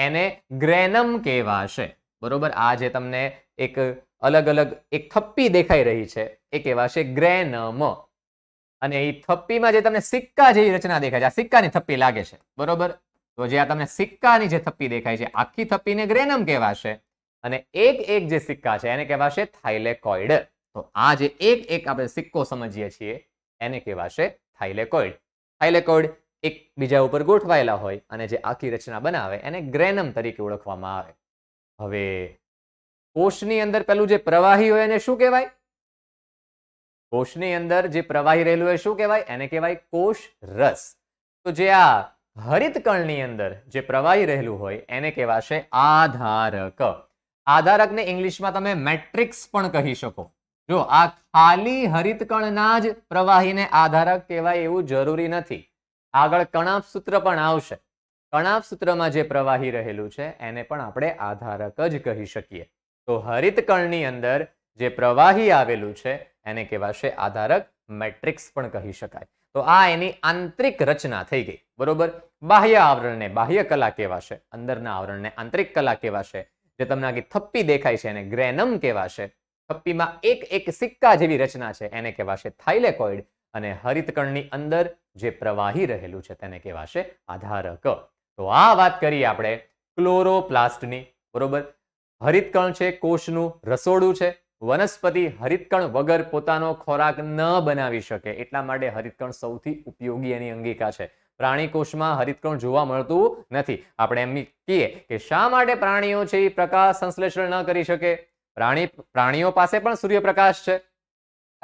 એને ગ્રેનમ કહેવાશે બરોબર આ જે તમને એક અલગ અલગ એક થપ્પી દેખાઈ રહી છે એ કહેવાશે ગ્રેનમ અને એ થપ્પીમાં જે તમને સિક્કા જેવી રચના દેખાય છે આ સિક્કાની થપ્પી લાગે છે બરોબર તો જે આ તમને સિક્કાની જે થપ્પી દેખાય છે આખી થપ્પીને ગ્રેનમ કહેવાશે અને એક એક જે સિક્કા છે એને કહેવાશે થાઇલેકોઇડ તો આ જે એક એક આપણે સિક્કો સમજીએ છીએ એને કહેવાશે થાઇલેકોઇડ થાઇલેકોઇડ એકબીજા ઉપર ગોઠવાયેલા હોય અને જે આખી રચના બનાવે એને ગ્રેનમ તરીકે ઓળખવામાં આવે હવે કોષની અંદર પેલું જે પ્રવાહી હોય એને શું કહેવાય કોષની અંદર જે પ્રવાહી રહેલું હોય શું કહેવાય એને કહેવાય કોષ રસ તો જે આ હરિત કણની અંદર જે પ્રવાહી રહેલું હોય એને કહેવાશે આધારક આધારકને ઇંગ્લિશમાં તમે મેટ્રિક્સ પણ કહી શકો જો આ ખાલી હરિત કણના જ પ્રવાહીને આધારક કહેવાય એવું જરૂરી નથી આગળ કણાપ સૂત્ર પણ આવશે કણાપ સૂત્રમાં જે પ્રવાહી રહેલું છે એને પણ આપણે આધારક જ કહી શકીએ તો હરિત કણની અંદર જે પ્રવાહી આવેલું છે એને કહેવાશે આધારક મેટ્રિક્સ પણ કહી શકાય તો આ એની આંતરિક રચના થઈ ગઈ બરોબર બાહ્ય આવરણને બાહ્ય કલા કહેવાશે અંદરના આવરણને આંતરિક કલા કહેવાશે જે તમને આગળ થપ્પી દેખાય છે એને ગ્રેનમ કહેવાશે થપ્પીમાં એક એક સિક્કા જેવી રચના છે એને કહેવાશે થાઇલેકોઇડ અને હરિતકણની અંદર જે પ્રવાહી રહેલું છે તેને કહેવાશે આધારક તો આ વાત કરીએ આપણે ક્લોરોપ્લાસ્ટની બરોબર હરિતકણ છે કોષનું રસોડું છે વનસ્પતિ હરિતકણ વગર પોતાનો ખોરાક ન બનાવી શકે એટલા માટે હરિતકણ સૌથી ઉપયોગી એની અંગિકા છે પ્રાણી કોષમાં હરિતકણ જોવા મળતું નથી આપણે એમ કહીએ કે શા માટે પ્રાણીઓ છે એ પ્રકાશ સંશ્લેષણ ન કરી શકે પ્રાણી પ્રાણીઓ પાસે પણ સૂર્યપ્રકાશ છે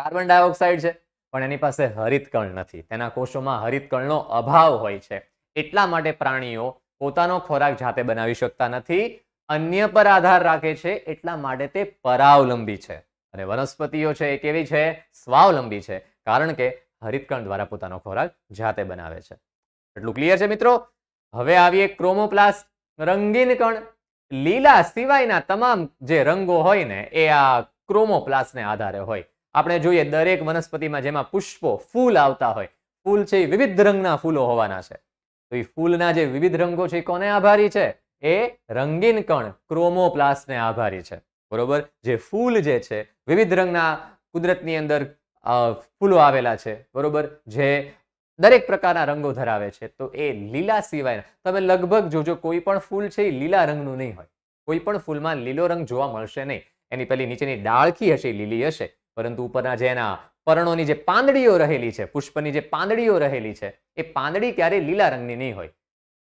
કાર્બન ડાયોક્સાઇડ છે પણ એની પાસે હરિતકણ નથી તેના કોષોમાં હરિતકણનો અભાવ હોય છે એટલા માટે પ્રાણીઓ પોતાનો ખોરાક જાતે બનાવી શકતા નથી અન્ય પર આધાર રાખે છે એટલા માટે તે પરાવલંબી છે અને વનસ્પતિઓ છે એ કેવી છે સ્વાવલંબી છે કારણ કે હરિતકણ દ્વારા પોતાનો ખોરાક જાતે બનાવે છે એટલું ક્લિયર છે મિત્રો હવે આવીએ ક્રોમોપ્લાસ્ટ રંગીન કણ લીલા સિવાયના તમામ જે રંગો હોય ને એ આ ક્રોમોપ્લાસ્ટને આધારે હોય આપણે જોઈએ દરેક વનસ્પતિમાં જેમાં પુષ્પો ફૂલ આવતા હોય ફૂલ છે એ વિવિધ રંગના ફૂલો હોવાના છે તો એ ફૂલના જે વિવિધ રંગો છે એ કોને આભારી છે એ રંગીન કણ ક્રોમોપ્લાસ્ટને આભારી છે બરોબર જે ફૂલ જે છે વિવિધ રંગના કુદરતની અંદર ફૂલો આવેલા છે બરોબર જે દરેક પ્રકારના રંગો ધરાવે છે તો એ લીલા સિવાય તમે લગભગ જોજો કોઈ પણ ફૂલ છે એ લીલા રંગનું નહીં હોય કોઈ પણ ફૂલમાં લીલો રંગ જોવા મળશે નહીં એની પેલી નીચેની ડાળખી હશે લીલી હશે પરંતુ ઉપરના જે એના પર્ણોની જે પાંદડીઓ રહેલી છે પુષ્પની જે પાંદડીઓ રહેલી છે એ પાંદડી ક્યારેય લીલા રંગની નહીં હોય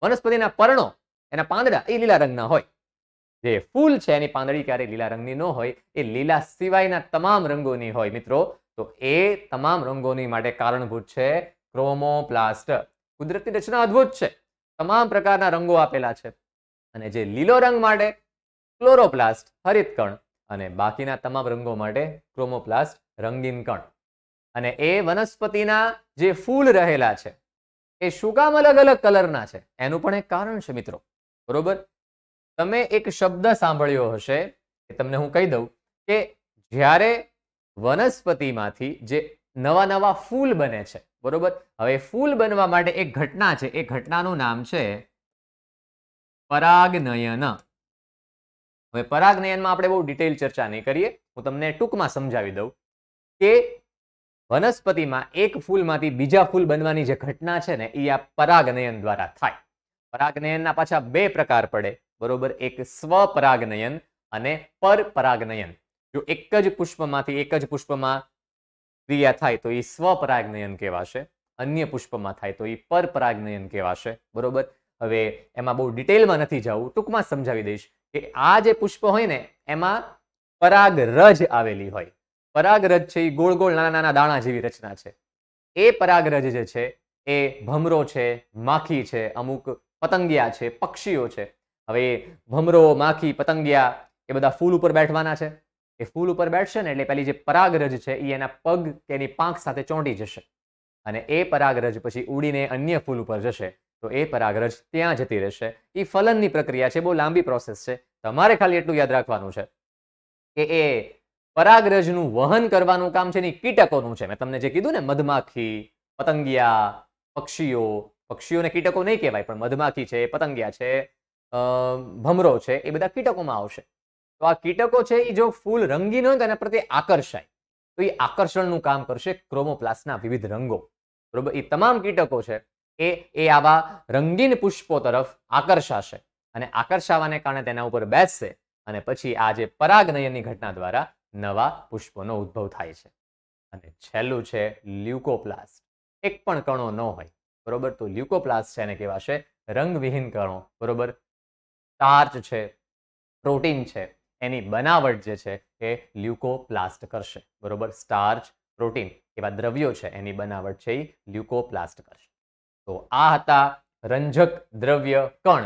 વનસ્પતિના પર્ણો એના પાંદડા એ લીલા રંગના હોય જે ફૂલ છે એની પાંદડી ક્યારેય લીલા રંગની ન હોય એ લીલા સિવાયના તમામ રંગોની હોય મિત્રો તો એ તમામ રંગોની માટે કારણભૂત છે ક્રોમોપ્લાસ્ટ કુદરતી રચના અદ્ભુત છે તમામ પ્રકારના રંગો આપેલા છે અને જે લીલો રંગ માટે ક્લોરોપ્લાસ્ટ હરિત કણ અને બાકીના તમામ રંગો માટે ક્રોમોપ્લાસ્ટ રંગીન કણ અને એ વનસ્પતિના જે ફૂલ રહેલા છે એ શું કામ અલગ અલગ કલરના છે એનું પણ એક કારણ છે મિત્રો બરોબર તમે એક શબ્દ સાંભળ્યો હશે એ તમને હું કહી દઉં કે જ્યારે વનસ્પતિમાંથી જે નવા નવા ફૂલ બને છે બરોબર હવે ફૂલ બનવા માટે એક ઘટના છે એ ઘટનાનું નામ છે પરાગનયન હવે પરાગનયનમાં આપણે બહુ ડિટેલ ચર્ચા નહીં કરીએ હું તમને ટૂંકમાં સમજાવી દઉં કે વનસ્પતિમાં એક ફૂલમાંથી બીજા ફૂલ બનવાની જે ઘટના છે ને એ આ પરાગનયન દ્વારા થાય પરાગનયનના પાછા બે પ્રકાર પડે બરોબર એક સ્વપરાગનયન અને પરપરાગનયન જો એક જ પુષ્પમાંથી એક જ પુષ્પમાં ક્રિયા થાય તો એ સ્વપરાગનયન કહેવાશે અન્ય પુષ્પમાં થાય તો એ પરપરાગનયન કહેવાશે બરોબર હવે એમાં બહુ ડિટેલમાં નથી જવું ટૂંકમાં સમજાવી દઈશ કે આ જે પુષ્પ હોય ને એમાં પરાગરજ આવેલી હોય પરાગરજ છે એ ગોળ ગોળ નાના નાના દાણા જેવી રચના છે એ પરાગરજ જે છે એ ભમરો છે માખી છે અમુક પતંગિયા છે પક્ષીઓ છે હવે ભમરો માખી પતંગિયા એ બધા ફૂલ ઉપર બેઠવાના છે એ ફૂલ ઉપર બેઠશે ને એટલે પેલી જે પરાગરજ છે એ એના પગ તેની પાંખ સાથે ચોંટી જશે અને એ પરાગરજ પછી ઉડીને અન્ય ફૂલ ઉપર જશે તો એ પરાગરજ ત્યાં જતી રહેશે એ ફલનની પ્રક્રિયા છે બહુ લાંબી પ્રોસેસ છે તમારે ખાલી એટલું યાદ રાખવાનું છે કે એ પરાગરજનું વહન કરવાનું કામ છે ને કીટકોનું છે મેં તમને જે કીધું ને મધમાખી પતંગિયા પક્ષીઓ પક્ષીઓને કીટકો નહીં કહેવાય પણ મધમાખી છે પતંગિયા છે ભમરો છે એ બધા કીટકોમાં આવશે તો આ કીટકો છે એ જો ફૂલ રંગીન હોય તો એના પ્રત્યે આકર્ષાય તો એ આકર્ષણનું કામ કરશે ક્રોમોપ્લાસના વિવિધ રંગો બરોબર એ તમામ કીટકો છે એ એ આવા રંગીન પુષ્પો તરફ આકર્ષાશે અને આકર્ષાવાને કારણે તેના ઉપર બેસશે અને પછી આ જે પરાગનયનની ઘટના દ્વારા નવા પુષ્પોનો ઉદ્ભવ થાય છે અને છેલ્લું છે લ્યુકોપ્લાસ્ટ એક પણ કણો ન હોય બરોબર તો લ્યુકોપ્લાસ્ટ છે એને કહેવાશે રંગવિહીન કણો બરોબર સ્ટાર્ચ છે પ્રોટીન છે એની બનાવટ જે છે એ લ્યુકોપ્લાસ્ટ કરશે બરોબર સ્ટાર્ચ પ્રોટીન એવા દ્રવ્યો છે એની બનાવટ છે એ લ્યુકોપ્લાસ્ટ કરશે તો આ હતા રંજક દ્રવ્ય કણ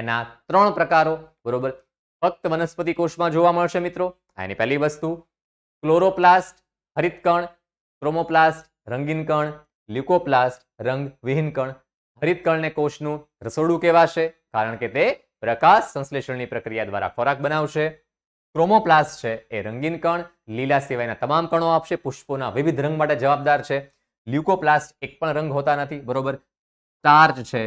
એના ત્રણ પ્રકારો બરોબર ફક્ત વનસ્પતિ કોષમાં જોવા મળશે મિત્રો એની પહેલી વસ્તુ ક્લોરોપ્લાસ્ટ હરિતકણ ક્રોમોપ્લાસ્ટ રંગીન કણ લ્યુકોપ્લાસ્ટ રંગ વિહીન કણ હરિત કણને કોષનું રસોડું કહેવાશે કારણ કે તે પ્રકાશ સંશ્લેષણની પ્રક્રિયા દ્વારા ખોરાક બનાવશે ક્રોમોપ્લાસ્ટ છે એ રંગીન કણ લીલા સિવાયના તમામ કણો આપશે પુષ્પોના વિવિધ રંગ માટે જવાબદાર છે લ્યુકોપ્લાસ્ટ એક પણ રંગ હોતા નથી બરોબર સ્ટાર્ચ છે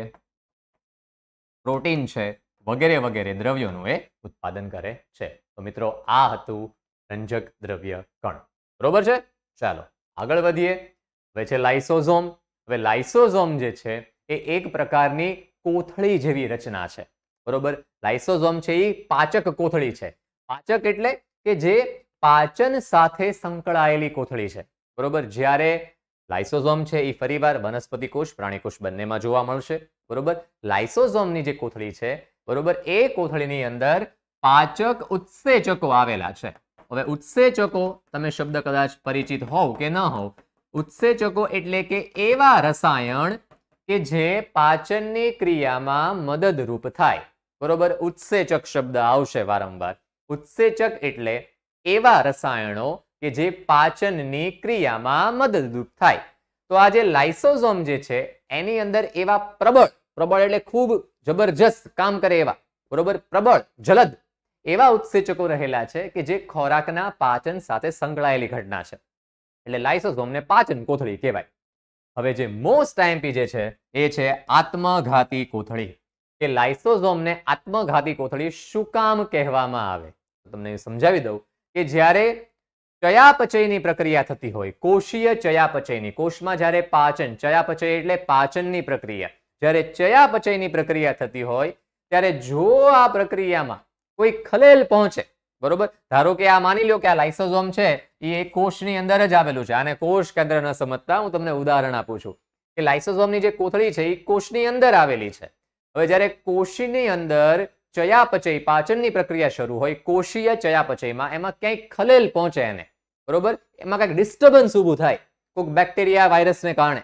પ્રોટીન છે વગેરે વગેરે દ્રવ્યોનું એ ઉત્પાદન કરે છે તો મિત્રો આ હતું રંજક દ્રવ્ય કણ બરોબર છે ચાલો આગળ વધીએ હવે છે લાઇસોઝોમ હવે લાઇસોઝોમ જે છે એ એક પ્રકારની કોથળી જેવી રચના છે બરોબર લાઇસોઝોમ છે એ પાચક કોથળી છે પાચક એટલે કે જે પાચન સાથે સંકળાયેલી કોથળી છે બરોબર જ્યારે લાઇસોઝોમ છે એ ફરીવાર વનસ્પતિ કોષ પ્રાણી કોષ બંનેમાં જોવા મળશે બરોબર લાઇસોઝોમની જે કોથળી છે બરોબર એ કોથળીની અંદર પાચક ઉત્સેચકો આવેલા છે હવે ઉત્સેચકો તમે શબ્દ કદાચ પરિચિત હોવ કે ન હોવ ઉત્સેચકો એટલે કે એવા રસાયણ કે જે પાચનની ક્રિયામાં મદદરૂપ થાય બરોબર ઉત્સેચક શબ્દ આવશે વારંવાર ઉત્સેચક એટલે એવા રસાયણો કે જે પાચનની ક્રિયામાં મદદરૂપ થાય તો આ જે લાઇસોઝોમ જે છે એની અંદર એવા પ્રબળ પ્રબળ એટલે ખૂબ જબરજસ્ત કામ કરે એવા બરોબર પ્રબળ જલદ એવા ઉત્સેચકો રહેલા છે કે જે ખોરાકના પાચન સાથે સંકળાયેલી ઘટના છે એટલે લાઇસોઝોમને પાચન કોથળી કહેવાય હવે જે મોસ્ટ આઈએમપી જે છે એ છે આત્મઘાતી કોથળી કે લાઇસોઝોમને આત્મઘાતી કોથળી શું કામ કહેવામાં આવે તમને સમજાવી દઉં કે જ્યારે ચયાપચયની પ્રક્રિયા થતી હોય કોષીય ચયાપચયની કોષમાં જ્યારે પાચન ચયાપચય એટલે પાચનની પ્રક્રિયા જ્યારે ચયાપચયની પ્રક્રિયા થતી હોય ત્યારે જો આ પ્રક્રિયામાં કોઈ ખલેલ પહોંચે બરોબર ધારો કે આ માની લો કે આ લાઇસોઝોમ છે એ કોષની અંદર જ આવેલું છે અને કોષ કેન્દ્ર ન સમજતા હું તમને ઉદાહરણ આપું છું કે લાઇસોઝોમની જે કોથળી છે એ કોષની અંદર આવેલી છે હવે જ્યારે કોષની અંદર ચયાપચય પાચનની પ્રક્રિયા શરૂ હોય કોષીય ચયાપચયમાં એમાં ક્યાંક ખલેલ પહોંચે એને બરોબર એમાં કંઈક ડિસ્ટર્બન્સ ઊભું થાય કોઈક બેક્ટેરિયા વાયરસને કારણે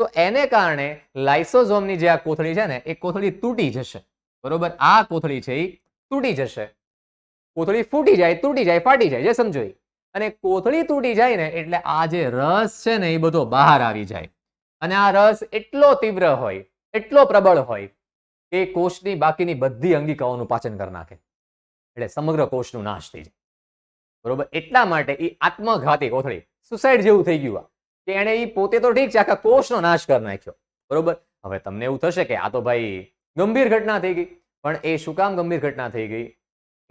તો એને કારણે લાઇસોઝોમની જે આ કોથળી છે ને એ કોથળી તૂટી જશે બરોબર આ કોથળી છે એ તૂટી જશે કોથળી ફૂટી જાય તૂટી જાય ફાટી જાય જે સમજો અને કોથળી તૂટી જાય ને એટલે આ જે રસ છે ને એ બધો બહાર આવી જાય અને આ રસ એટલો તીવ્ર હોય એટલો પ્રબળ હોય કે કોષની બાકીની બધી અંગિકાઓનું પાચન કરી નાખે એટલે સમગ્ર કોષનું નાશ થઈ જાય બરોબર એટલા માટે એ આત્મઘાતી કોથળી સુસાઇડ જેવું થઈ ગયું કે એને એ પોતે તો ઠીક છે આખા કોષનો નાશ કરી નાખ્યો બરોબર હવે તમને એવું થશે કે આ તો ભાઈ ગંભીર ઘટના થઈ ગઈ પણ એ શું કામ ગંભીર ઘટના થઈ ગઈ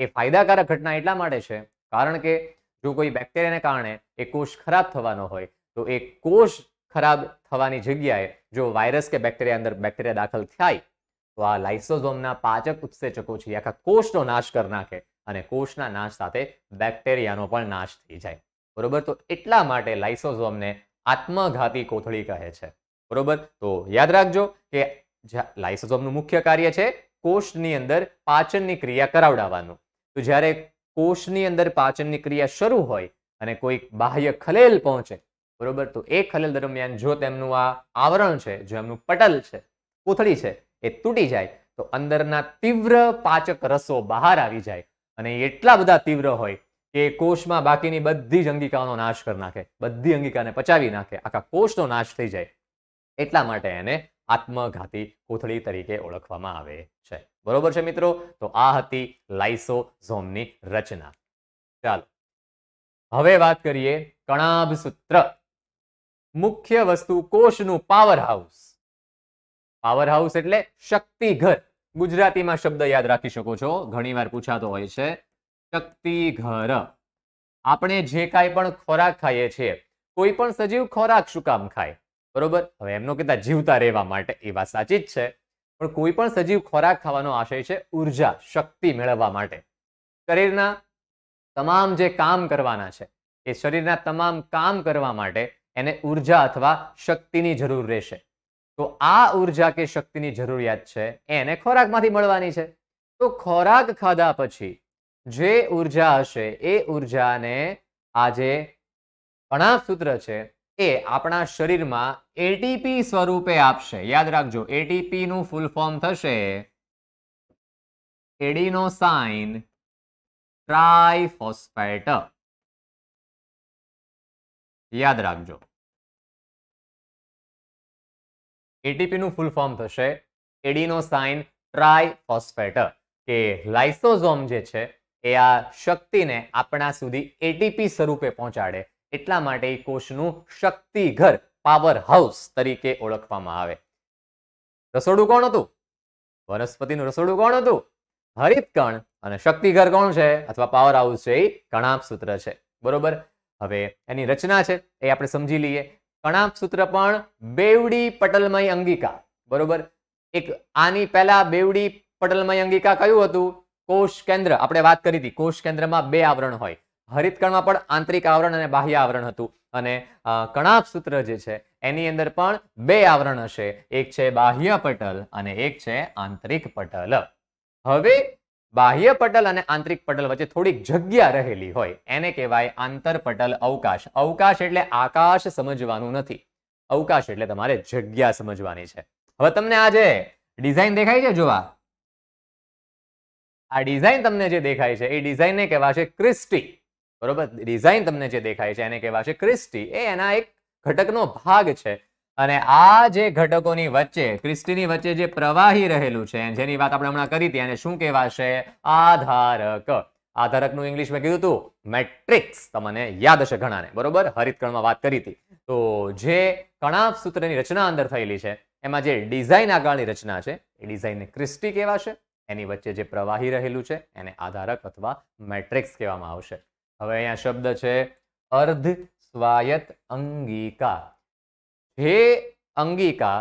એ ફાયદાકારક ઘટના એટલા માટે છે કારણ કે જો કોઈ બેક્ટેરિયાને કારણે એ કોષ ખરાબ થવાનો હોય તો એ કોષ ખરાબ થવાની જગ્યાએ જો વાયરસ કે બેક્ટેરિયા અંદર બેક્ટેરિયા દાખલ થાય તો આ લાઇસોઝોમના પાચક ઉત્સેચકો છે આખા કોષનો નાશ કરી નાખે અને કોષના નાશ સાથે બેક્ટેરિયાનો પણ નાશ થઈ જાય બરોબર તો એટલા માટે લાઇસોઝોમને આત્મઘાતી કોથળી કહે છે બરોબર તો યાદ રાખજો કે લાઇસોઝોમનું મુખ્ય કાર્ય છે કોષની અંદર પાચનની ક્રિયા કરાવડાવવાનું તો જ્યારે કોષની અંદર પાચનની ક્રિયા શરૂ હોય અને કોઈ બાહ્ય ખલેલ પહોંચે બરોબર તો એ ખલેલ દરમિયાન જો તેમનું આ આવરણ છે જો એમનું પટલ છે કોથળી છે એ તૂટી જાય તો અંદરના તીવ્ર પાચક રસો બહાર આવી જાય અને એટલા બધા તીવ્ર હોય કે કોષમાં બાકીની બધી જ અંગિકાઓનો નાશ કરી નાખે બધી અંગિકાને પચાવી નાખે આખા કોષનો નાશ થઈ જાય એટલા માટે એને આત્મઘાતી કોથળી તરીકે ઓળખવામાં આવે છે બરોબર છે મિત્રો તો આ હતી લાઇસોઝોમની રચના ચાલો હવે વાત કરીએ કણાભ સૂત્ર મુખ્ય વસ્તુ કોષનું પાવર હાઉસ પાવર હાઉસ એટલે શક્તિ ઘર ગુજરાતીમાં શબ્દ યાદ રાખી શકો છો ઘણીવાર પૂછાતો હોય છે શક્તિ ઘર આપણે જે કાંઈ પણ ખોરાક ખાઈએ છીએ કોઈ પણ સજીવ ખોરાક શું કામ ખાય બરોબર હવે એમનો કહેતા જીવતા રહેવા માટે એ વાત સાચી જ છે પણ કોઈ પણ સજીવ ખોરાક ખાવાનો આશય છે ઉર્જા શક્તિ મેળવવા માટે શરીરના તમામ જે કામ કરવાના છે એ શરીરના તમામ કામ કરવા માટે એને ઉર્જા અથવા શક્તિની જરૂર રહેશે તો આ ઉર્જા કે શક્તિની જરૂરિયાત છે એને ખોરાકમાંથી મળવાની છે તો ખોરાક ખાધા પછી જે ઉર્જા હશે એ ઉર્જાને આજે ઘણા સૂત્ર છે એ આપણા શરીરમાં એટીપી સ્વરૂપે આપશે યાદ રાખજો એટીપી નું ફૂલ ફોર્મ થશે એડીનો એડિનોસાઇન ટ્રાઇફોસ્ફેટ યાદ રાખજો એટીપી નું ફૂલ ફોર્મ થશે એડીનો સાઇન ટ્રાઇફોસ્ફેટ કે લાઇસોઝોમ જે છે એ આ શક્તિને આપણા સુધી એટીપી સ્વરૂપે પહોંચાડે એટલા માટે એ કોષનું શક્તિ ઘર પાવર હાઉસ તરીકે ઓળખવામાં આવે રસોડું કોણ હતું વનસ્પતિનું રસોડું કોણ હતું હરિત કણ અને ઘર કોણ છે અથવા પાવર હાઉસ છે એ કણાપ સૂત્ર છે બરોબર હવે એની રચના છે એ આપણે સમજી લઈએ કણાપ સૂત્ર પણ બેવડી પટલમય અંગિકા બરોબર એક આની પહેલા બેવડી પટલમય અંગિકા કયું હતું કોષ કેન્દ્ર આપણે વાત કરી હતી કોષ કેન્દ્રમાં બે આવરણ હોય હરિતકણમાં પણ આંતરિક આવરણ અને બાહ્ય આવરણ હતું અને કણાપ સૂત્ર જે છે એની અંદર પણ બે આવરણ હશે એક છે બાહ્ય પટલ અને એક છે આંતરિક પટલ હવે બાહ્ય પટલ અને આંતરિક પટલ વચ્ચે થોડીક જગ્યા રહેલી હોય એને કહેવાય આંતરપટલ અવકાશ અવકાશ એટલે આકાશ સમજવાનું નથી અવકાશ એટલે તમારે જગ્યા સમજવાની છે હવે તમને આ જે ડિઝાઇન દેખાય છે જોવા આ ડિઝાઇન તમને જે દેખાય છે એ ડિઝાઇનને કહેવાશે ક્રિસ્ટી બરોબર ડિઝાઇન તમને જે દેખાય છે એને કહેવાશે ક્રિસ્ટી એ એના એક ઘટકનો ભાગ છે અને આ જે ઘટકોની વચ્ચે ક્રિસ્ટીની વચ્ચે જે પ્રવાહી રહેલું છે જેની વાત આપણે હમણાં કરી હતી એને શું કહેવાશે આધારક આધારકનું ઇંગ્લિશ મેં કીધું હતું મેટ્રિક્સ તમને યાદ હશે ઘણાને બરોબર હરિત વાત કરી હતી તો જે કણાપ સૂત્રની રચના અંદર થયેલી છે એમાં જે ડિઝાઇન આગળની રચના છે એ ડિઝાઇનને ક્રિસ્ટી કહેવાશે એની વચ્ચે જે પ્રવાહી રહેલું છે એને આધારક અથવા મેટ્રિક્સ કહેવામાં આવશે હવે અહીંયા શબ્દ છે અર્ધ સ્વાયત અંગિકા જે અંગિકા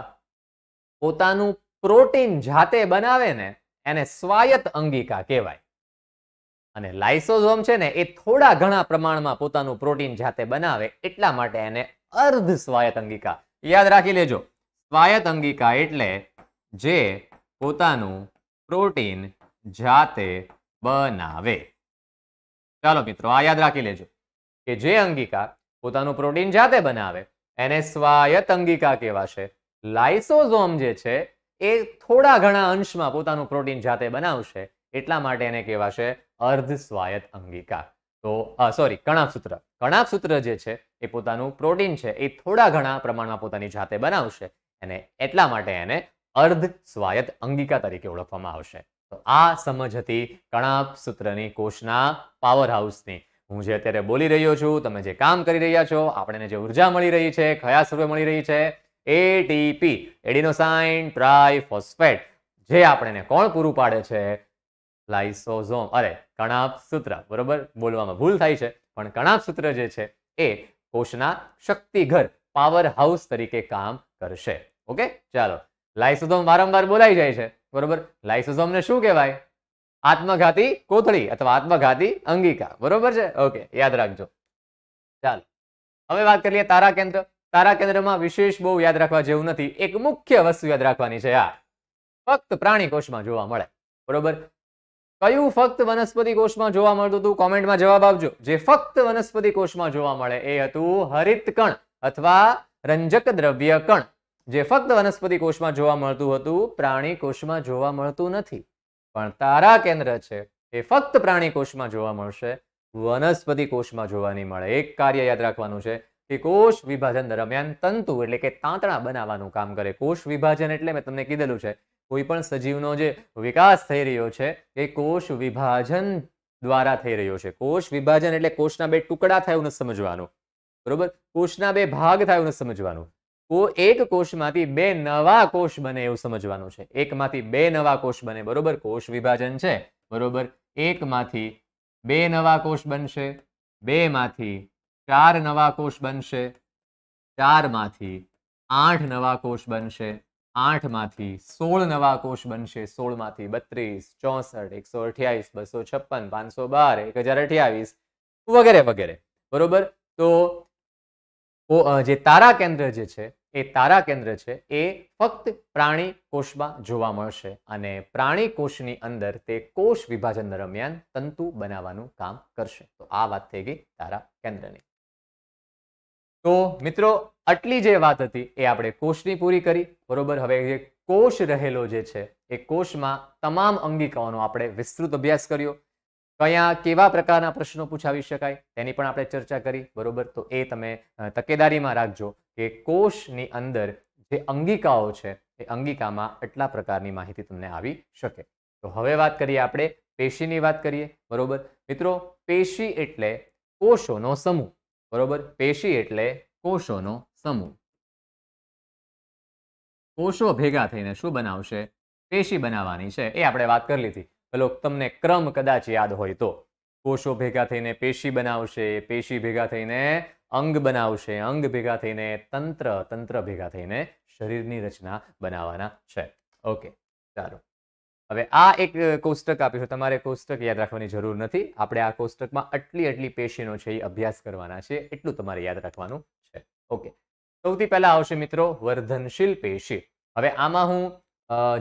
પોતાનું પ્રોટીન જાતે બનાવે ને એને સ્વાયત અંગિકા કહેવાય અને લાઇસોઝોમ છે ને એ થોડા ઘણા પ્રમાણમાં પોતાનું પ્રોટીન જાતે બનાવે એટલા માટે એને અર્ધ સ્વાયત અંગિકા યાદ રાખી લેજો સ્વાયત અંગિકા એટલે જે પોતાનું પ્રોટીન જાતે બનાવે ચાલો મિત્રો આ યાદ રાખી લેજો કે જે અંગિકા પોતાનું પ્રોટીન જાતે બનાવે એને સ્વાયત અંગિકા કહેવાશે લાઇસોઝોમ જે છે એ થોડા ઘણા અંશમાં પોતાનું પ્રોટીન જાતે બનાવશે એટલા માટે એને કહેવાશે અર્ધ સ્વાયત અંગિકા તો સોરી કણાભસૂત્ર કણાભસૂત્ર જે છે એ પોતાનું પ્રોટીન છે એ થોડા ઘણા પ્રમાણમાં પોતાની જાતે બનાવશે અને એટલા માટે એને અર્ધ સ્વાયત અંગિકા તરીકે ઓળખવામાં આવશે તો આ સમજ હતી કણાપ સૂત્રની કોષના પાવર હાઉસની હું જે અત્યારે બોલી રહ્યો છું તમે જે કામ કરી રહ્યા છો આપણને જે ઉર્જા મળી રહી છે કયા સ્વરૂપે મળી રહી છે એટીપી એડિનોસાઇન ટ્રાય ફોસ્ફેટ જે આપણને કોણ પૂરું પાડે છે લાઇસોઝોમ અરે કણાપ સૂત્ર બરોબર બોલવામાં ભૂલ થાય છે પણ કણાપ સૂત્ર જે છે એ કોષના શક્તિઘર પાવર હાઉસ તરીકે કામ કરશે ઓકે ચાલો લાઇસોઝોમ વારંવાર બોલાઈ જાય છે બરોબર લાઇસોસોમને શું કહેવાય આત્મઘાતી કોથળી અથવા આત્મઘાતી અંગિકા બરોબર છે ઓકે યાદ રાખજો ચાલો હવે વાત કરીએ તારા કેન્દ્ર તારા કેન્દ્રમાં વિશેષ બહુ યાદ રાખવા જેવું નથી એક મુખ્ય વસ્તુ યાદ રાખવાની છે આ ફક્ત પ્રાણી કોષમાં જોવા મળે બરોબર કયું ફક્ત વનસ્પતિ કોષમાં જોવા મળતું હતું કોમેન્ટમાં જવાબ આપજો જે ફક્ત વનસ્પતિ કોષમાં જોવા મળે એ હતું હરિત કણ અથવા રંજક દ્રવ્ય કણ જે ફક્ત વનસ્પતિ કોષમાં જોવા મળતું હતું પ્રાણી કોષમાં જોવા મળતું નથી પણ તારા કેન્દ્ર છે એ ફક્ત પ્રાણી કોષમાં જોવા મળશે વનસ્પતિ કોષમાં જોવા નહીં મળે એક કાર્ય યાદ રાખવાનું છે કે કોષ વિભાજન દરમિયાન તંતુ એટલે કે તાંતણા બનાવવાનું કામ કરે કોષ વિભાજન એટલે મેં તમને કીધેલું છે કોઈ પણ સજીવનો જે વિકાસ થઈ રહ્યો છે એ કોષ વિભાજન દ્વારા થઈ રહ્યો છે કોષ વિભાજન એટલે કોષના બે ટુકડા થાય એવું સમજવાનું બરોબર કોષના બે ભાગ થાય એવું સમજવાનું એક કોષમાંથી બે નવા કોષ બને એવું સમજવાનું છે એકમાંથી બે નવા કોષ બને બરોબર કોષ વિભાજન છે બરોબર એકમાંથી બે નવા કોષ બનશે બે માંથી ચાર નવા કોષ બનશે ચારમાંથી આઠ નવા કોષ બનશે આઠમાંથી સોળ નવા કોષ બનશે સોળમાંથી બત્રીસ ચોસઠ એકસો અઠ્યાવીસ બસો છપ્પન પાંચસો બાર એક હજાર અઠ્યાવીસ વગેરે વગેરે બરોબર તો જે તારા કેન્દ્ર જે છે એ તારા કેન્દ્ર છે એ ફક્ત પ્રાણી કોષમાં જોવા મળશે અને પ્રાણી કોષની અંદર તે કોષ વિભાજન દરમિયાન તંતુ બનાવવાનું કામ કરશે તો આ વાત થઈ ગઈ તારા કેન્દ્રની તો મિત્રો આટલી જે વાત હતી એ આપણે કોષની પૂરી કરી બરોબર હવે જે કોષ રહેલો જે છે એ કોષમાં તમામ અંગિકાઓનો આપણે વિસ્તૃત અભ્યાસ કર્યો તો અહીંયા કેવા પ્રકારના પ્રશ્નો પૂછાવી શકાય તેની પણ આપણે ચર્ચા કરી બરોબર તો એ તમે તકેદારીમાં રાખજો કે કોષની અંદર જે અંગિકાઓ છે એ અંગિકામાં એટલા પ્રકારની માહિતી તમને આવી શકે તો હવે વાત કરીએ આપણે પેશીની વાત કરીએ બરોબર મિત્રો પેશી એટલે કોષોનો સમૂહ બરોબર પેશી એટલે કોષોનો સમૂહ કોષો ભેગા થઈને શું બનાવશે પેશી બનાવવાની છે એ આપણે વાત કરી લીધી ભલો તમને ક્રમ કદાચ યાદ હોય તો કોષો ભેગા થઈને પેશી બનાવશે પેશી ભેગા થઈને અંગ બનાવશે અંગ ભેગા થઈને તંત્ર તંત્ર ભેગા થઈને શરીરની રચના બનાવવાના છે ઓકે ચાલો હવે આ એક કોષ્ટક આપીશું તમારે કોષ્ટક યાદ રાખવાની જરૂર નથી આપણે આ કોષ્ટકમાં આટલી આટલી પેશીનો છે એ અભ્યાસ કરવાના છે એટલું તમારે યાદ રાખવાનું છે ઓકે સૌથી પહેલા આવશે મિત્રો વર્ધનશીલ પેશી હવે આમાં હું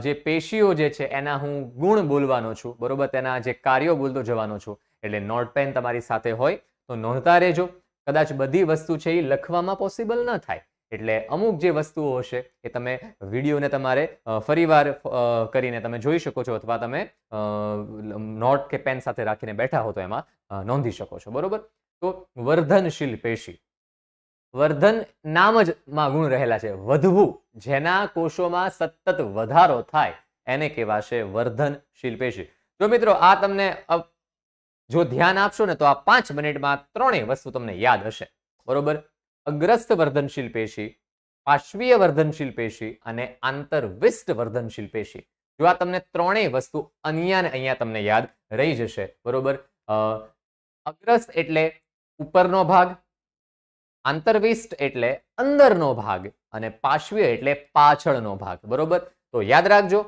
જે પેશીઓ જે છે એના હું ગુણ બોલવાનો છું બરોબર તેના જે કાર્યો બોલતો જવાનો છું એટલે નોટ પેન તમારી સાથે હોય તો નોંધતા રહેજો કદાચ બધી વસ્તુ છે એ લખવામાં પોસિબલ ન થાય એટલે અમુક જે વસ્તુઓ હશે એ તમે વિડીયોને તમારે ફરીવાર કરીને તમે જોઈ શકો છો અથવા તમે નોટ કે પેન સાથે રાખીને બેઠા હો તો એમાં નોંધી શકો છો બરોબર તો વર્ધનશીલ પેશી વર્ધન નામ જ માં ગુણ રહેલા છે વધવું જેના કોષોમાં સતત વધારો થાય એને કહેવાશે વર્ધન શિલ્પેશી તો મિત્રો આ તમને જો ધ્યાન આપશો ને તો આ પાંચ મિનિટમાં ત્રણેય વસ્તુ તમને યાદ હશે બરોબર અગ્રસ્ત વર્ધનશીલ પેશી પાશ્વીય વર્ધનશીલ પેશી અને આંતરવિષ્ટ વર્ધનશીલ પેશી જો આ તમને ત્રણેય વસ્તુ અહીંયા ને અહીંયા તમને યાદ રહી જશે બરોબર અગ્રસ્થ એટલે ઉપરનો ભાગ આંતરવિષ્ટ એટલે અંદરનો ભાગ અને પાશ્વીય એટલે પાછળનો ભાગ બરોબર તો યાદ રાખજો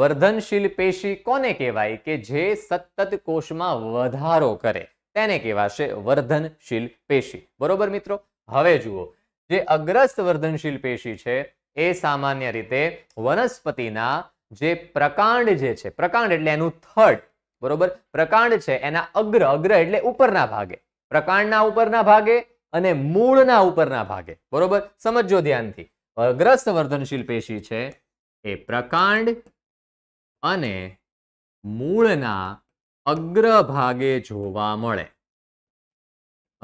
વર્ધનશીલ પેશી કોને કહેવાય કે જે સતત કોષમાં વધારો કરે તેને કહેવાશે વર્ધનશીલ પેશી બરોબર મિત્રો હવે જુઓ જે અગ્રસ્ત વર્ધનશીલ પેશી છે એ સામાન્ય રીતે વનસ્પતિના જે પ્રકાંડ જે છે પ્રકાંડ એટલે એનું થડ બરોબર પ્રકાંડ છે એના અગ્ર અગ્ર એટલે ઉપરના ભાગે પ્રકાંડના ઉપરના ભાગે અને મૂળના ઉપરના ભાગે બરોબર સમજો ધ્યાનથી અગ્રસ્ત વર્ધનશીલ પેશી છે એ પ્રકાંડ અને મૂળના અગ્ર ભાગે જોવા મળે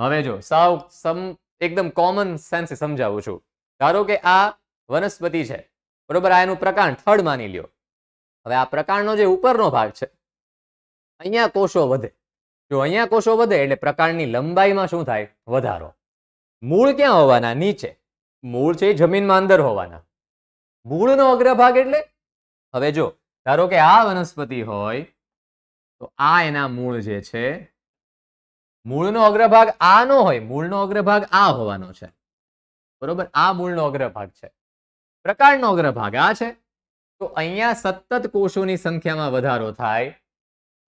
હવે જો સાવ સમ એકદમ કોમન સેન્સે સમજાવું છું ધારો કે આ વનસ્પતિ છે બરોબર આ એનું પ્રકાંડ થડ માની લ્યો હવે આ પ્રકાંડનો જે ઉપરનો ભાગ છે અહીંયા કોષો વધે જો અહીંયા કોષો વધે એટલે પ્રકારની લંબાઈમાં શું થાય વધારો મૂળ ક્યાં હોવાના નીચે મૂળ છે જમીનમાં અંદર હોવાના મૂળનો અગ્રભાગ એટલે હવે જો ધારો કે આ વનસ્પતિ હોય તો આ એના મૂળ જે છે મૂળનો અગ્રભાગ આ નો હોય મૂળનો અગ્રભાગ આ હોવાનો છે બરોબર આ મૂળનો અગ્રભાગ છે પ્રકારનો અગ્રભાગ આ છે તો અહીંયા સતત કોષોની સંખ્યામાં વધારો થાય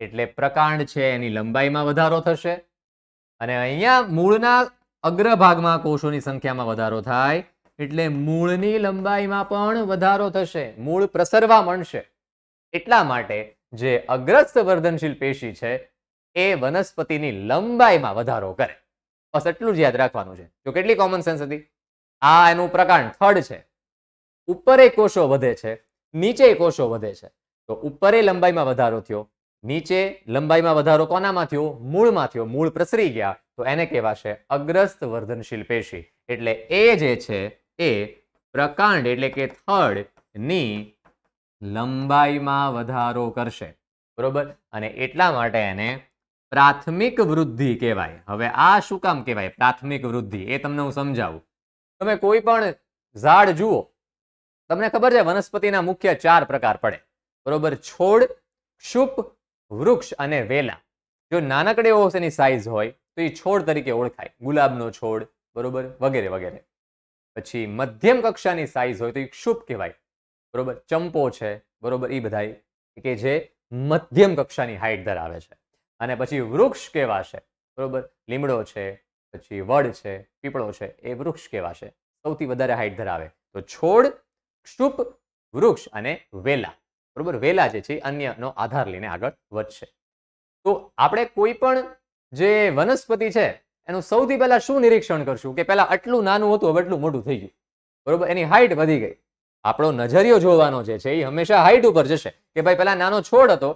એટલે પ્રકાંડ છે એની લંબાઈમાં વધારો થશે અને અહીંયા મૂળના અગ્રભાગમાં કોષોની સંખ્યામાં વધારો થાય એટલે મૂળની લંબાઈમાં પણ વધારો થશે મૂળ પ્રસરવા મળશે એટલા માટે જે અગ્રસ્ત વર્ધનશીલ પેશી છે એ વનસ્પતિની લંબાઈમાં વધારો કરે બસ એટલું જ યાદ રાખવાનું છે તો કેટલી કોમન સેન્સ હતી આ એનું પ્રકાંડ થર્ડ છે ઉપરે કોષો વધે છે નીચે કોષો વધે છે તો ઉપરે લંબાઈમાં વધારો થયો નીચે લંબાઈમાં વધારો કોનામાં થયો મૂળમાં થયો મૂળ પ્રસરી ગયા તો એને કહેવાશે અગ્રસ્ત વર્ધનશીલ પેશી એટલે એ જે છે એ પ્રકાંડ એટલે કે થડ ની લંબાઈમાં વધારો કરશે બરોબર અને એટલા માટે એને પ્રાથમિક વૃદ્ધિ કહેવાય હવે આ શું કામ કહેવાય પ્રાથમિક વૃદ્ધિ એ તમને હું સમજાવું તમે કોઈ પણ ઝાડ જુઓ તમને ખબર છે વનસ્પતિના મુખ્ય ચાર પ્રકાર પડે બરોબર છોડ ક્ષુપ વૃક્ષ અને વેલા જો નાનકડે એવો એની સાઇઝ હોય તો એ છોડ તરીકે ઓળખાય ગુલાબનો છોડ બરોબર વગેરે વગેરે પછી મધ્યમ કક્ષાની સાઇઝ હોય તો એ ક્ષુપ કહેવાય બરોબર ચંપો છે બરોબર એ બધા કે જે મધ્યમ કક્ષાની હાઇટ ધરાવે છે અને પછી વૃક્ષ કેવા છે બરોબર લીમડો છે પછી વડ છે પીપળો છે એ વૃક્ષ કેવા સૌથી વધારે હાઇટ ધરાવે તો છોડ ક્ષુપ વૃક્ષ અને વેલા બરોબર વેલા જે છે અન્યનો આધાર લઈને આગળ વધશે તો આપણે કોઈ પણ જે વનસ્પતિ છે એનું સૌથી પહેલા શું નિરીક્ષણ કરશું કે પહેલાં આટલું નાનું હતું હવે એટલું મોટું થઈ ગયું બરોબર એની હાઇટ વધી ગઈ આપણો નજરિયો જોવાનો જે છે એ હંમેશા હાઇટ ઉપર જશે કે ભાઈ પેલા નાનો છોડ હતો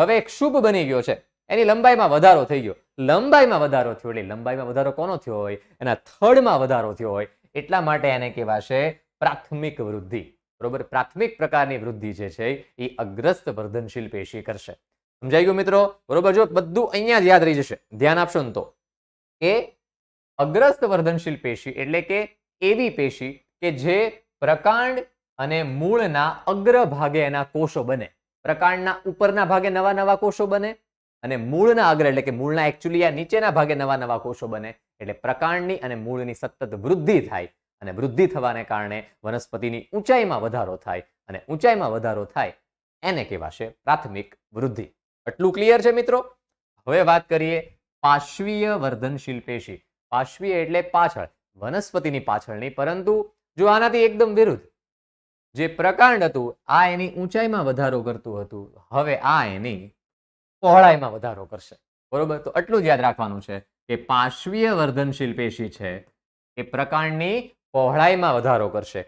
હવે એક શુભ બની ગયો છે એની લંબાઈમાં વધારો થઈ ગયો લંબાઈમાં વધારો થયો એટલે લંબાઈમાં વધારો કોનો થયો હોય એના થડમાં વધારો થયો હોય એટલા માટે એને કહેવાશે પ્રાથમિક વૃદ્ધિ બરોબર પ્રાથમિક પ્રકારની વૃદ્ધિ જે છે એ અગ્રસ્ત વર્ધનશીલ પેશી કરશે સમજાઈ ગયું મિત્રો બરોબર જો બધું અહીંયા જ યાદ રહી જશે ધ્યાન આપશો ને તો કે અગ્રસ્ત વર્ધનશીલ પેશી એટલે કે એવી પેશી કે જે પ્રકાંડ અને મૂળના અગ્ર ભાગે એના કોષો બને પ્રકાંડના ઉપરના ભાગે નવા નવા કોષો બને અને મૂળના અગ્ર એટલે કે મૂળના એકચ્યુઅલી આ નીચેના ભાગે નવા નવા કોષો બને એટલે પ્રકાંડની અને મૂળની સતત વૃદ્ધિ થાય અને વૃદ્ધિ થવાને કારણે વનસ્પતિની ઊંચાઈમાં વધારો થાય અને ઊંચાઈમાં વધારો થાય એને કહેવાશે પ્રાથમિક વૃદ્ધિ આટલું ક્લિયર છે મિત્રો હવે વાત કરીએ પાશ્વીય વર્ધનશીલ પેશી પાશ્વીય એટલે પાછળ વનસ્પતિની પાછળ નહીં પરંતુ જો આનાથી એકદમ વિરુદ્ધ જે પ્રકાંડ હતું આ એની ઊંચાઈમાં વધારો કરતું હતું હવે આ એની પહોળાઈમાં વધારો કરશે બરોબર તો આટલું જ યાદ રાખવાનું છે કે પાશ્વીય વર્ધનશીલ પેશી છે એ પ્રકાંડની પહોળાઈમાં વધારો કરશે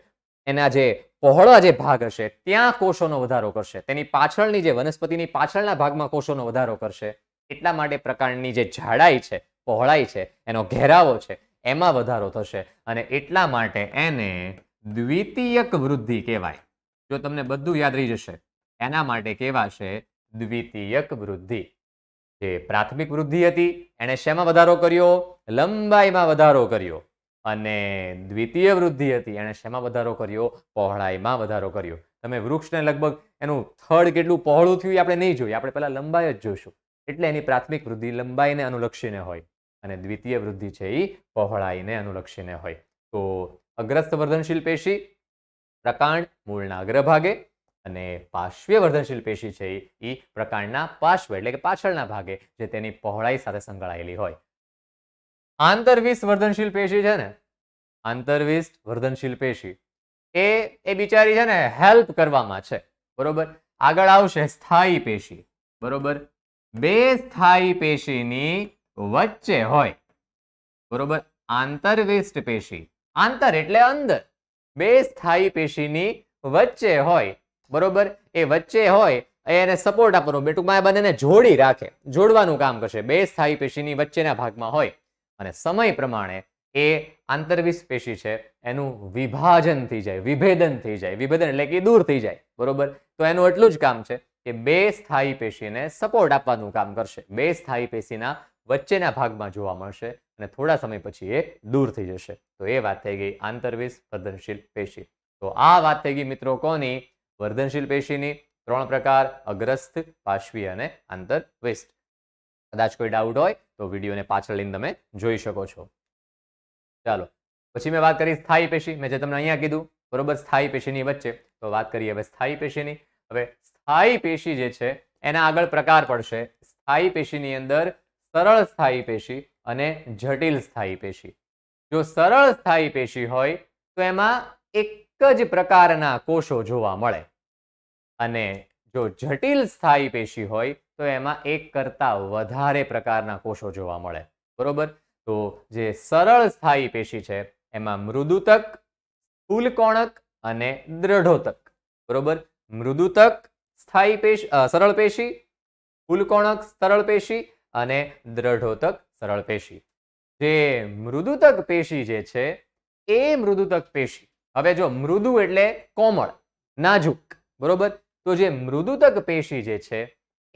એના જે પહોળો જે ભાગ હશે ત્યાં કોષોનો વધારો કરશે તેની પાછળની જે વનસ્પતિની પાછળના ભાગમાં કોષોનો વધારો કરશે એટલા માટે પ્રકારની જે જાડાઈ છે પહોળાઈ છે એનો ઘેરાવો છે એમાં વધારો થશે અને એટલા માટે એને દ્વિતીયક વૃદ્ધિ કહેવાય જો તમને બધું યાદ રહી જશે એના માટે કહેવાશે દ્વિતીયક વૃદ્ધિ જે પ્રાથમિક વૃદ્ધિ હતી એણે શેમાં વધારો કર્યો લંબાઈમાં વધારો કર્યો અને દ્વિતીય વૃદ્ધિ હતી એણે શેમાં વધારો કર્યો પહોળાઈમાં વધારો કર્યો તમે વૃક્ષને લગભગ એનું થડ કેટલું પહોળું થયું આપણે નહીં જોઈએ આપણે પહેલાં લંબાઈ જ જોઈશું એટલે એની પ્રાથમિક વૃદ્ધિ લંબાઈને અનુલક્ષીને હોય અને દ્વિતીય વૃદ્ધિ છે એ પહોળાઈને અનુલક્ષીને હોય તો અગ્રસ્ત વર્ધનશીલ પેશી પ્રકાંડ મૂળના અગ્રભાગે અને પાર્શ્વીય વર્ધનશીલ પેશી છે એ પ્રકાંડના પાર્શ્વ એટલે કે પાછળના ભાગે જે તેની પહોળાઈ સાથે સંકળાયેલી હોય આંતરવિષ્ઠ વર્ધનશીલ પેશી છે ને આંતરવિષ્ઠ વર્ધનશીલ પેશી એ એ બિચારી છે ને હેલ્પ કરવામાં છે બરોબર આગળ આવશે સ્થાયી પેશી બરોબર બે સ્થાયી પેશીની વચ્ચે હોય બરોબર આંતરવિષ્ઠ પેશી આંતર એટલે અંદર બે સ્થાયી પેશીની વચ્ચે હોય બરોબર એ વચ્ચે હોય એને સપોર્ટ આપવાનો બેટુકમાં બંનેને જોડી રાખે જોડવાનું કામ કરશે બે સ્થાયી પેશીની વચ્ચેના ભાગમાં હોય અને સમય પ્રમાણે એ આંતરવિષ પેશી છે એનું વિભાજન થઈ જાય વિભેદન થઈ જાય વિભેદન એટલે કે દૂર થઈ જાય બરોબર તો એનું એટલું જ કામ છે કે બે સ્થાયી પેશીને સપોર્ટ આપવાનું કામ કરશે બે સ્થાયી પેશીના વચ્ચેના ભાગમાં જોવા મળશે અને થોડા સમય પછી એ દૂર થઈ જશે તો એ વાત થઈ ગઈ આંતરવિષ વર્ધનશીલ પેશી તો આ વાત થઈ ગઈ મિત્રો કોની વર્ધનશીલ પેશીની ત્રણ પ્રકાર અગ્રસ્ત પાશ્વી અને આંતરવિષ્ટ કદાચ કોઈ ડાઉટ હોય તો વિડીયોને પાછળ લઈને તમે જોઈ શકો છો ચાલો પછી મેં વાત કરી સ્થાયી પેશી મેં જે તમને અહીંયા કીધું બરોબર સ્થાયી પેશીની વચ્ચે તો વાત કરીએ હવે સ્થાયી પેશીની હવે સ્થાયી પેશી જે છે એના આગળ પ્રકાર પડશે સ્થાયી પેશીની અંદર સરળ સ્થાયી પેશી અને જટિલ સ્થાયી પેશી જો સરળ સ્થાયી પેશી હોય તો એમાં એક જ પ્રકારના કોષો જોવા મળે અને જો જટિલ સ્થાયી પેશી હોય તો એમાં એક કરતાં વધારે પ્રકારના કોષો જોવા મળે બરોબર તો જે સરળ સ્થાયી પેશી છે એમાં મૃદુતક સ્થૂલકોણક અને દ્રઢોતક બરોબર મૃદુતક સ્થાયી પેશી સરળ પેશી ફૂલકોણક સરળ પેશી અને દ્રઢોતક સરળ પેશી જે મૃદુતક પેશી જે છે એ મૃદુતક પેશી હવે જો મૃદુ એટલે કોમળ નાજુક બરોબર તો જે મૃદુતક પેશી જે છે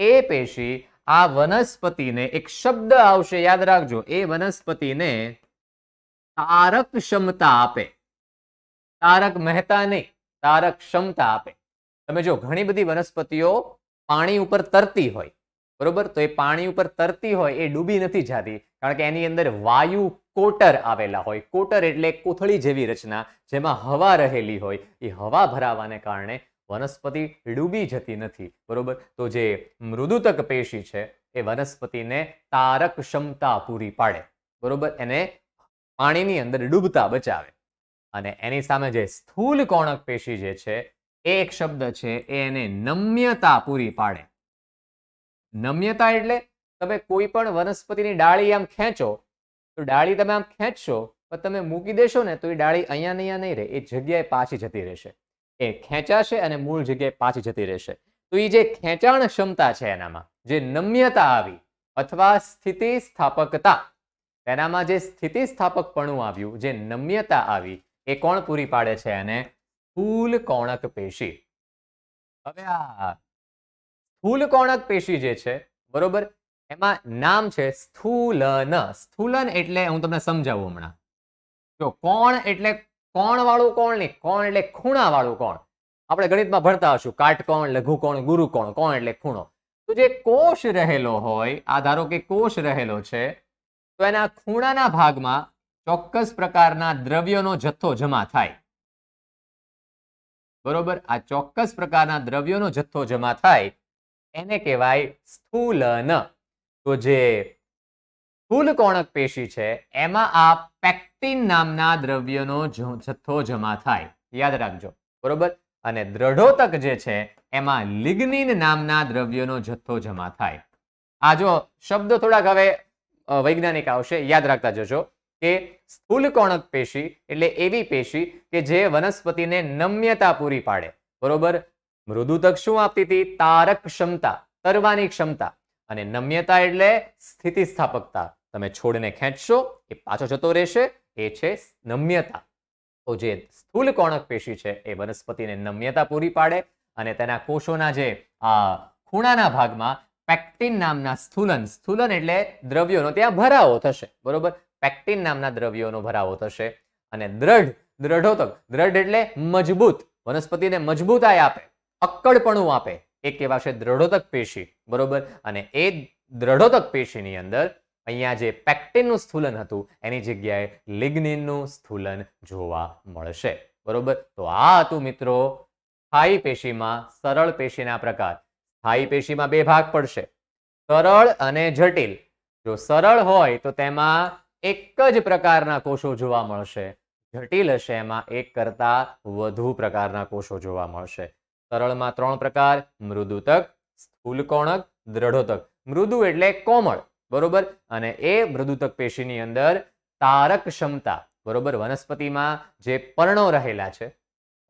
એ પેશી આ વનસ્પતિને એક શબ્દ આવશે યાદ રાખજો એ વનસ્પતિને તારક ક્ષમતા આપે તારક મહેતા નહીં તારક ક્ષમતા આપે તમે જો ઘણી બધી વનસ્પતિઓ પાણી ઉપર તરતી હોય બરોબર તો એ પાણી ઉપર તરતી હોય એ ડૂબી નથી જતી કારણ કે એની અંદર વાયુ કોટર આવેલા હોય કોટર એટલે કોથળી જેવી રચના જેમાં હવા રહેલી હોય એ હવા ભરાવાને કારણે વનસ્પતિ ડૂબી જતી નથી બરોબર તો જે મૃદુતક પેશી છે એ વનસ્પતિને તારક ક્ષમતા પૂરી પાડે બરોબર એને પાણીની અંદર ડૂબતા બચાવે અને એની સામે જે સ્થૂલ કોણક પેશી જે છે એ એક શબ્દ છે એ એને નમ્યતા પૂરી પાડે નમ્યતા એટલે તમે કોઈ પણ વનસ્પતિની ડાળી આમ ખેંચો તો ડાળી તમે આમ ખેંચશો પણ તમે મૂકી દેશો ને તો એ ડાળી અહીંયા અહીંયા નહીં રહે એ જગ્યાએ પાછી જતી રહેશે એ ખેંચાશે અને મૂળ જગ્યાએ પાછી જતી રહેશે તો એ જે ખેંચાણ ક્ષમતા છે એનામાં જે નમ્યતા આવી અથવા સ્થિતિ સ્થાપકતા તેનામાં જે સ્થિતિ સ્થાપકપણું આવ્યું જે નમ્યતા આવી એ કોણ પૂરી પાડે છે એને સ્થૂલ કોણક પેશી હવે આ સ્થૂલ કોણક પેશી જે છે બરોબર એમાં નામ છે સ્થૂલન સ્થૂલન એટલે હું તમને સમજાવું હમણાં જો કોણ એટલે કોણ વાળું કોણ નહીં કોણ એટલે ખૂણા વાળું કોણ આપણે ગણિતમાં ભણતા હશું કાટકોણ લઘુકોણ ગુરુકોણ કોણ એટલે ખૂણો તો જે કોષ રહેલો હોય આ ધારો કે કોષ રહેલો છે તો એના ખૂણાના ભાગમાં ચોક્કસ પ્રકારના દ્રવ્યોનો જથ્થો જમા થાય બરોબર આ ચોક્કસ પ્રકારના દ્રવ્યોનો જથ્થો જમા થાય એને કહેવાય સ્થૂલન તો જે સ્થૂલ કોણક પેશી છે એમાં આ પેક પેક્ટિન નામના દ્રવ્યનો જથ્થો જમા થાય યાદ રાખજો બરોબર અને દ્રઢોતક જે છે એમાં લિગ્નિન નામના દ્રવ્યનો જથ્થો જમા થાય આ જો શબ્દ થોડાક હવે વૈજ્ઞાનિક આવશે યાદ રાખતા જજો કે સ્થૂલકોણક પેશી એટલે એવી પેશી કે જે વનસ્પતિને નમ્યતા પૂરી પાડે બરોબર મૃદુતક શું આપતી હતી તારક ક્ષમતા તરવાની ક્ષમતા અને નમ્યતા એટલે સ્થિતિસ્થાપકતા તમે છોડને ખેંચશો એ પાછો જતો રહેશે એ છે નમ્યતા તો જે સ્થૂલ કોણક પેશી છે એ વનસ્પતિને નમ્યતા પૂરી પાડે અને તેના કોષોના જે ખૂણાના ભાગમાં પેક્ટિન નામના સ્થૂલન સ્થૂલન એટલે દ્રવ્યોનો ત્યાં ભરાવો થશે બરોબર પેક્ટિન નામના દ્રવ્યોનો ભરાવો થશે અને દ્રઢ દ્રઢોતક દ્રઢ એટલે મજબૂત વનસ્પતિને મજબૂતાઈ આપે અક્કડપણું આપે એક કહેવાશે છે દ્રઢોતક પેશી બરોબર અને એ દ્રઢોતક પેશીની અંદર અહીંયા જે પેક્ટિનનું સ્થૂલન હતું એની જગ્યાએ લિગ્નિનનું સ્થૂલન જોવા મળશે બરોબર તો આ હતું મિત્રો સ્થાયી પેશીમાં સરળ પેશીના પ્રકાર સ્થાયી પેશીમાં બે ભાગ પડશે સરળ અને જટિલ જો સરળ હોય તો તેમાં એક જ પ્રકારના કોષો જોવા મળશે જટિલ હશે એમાં એક કરતા વધુ પ્રકારના કોષો જોવા મળશે સરળમાં ત્રણ પ્રકાર મૃદુતક સ્થૂલકોણક દ્રઢોતક મૃદુ એટલે કોમળ બરોબર અને એ મૃદુતક પેશીની અંદર તારક ક્ષમતા બરોબર વનસ્પતિમાં જે પર્ણો રહેલા છે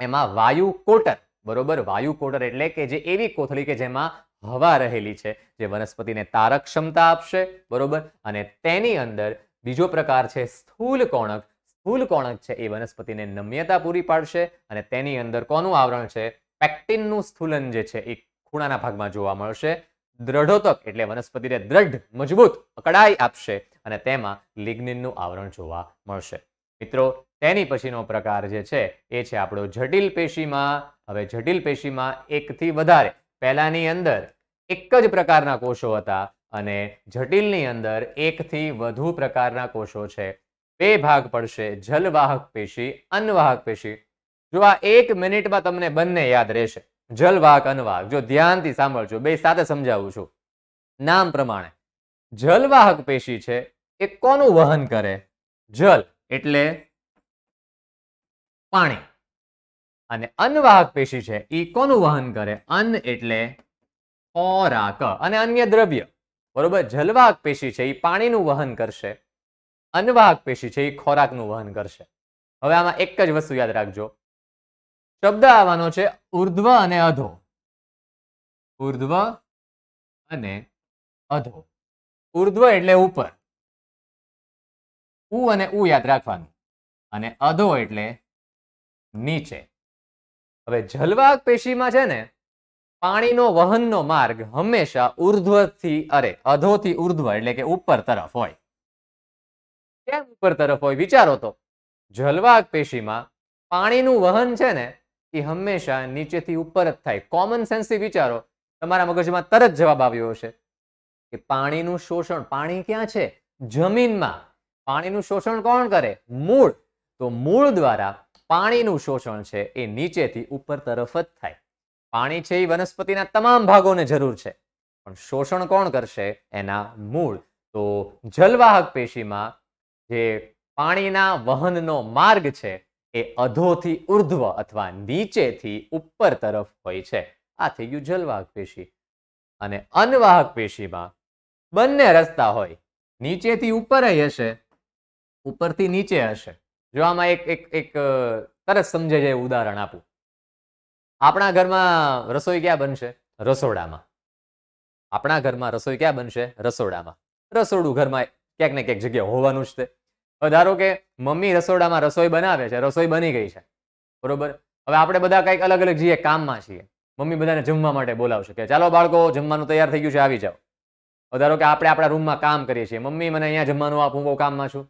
એમાં વાયુ કોટર બરોબર વાયુ કોટર એટલે કે જે એવી કોથળી કે જેમાં હવા રહેલી છે જે વનસ્પતિને તારક ક્ષમતા આપશે બરોબર અને તેની અંદર બીજો પ્રકાર છે સ્થૂલ કોણક સ્થૂલ કોણક છે એ વનસ્પતિને નમ્યતા પૂરી પાડશે અને તેની અંદર કોનું આવરણ છે પેક્ટિનનું સ્થૂલન જે છે એ ખૂણાના ભાગમાં જોવા મળશે દ્રઢોતક એટલે વનસ્પતિને દ્રઢ મજબૂત અકડાઈ આપશે અને તેમાં લિગ્નિનનું આવરણ જોવા મળશે મિત્રો તેની પછીનો પ્રકાર જે છે એ છે આપણો જટિલ પેશીમાં હવે જટિલ પેશીમાં એકથી વધારે પહેલાની અંદર એક જ પ્રકારના કોષો હતા અને જટિલની અંદર એકથી વધુ પ્રકારના કોષો છે બે ભાગ પડશે જલવાહક પેશી અન્નવાહક પેશી જો આ એક મિનિટમાં તમને બંને યાદ રહેશે જલવાહક અનવાક જો ધ્યાનથી સાંભળજો બે સાથે સમજાવું છું નામ પ્રમાણે જલવાહક પેશી છે એ કોનું વહન કરે જલ એટલે પાણી અને અન્નવાહક પેશી છે એ કોનું વહન કરે અન્ન એટલે ખોરાક અને અન્ય દ્રવ્ય બરોબર જલવાહક પેશી છે એ પાણીનું વહન કરશે અન્નવાહક પેશી છે એ ખોરાકનું વહન કરશે હવે આમાં એક જ વસ્તુ યાદ રાખજો શબ્દ આવવાનો છે ઉર્ધ્વ અને અધો ઉર્ધ્વ અને અધો ઉર્ધ્વ એટલે ઉપર ઉ અને ઉ યાદ રાખવાનું અને અધો એટલે નીચે હવે જલવાક પેશીમાં છે ને પાણીનો વહનનો માર્ગ હંમેશા ઉર્ધ્વથી અરે અધોથી ઉર્ધ્વ એટલે કે ઉપર તરફ હોય કેમ ઉપર તરફ હોય વિચારો તો જલવાક પેશીમાં પાણીનું વહન છે ને એ હંમેશા નીચેથી ઉપર જ થાય કોમન સેન્સથી વિચારો તમારા મગજમાં તરત જવાબ આવ્યો હશે કે પાણીનું શોષણ પાણી ક્યાં છે જમીનમાં પાણીનું શોષણ કોણ કરે મૂળ તો મૂળ દ્વારા પાણીનું શોષણ છે એ નીચેથી ઉપર તરફ જ થાય પાણી છે એ વનસ્પતિના તમામ ભાગોને જરૂર છે પણ શોષણ કોણ કરશે એના મૂળ તો જલવાહક પેશીમાં જે પાણીના વહનનો માર્ગ છે એ અધોથી ઉર્ધ્વ અથવા નીચેથી ઉપર તરફ હોય છે આ થઈ ગયું જલવાહક પેશી અને અનવાહક પેશીમાં બંને રસ્તા હોય નીચેથી ઉપર હશે ઉપરથી નીચે હશે જો આમાં એક એક એક તરત સમજે જાય ઉદાહરણ આપું આપણા ઘરમાં રસોઈ ક્યાં બનશે રસોડામાં આપણા ઘરમાં રસોઈ ક્યાં બનશે રસોડામાં રસોડું ઘરમાં ક્યાંક ને ક્યાંક જગ્યા હોવાનું જ તે ધારો કે મમ્મી રસોડામાં રસોઈ બનાવે છે રસોઈ બની ગઈ છે બરોબર હવે આપણે બધા કંઈક અલગ અલગ જઈએ કામમાં છીએ મમ્મી બધાને જમવા માટે બોલાવશે કે ચાલો બાળકો જમવાનું તૈયાર થઈ ગયું છે આવી જાઓ ધારો કે આપણે આપણા રૂમમાં કામ કરીએ છીએ મમ્મી મને અહીંયા જમવાનું આપું બહુ કામમાં છું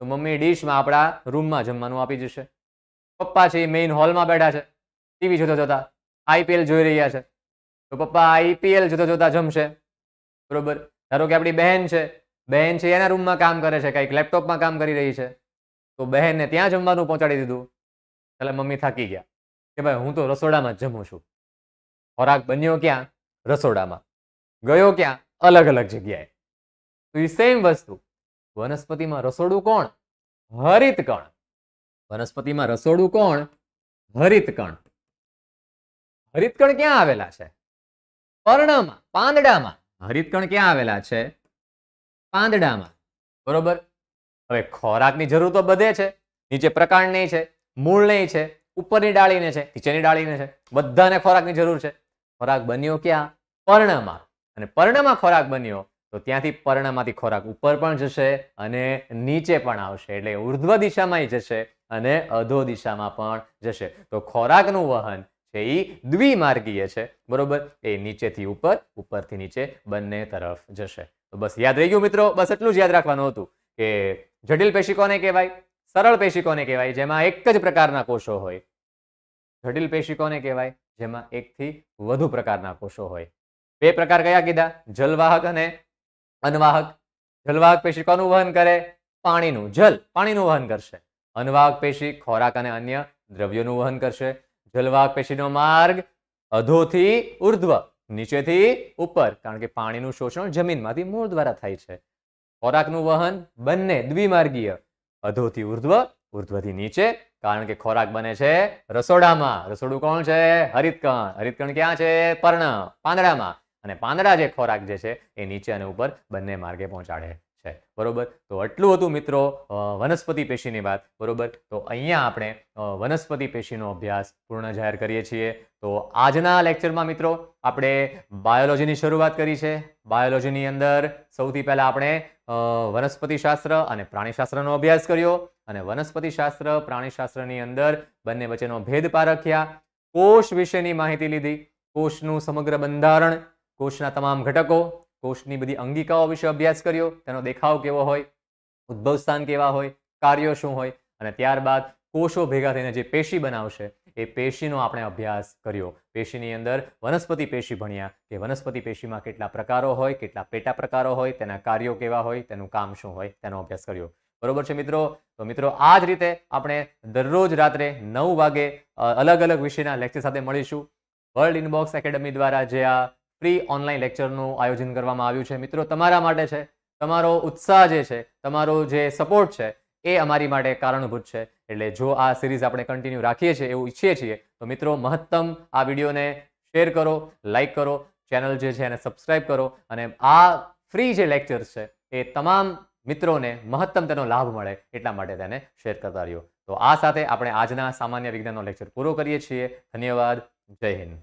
તો મમ્મી ડીશમાં આપણા રૂમમાં જમવાનું આપી જશે પપ્પા છે મેઇન હોલમાં બેઠા છે ટીવી જોતા જોતા આઈપીએલ જોઈ રહ્યા છે તો પપ્પા આઈપીએલ જોતા જોતા જમશે બરોબર ધારો કે આપણી બહેન છે બહેન છે એના રૂમમાં કામ કરે છે કંઈક લેપટોપમાં કામ કરી રહી છે તો બહેનને ત્યાં જમવાનું પહોંચાડી દીધું એટલે મમ્મી થાકી ગયા કે ભાઈ હું તો રસોડામાં જમું છું ખોરાક બન્યો ક્યાં રસોડામાં ગયો ક્યાં અલગ અલગ જગ્યાએ તો એ સેમ વસ્તુ વનસ્પતિમાં રસોડું કોણ હરિતકણ વનસ્પતિમાં રસોડું કોણ હરિતકણ હરિતકણ ક્યાં આવેલા છે પર્ણમાં પાંદડામાં હરિતકણ ક્યાં આવેલા છે પાંદડામાં બરોબર હવે ખોરાકની જરૂર તો બધે છે નીચે પ્રકાંડની છે મૂળની છે ઉપરની ડાળીને છે નીચેની ડાળીને છે બધાને ખોરાકની જરૂર છે ખોરાક બન્યો ક્યાં પર્ણમાં અને પર્ણમાં ખોરાક બન્યો તો ત્યાંથી પર્ણમાંથી ખોરાક ઉપર પણ જશે અને નીચે પણ આવશે એટલે ઉર્ધ્વ દિશામાં જશે અને અધો દિશામાં પણ જશે તો ખોરાકનું વહન છે એ દ્વિમાર્ગીય છે બરોબર એ નીચેથી ઉપર ઉપરથી નીચે બંને તરફ જશે તો બસ યાદ રહી ગયું મિત્રો બસ એટલું જ યાદ રાખવાનું હતું કે જટિલ પેશિકોને કહેવાય સરળ પેશિકોને કહેવાય જેમાં એક જ પ્રકારના કોષો હોય જટિલ પેશી કહેવાય જેમાં એકથી વધુ પ્રકારના કોષો હોય બે પ્રકાર કયા કીધા જલવાહક અને અનવાહક જલવાહક પેશિકોનું વહન કરે પાણીનું જલ પાણીનું વહન કરશે અનવાહક પેશી ખોરાક અને અન્ય દ્રવ્યોનું વહન કરશે જલવાહક પેશીનો માર્ગ અધોથી ઉર્ધ્વ નીચેથી ઉપર કારણ કે પાણીનું શોષણ જમીનમાંથી મૂળ દ્વારા થાય છે ખોરાકનું વહન બંને દ્વિમાર્ગીય અધોથી ઉર્ધ્વ ઉર્ધ્વથી નીચે કારણ કે ખોરાક બને છે રસોડામાં રસોડું કોણ છે હરિતકણ હરિતકણ ક્યાં છે પર્ણ પાંદડામાં અને પાંદડા જે ખોરાક જે છે એ નીચે અને ઉપર બંને માર્ગે પહોંચાડે છે બરોબર તો એટલું હતું મિત્રો વનસ્પતિ પેશીની વાત બરોબર તો અહીંયા આપણે વનસ્પતિ પેશીનો અભ્યાસ પૂર્ણ જાહેર કરીએ છીએ તો આજના લેક્ચરમાં મિત્રો આપણે બાયોલોજીની શરૂઆત કરી છે બાયોલોજીની અંદર સૌથી પહેલાં આપણે વનસ્પતિ શાસ્ત્ર અને પ્રાણીશાસ્ત્રનો અભ્યાસ કર્યો અને વનસ્પતિશાસ્ત્ર પ્રાણીશાસ્ત્રની અંદર બંને વચ્ચેનો ભેદ પારખ્યા કોષ વિશેની માહિતી લીધી કોષનું સમગ્ર બંધારણ કોષના તમામ ઘટકો કોષની બધી અંગિકાઓ વિશે અભ્યાસ કર્યો તેનો દેખાવ કેવો હોય ઉદ્ભવ સ્થાન કેવા હોય કાર્યો શું હોય અને ત્યારબાદ કોષો ભેગા થઈને જે પેશી બનાવશે એ પેશીનો આપણે અભ્યાસ કર્યો પેશીની અંદર વનસ્પતિ પેશી ભણ્યા કે વનસ્પતિ પેશીમાં કેટલા પ્રકારો હોય કેટલા પેટા પ્રકારો હોય તેના કાર્યો કેવા હોય તેનું કામ શું હોય તેનો અભ્યાસ કર્યો બરોબર છે મિત્રો તો મિત્રો આ જ રીતે આપણે દરરોજ રાત્રે નવ વાગે અલગ અલગ વિષયના લેક્ચર સાથે મળીશું વર્લ્ડ ઇનબોક્સ એકેડમી દ્વારા જે આ ફ્રી ઓનલાઈન લેક્ચરનું આયોજન કરવામાં આવ્યું છે મિત્રો તમારા માટે છે તમારો ઉત્સાહ જે છે તમારો જે સપોર્ટ છે એ અમારી માટે કારણભૂત છે એટલે જો આ સિરીઝ આપણે કન્ટિન્યુ રાખીએ છીએ એવું ઈચ્છીએ છીએ તો મિત્રો મહત્તમ આ વિડીયોને શેર કરો લાઇક કરો ચેનલ જે છે એને સબસ્ક્રાઈબ કરો અને આ ફ્રી જે લેક્ચર્સ છે એ તમામ મિત્રોને મહત્તમ તેનો લાભ મળે એટલા માટે તેને શેર કરતા રહ્યો તો આ સાથે આપણે આજના સામાન્ય વિજ્ઞાનનો લેક્ચર પૂરો કરીએ છીએ ધન્યવાદ જય હિન્દ